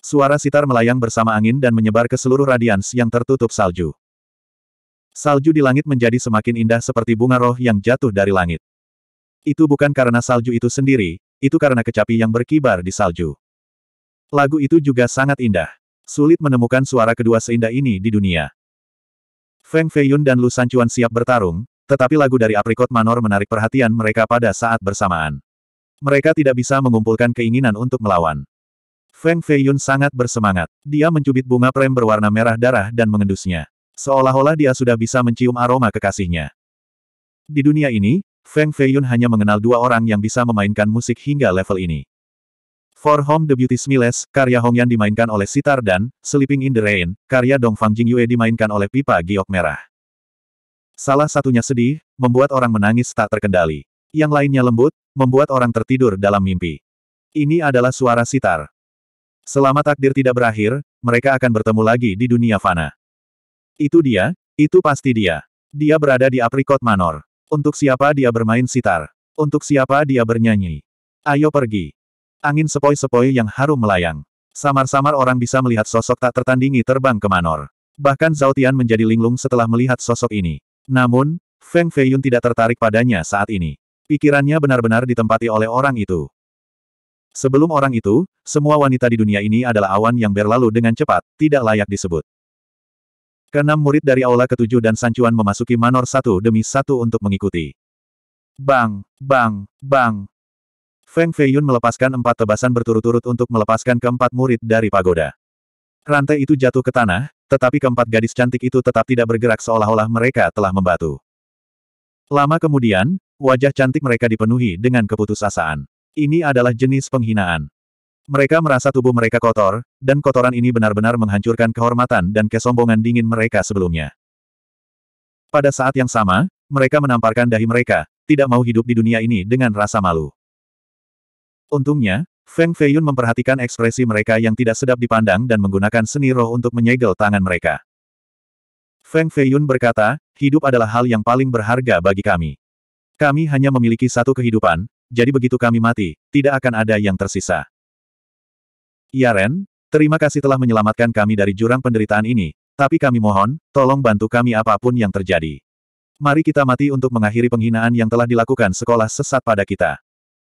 Suara sitar melayang bersama angin dan menyebar ke seluruh radians yang tertutup salju. Salju di langit menjadi semakin indah seperti bunga roh yang jatuh dari langit. Itu bukan karena salju itu sendiri, itu karena kecapi yang berkibar di salju. Lagu itu juga sangat indah. Sulit menemukan suara kedua seindah ini di dunia. Feng Feiyun dan Lu Sanchuan siap bertarung, tetapi lagu dari aprikot manor menarik perhatian mereka pada saat bersamaan. Mereka tidak bisa mengumpulkan keinginan untuk melawan. Feng Feiyun sangat bersemangat. Dia mencubit bunga prem berwarna merah darah dan mengendusnya. Seolah-olah dia sudah bisa mencium aroma kekasihnya. Di dunia ini, Feng Feiyun hanya mengenal dua orang yang bisa memainkan musik hingga level ini. For Home The Beauty Smiles, karya Hong Yan dimainkan oleh sitar dan Sleeping in the Rain, karya Dong Fang Jing Yue dimainkan oleh pipa giok merah. Salah satunya sedih, membuat orang menangis tak terkendali. Yang lainnya lembut, membuat orang tertidur dalam mimpi. Ini adalah suara sitar. Selama takdir tidak berakhir, mereka akan bertemu lagi di dunia fana. Itu dia, itu pasti dia. Dia berada di Apricot manor. Untuk siapa dia bermain sitar? Untuk siapa dia bernyanyi? Ayo pergi. Angin sepoi-sepoi yang harum melayang. Samar-samar orang bisa melihat sosok tak tertandingi terbang ke Manor. Bahkan Zhao Tian menjadi linglung setelah melihat sosok ini. Namun, Feng Feiyun tidak tertarik padanya saat ini. Pikirannya benar-benar ditempati oleh orang itu. Sebelum orang itu, semua wanita di dunia ini adalah awan yang berlalu dengan cepat, tidak layak disebut. Keenam murid dari Aula ketujuh dan Sancuan memasuki manor satu demi satu untuk mengikuti. Bang, bang, bang. Feng Feiyun melepaskan empat tebasan berturut-turut untuk melepaskan keempat murid dari pagoda. Rantai itu jatuh ke tanah, tetapi keempat gadis cantik itu tetap tidak bergerak seolah-olah mereka telah membatu. Lama kemudian, wajah cantik mereka dipenuhi dengan keputusasaan. Ini adalah jenis penghinaan. Mereka merasa tubuh mereka kotor, dan kotoran ini benar-benar menghancurkan kehormatan dan kesombongan dingin mereka sebelumnya. Pada saat yang sama, mereka menamparkan dahi mereka, tidak mau hidup di dunia ini dengan rasa malu. Untungnya, Feng Feiyun memperhatikan ekspresi mereka yang tidak sedap dipandang dan menggunakan seni roh untuk menyegel tangan mereka. Feng Feiyun berkata, hidup adalah hal yang paling berharga bagi kami. Kami hanya memiliki satu kehidupan, jadi begitu kami mati, tidak akan ada yang tersisa. Yaren, terima kasih telah menyelamatkan kami dari jurang penderitaan ini, tapi kami mohon, tolong bantu kami apapun yang terjadi. Mari kita mati untuk mengakhiri penghinaan yang telah dilakukan sekolah sesat pada kita.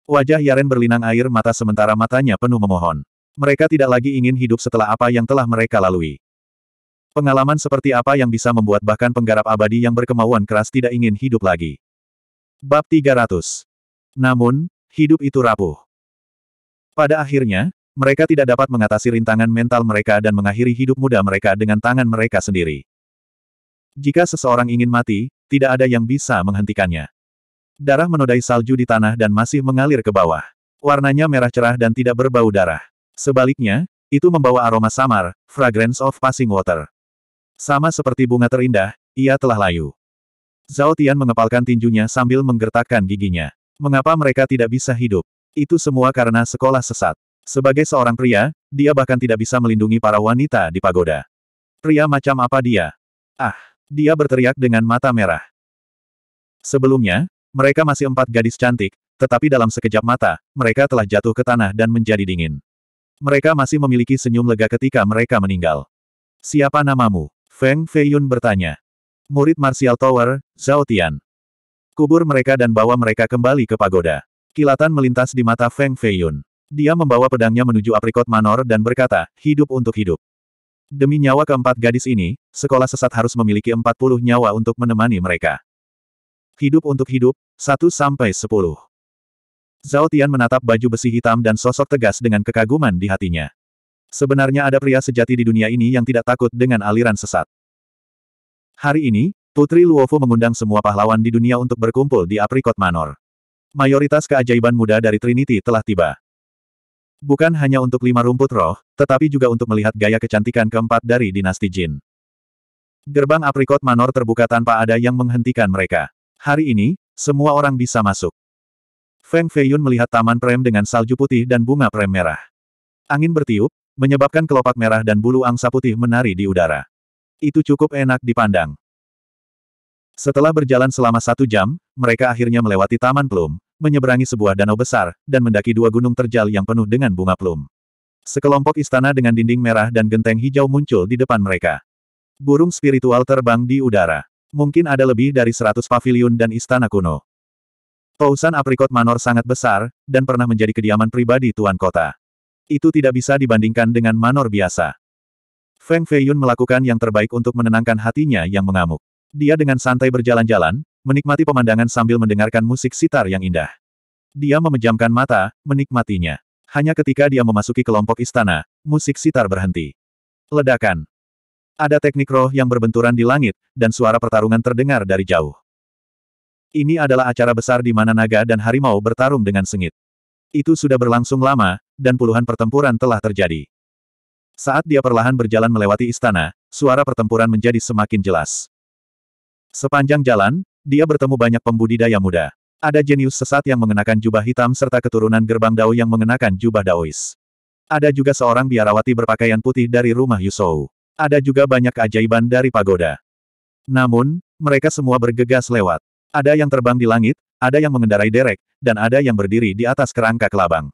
Wajah Yaren berlinang air mata sementara matanya penuh memohon. Mereka tidak lagi ingin hidup setelah apa yang telah mereka lalui. Pengalaman seperti apa yang bisa membuat bahkan penggarap abadi yang berkemauan keras tidak ingin hidup lagi. Bab 300. Namun, hidup itu rapuh. Pada akhirnya, mereka tidak dapat mengatasi rintangan mental mereka dan mengakhiri hidup muda mereka dengan tangan mereka sendiri. Jika seseorang ingin mati, tidak ada yang bisa menghentikannya. Darah menodai salju di tanah dan masih mengalir ke bawah. Warnanya merah cerah dan tidak berbau darah. Sebaliknya, itu membawa aroma samar, fragrance of passing water. Sama seperti bunga terindah, ia telah layu. Zhao Tian mengepalkan tinjunya sambil menggertakkan giginya. Mengapa mereka tidak bisa hidup? Itu semua karena sekolah sesat. Sebagai seorang pria, dia bahkan tidak bisa melindungi para wanita di pagoda. Pria macam apa dia? Ah! Dia berteriak dengan mata merah. Sebelumnya, mereka masih empat gadis cantik, tetapi dalam sekejap mata, mereka telah jatuh ke tanah dan menjadi dingin. Mereka masih memiliki senyum lega ketika mereka meninggal. Siapa namamu? Feng Feiyun bertanya. Murid Martial Tower, Zhao Tian. Kubur mereka dan bawa mereka kembali ke pagoda. Kilatan melintas di mata Feng Feiyun. Dia membawa pedangnya menuju aprikot manor dan berkata, hidup untuk hidup. Demi nyawa keempat gadis ini, sekolah sesat harus memiliki 40 nyawa untuk menemani mereka. Hidup untuk hidup, satu sampai sepuluh. Zhao Tian menatap baju besi hitam dan sosok tegas dengan kekaguman di hatinya. Sebenarnya ada pria sejati di dunia ini yang tidak takut dengan aliran sesat. Hari ini, Putri Luofu mengundang semua pahlawan di dunia untuk berkumpul di Aprikot Manor. Mayoritas keajaiban muda dari Trinity telah tiba. Bukan hanya untuk lima rumput roh, tetapi juga untuk melihat gaya kecantikan keempat dari dinasti Jin. Gerbang aprikot manor terbuka tanpa ada yang menghentikan mereka. Hari ini, semua orang bisa masuk. Feng Feiyun melihat taman prem dengan salju putih dan bunga prem merah. Angin bertiup, menyebabkan kelopak merah dan bulu angsa putih menari di udara. Itu cukup enak dipandang. Setelah berjalan selama satu jam, mereka akhirnya melewati taman plum, menyeberangi sebuah danau besar, dan mendaki dua gunung terjal yang penuh dengan bunga plum. Sekelompok istana dengan dinding merah dan genteng hijau muncul di depan mereka. Burung spiritual terbang di udara. Mungkin ada lebih dari seratus pavilion dan istana kuno. Pausan aprikot manor sangat besar, dan pernah menjadi kediaman pribadi tuan kota. Itu tidak bisa dibandingkan dengan manor biasa. Feng Feiyun melakukan yang terbaik untuk menenangkan hatinya yang mengamuk. Dia dengan santai berjalan-jalan, menikmati pemandangan sambil mendengarkan musik sitar yang indah. Dia memejamkan mata, menikmatinya. Hanya ketika dia memasuki kelompok istana, musik sitar berhenti. Ledakan. Ada teknik roh yang berbenturan di langit, dan suara pertarungan terdengar dari jauh. Ini adalah acara besar di mana naga dan harimau bertarung dengan sengit. Itu sudah berlangsung lama, dan puluhan pertempuran telah terjadi. Saat dia perlahan berjalan melewati istana, suara pertempuran menjadi semakin jelas. Sepanjang jalan, dia bertemu banyak pembudidaya muda. Ada jenius sesat yang mengenakan jubah hitam serta keturunan gerbang Dao yang mengenakan jubah Daois. Ada juga seorang biarawati berpakaian putih dari rumah Yusou. Ada juga banyak keajaiban dari pagoda. Namun, mereka semua bergegas lewat. Ada yang terbang di langit, ada yang mengendarai derek, dan ada yang berdiri di atas kerangka kelabang.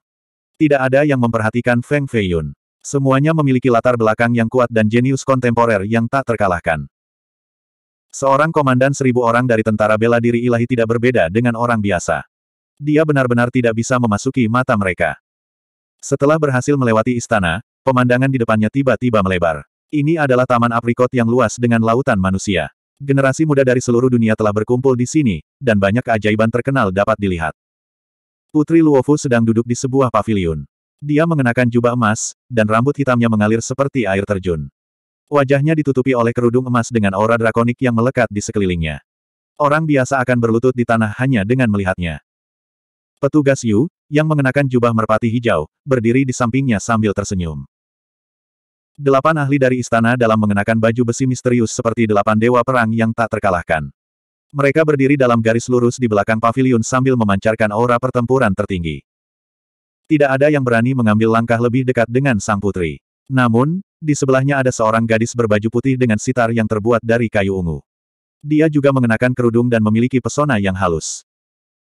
Tidak ada yang memperhatikan Feng Feiyun. Semuanya memiliki latar belakang yang kuat dan jenius kontemporer yang tak terkalahkan. Seorang komandan seribu orang dari tentara bela diri ilahi tidak berbeda dengan orang biasa. Dia benar-benar tidak bisa memasuki mata mereka. Setelah berhasil melewati istana, pemandangan di depannya tiba-tiba melebar. Ini adalah taman aprikot yang luas dengan lautan manusia. Generasi muda dari seluruh dunia telah berkumpul di sini, dan banyak keajaiban terkenal dapat dilihat. Putri Luofu sedang duduk di sebuah paviliun. Dia mengenakan jubah emas, dan rambut hitamnya mengalir seperti air terjun. Wajahnya ditutupi oleh kerudung emas dengan aura drakonik yang melekat di sekelilingnya. Orang biasa akan berlutut di tanah hanya dengan melihatnya. Petugas Yu, yang mengenakan jubah merpati hijau, berdiri di sampingnya sambil tersenyum. Delapan ahli dari istana dalam mengenakan baju besi misterius seperti delapan dewa perang yang tak terkalahkan. Mereka berdiri dalam garis lurus di belakang pavilion sambil memancarkan aura pertempuran tertinggi. Tidak ada yang berani mengambil langkah lebih dekat dengan sang putri. Namun, di sebelahnya ada seorang gadis berbaju putih dengan sitar yang terbuat dari kayu ungu. Dia juga mengenakan kerudung dan memiliki pesona yang halus.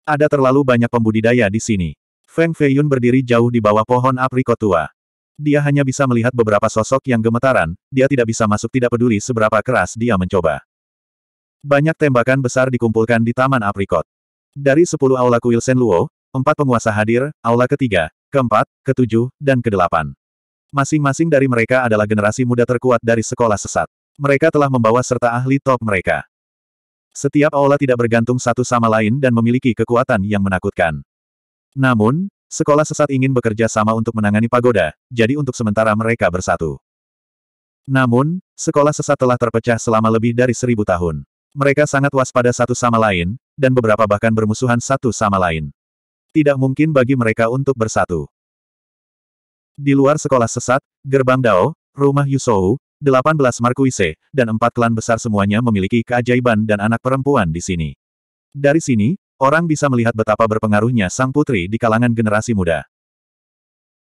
Ada terlalu banyak pembudidaya di sini. Feng Feiyun berdiri jauh di bawah pohon aprikot tua. Dia hanya bisa melihat beberapa sosok yang gemetaran, dia tidak bisa masuk tidak peduli seberapa keras dia mencoba. Banyak tembakan besar dikumpulkan di Taman Aprikot. Dari sepuluh aula kuil Senluo, empat penguasa hadir, aula ketiga, keempat, ketujuh, dan kedelapan. Masing-masing dari mereka adalah generasi muda terkuat dari sekolah sesat. Mereka telah membawa serta ahli top mereka. Setiap aula tidak bergantung satu sama lain dan memiliki kekuatan yang menakutkan. Namun, sekolah sesat ingin bekerja sama untuk menangani pagoda, jadi untuk sementara mereka bersatu. Namun, sekolah sesat telah terpecah selama lebih dari seribu tahun. Mereka sangat waspada satu sama lain, dan beberapa bahkan bermusuhan satu sama lain. Tidak mungkin bagi mereka untuk bersatu. Di luar sekolah sesat, gerbang Dao, rumah Yusou, 18 Markuise, dan empat klan besar semuanya memiliki keajaiban dan anak perempuan di sini. Dari sini, orang bisa melihat betapa berpengaruhnya sang putri di kalangan generasi muda.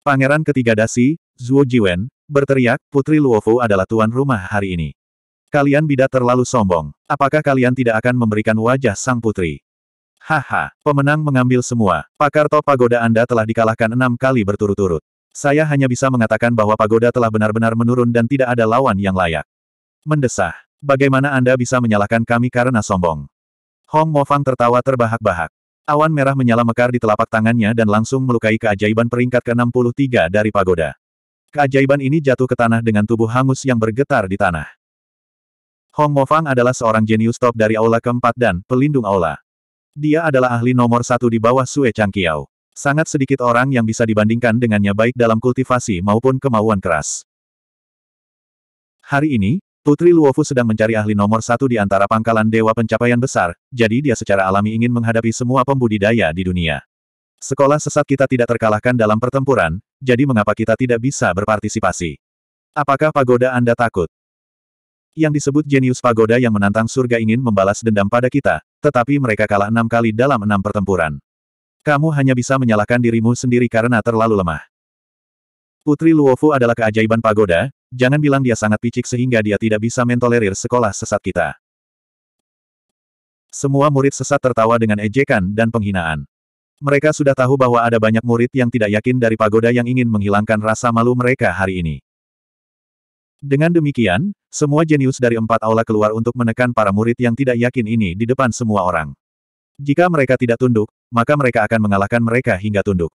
Pangeran ketiga Dasi, Zuo Jiwen, berteriak, Putri Luofu adalah tuan rumah hari ini. Kalian bidat terlalu sombong. Apakah kalian tidak akan memberikan wajah sang putri? Haha, pemenang mengambil semua. Pakar top pagoda Anda telah dikalahkan enam kali berturut-turut. Saya hanya bisa mengatakan bahwa pagoda telah benar-benar menurun dan tidak ada lawan yang layak. Mendesah. Bagaimana Anda bisa menyalahkan kami karena sombong? Hong Mo Fang tertawa terbahak-bahak. Awan merah menyala mekar di telapak tangannya dan langsung melukai keajaiban peringkat ke-63 dari pagoda. Keajaiban ini jatuh ke tanah dengan tubuh hangus yang bergetar di tanah. Hong Mo Fang adalah seorang jenius top dari Aula keempat dan pelindung Aula. Dia adalah ahli nomor satu di bawah Sue Chang Kiao. Sangat sedikit orang yang bisa dibandingkan dengannya baik dalam kultivasi maupun kemauan keras. Hari ini, Putri Luofu sedang mencari ahli nomor satu di antara pangkalan dewa pencapaian besar, jadi dia secara alami ingin menghadapi semua pembudidaya di dunia. Sekolah sesat kita tidak terkalahkan dalam pertempuran, jadi mengapa kita tidak bisa berpartisipasi? Apakah pagoda Anda takut? Yang disebut jenius pagoda yang menantang surga ingin membalas dendam pada kita, tetapi mereka kalah enam kali dalam enam pertempuran. Kamu hanya bisa menyalahkan dirimu sendiri karena terlalu lemah. Putri Luofu adalah keajaiban pagoda, jangan bilang dia sangat picik sehingga dia tidak bisa mentolerir sekolah sesat kita. Semua murid sesat tertawa dengan ejekan dan penghinaan. Mereka sudah tahu bahwa ada banyak murid yang tidak yakin dari pagoda yang ingin menghilangkan rasa malu mereka hari ini. Dengan demikian, semua jenius dari empat aula keluar untuk menekan para murid yang tidak yakin ini di depan semua orang. Jika mereka tidak tunduk, maka mereka akan mengalahkan mereka hingga tunduk.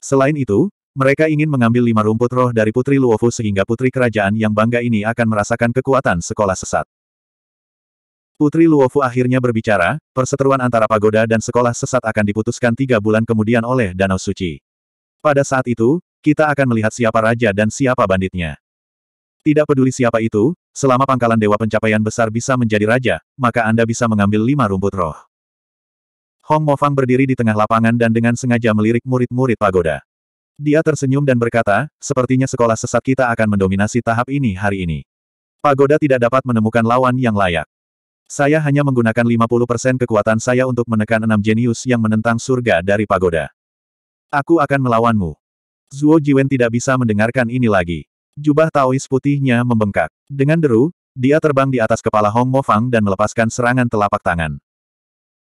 Selain itu, mereka ingin mengambil lima rumput roh dari Putri Luofu sehingga Putri Kerajaan yang bangga ini akan merasakan kekuatan sekolah sesat. Putri Luofu akhirnya berbicara, perseteruan antara pagoda dan sekolah sesat akan diputuskan tiga bulan kemudian oleh Danau Suci. Pada saat itu, kita akan melihat siapa raja dan siapa banditnya. Tidak peduli siapa itu, selama pangkalan dewa pencapaian besar bisa menjadi raja, maka Anda bisa mengambil lima rumput roh. Hong Mo Fang berdiri di tengah lapangan dan dengan sengaja melirik murid-murid pagoda. Dia tersenyum dan berkata, sepertinya sekolah sesat kita akan mendominasi tahap ini hari ini. Pagoda tidak dapat menemukan lawan yang layak. Saya hanya menggunakan 50% kekuatan saya untuk menekan enam jenius yang menentang surga dari pagoda. Aku akan melawanmu. Zuo Jiwen tidak bisa mendengarkan ini lagi. Jubah Taois putihnya membengkak. Dengan deru, dia terbang di atas kepala Hong Mo Fang dan melepaskan serangan telapak tangan.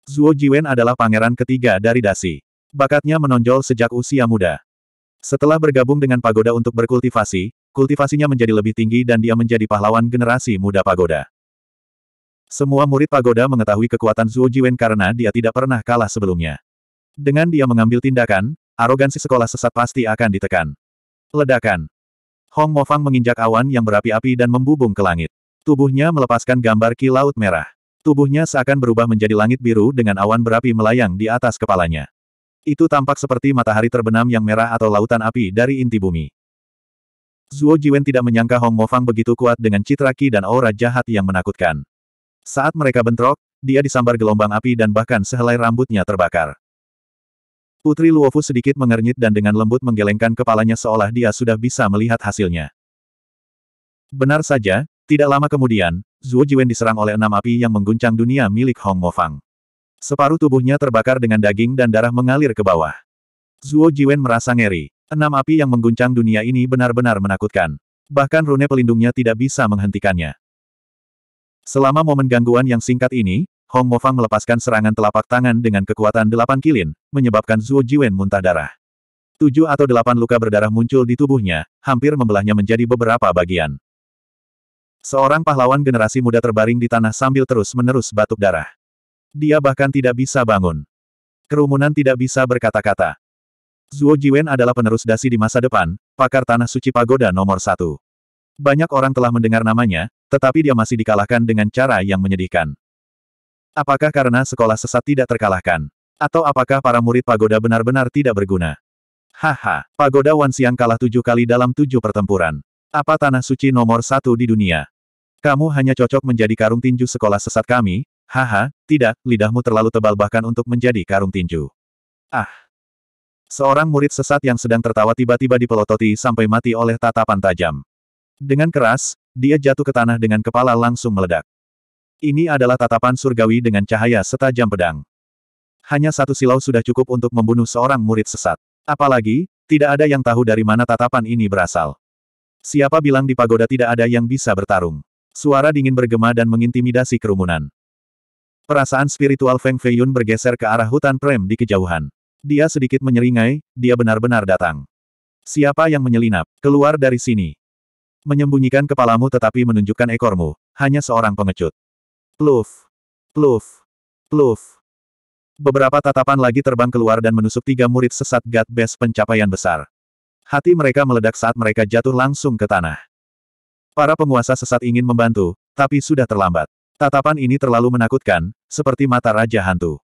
Zuo Jiwen adalah pangeran ketiga dari Dasi. Bakatnya menonjol sejak usia muda. Setelah bergabung dengan pagoda untuk berkultivasi, kultivasinya menjadi lebih tinggi dan dia menjadi pahlawan generasi muda pagoda. Semua murid pagoda mengetahui kekuatan Zuo Jiwen karena dia tidak pernah kalah sebelumnya. Dengan dia mengambil tindakan, arogansi sekolah sesat pasti akan ditekan. Ledakan. Hong Mofang menginjak awan yang berapi-api dan membubung ke langit. Tubuhnya melepaskan gambar kilaut merah. Tubuhnya seakan berubah menjadi langit biru dengan awan berapi melayang di atas kepalanya. Itu tampak seperti matahari terbenam yang merah atau lautan api dari inti bumi. Zuo Jiwen tidak menyangka Hong Mofang begitu kuat dengan citra ki dan aura jahat yang menakutkan. Saat mereka bentrok, dia disambar gelombang api dan bahkan sehelai rambutnya terbakar. Putri Luofu sedikit mengernyit dan dengan lembut menggelengkan kepalanya seolah dia sudah bisa melihat hasilnya. Benar saja, tidak lama kemudian, Zhuo Jiwen diserang oleh enam api yang mengguncang dunia milik Hong Mo Fang. Separuh tubuhnya terbakar dengan daging dan darah mengalir ke bawah. Zhuo Jiwen merasa ngeri. Enam api yang mengguncang dunia ini benar-benar menakutkan. Bahkan rune pelindungnya tidak bisa menghentikannya. Selama momen gangguan yang singkat ini, Hong Mo Fang melepaskan serangan telapak tangan dengan kekuatan delapan kilin, menyebabkan Zhuo Jiwen muntah darah. Tujuh atau delapan luka berdarah muncul di tubuhnya, hampir membelahnya menjadi beberapa bagian. Seorang pahlawan generasi muda terbaring di tanah sambil terus-menerus batuk darah. Dia bahkan tidak bisa bangun. Kerumunan tidak bisa berkata-kata. Zuo Jiwen adalah penerus dasi di masa depan, pakar tanah suci pagoda nomor satu. Banyak orang telah mendengar namanya, tetapi dia masih dikalahkan dengan cara yang menyedihkan. Apakah karena sekolah sesat tidak terkalahkan? Atau apakah para murid pagoda benar-benar tidak berguna? Haha, pagoda wan siang kalah tujuh kali dalam tujuh pertempuran. Apa tanah suci nomor satu di dunia? Kamu hanya cocok menjadi karung tinju sekolah sesat kami, haha, tidak, lidahmu terlalu tebal bahkan untuk menjadi karung tinju. Ah. Seorang murid sesat yang sedang tertawa tiba-tiba dipelototi sampai mati oleh tatapan tajam. Dengan keras, dia jatuh ke tanah dengan kepala langsung meledak. Ini adalah tatapan surgawi dengan cahaya setajam pedang. Hanya satu silau sudah cukup untuk membunuh seorang murid sesat. Apalagi, tidak ada yang tahu dari mana tatapan ini berasal. Siapa bilang di pagoda tidak ada yang bisa bertarung? Suara dingin bergema dan mengintimidasi kerumunan. Perasaan spiritual Feng Feiyun bergeser ke arah hutan prem di kejauhan. Dia sedikit menyeringai, dia benar-benar datang. Siapa yang menyelinap? Keluar dari sini. Menyembunyikan kepalamu tetapi menunjukkan ekormu. Hanya seorang pengecut. Pluf. Pluf. Pluf. Beberapa tatapan lagi terbang keluar dan menusuk tiga murid sesat God Best pencapaian besar. Hati mereka meledak saat mereka jatuh langsung ke tanah. Para penguasa sesat ingin membantu, tapi sudah terlambat. Tatapan ini terlalu menakutkan, seperti mata Raja Hantu.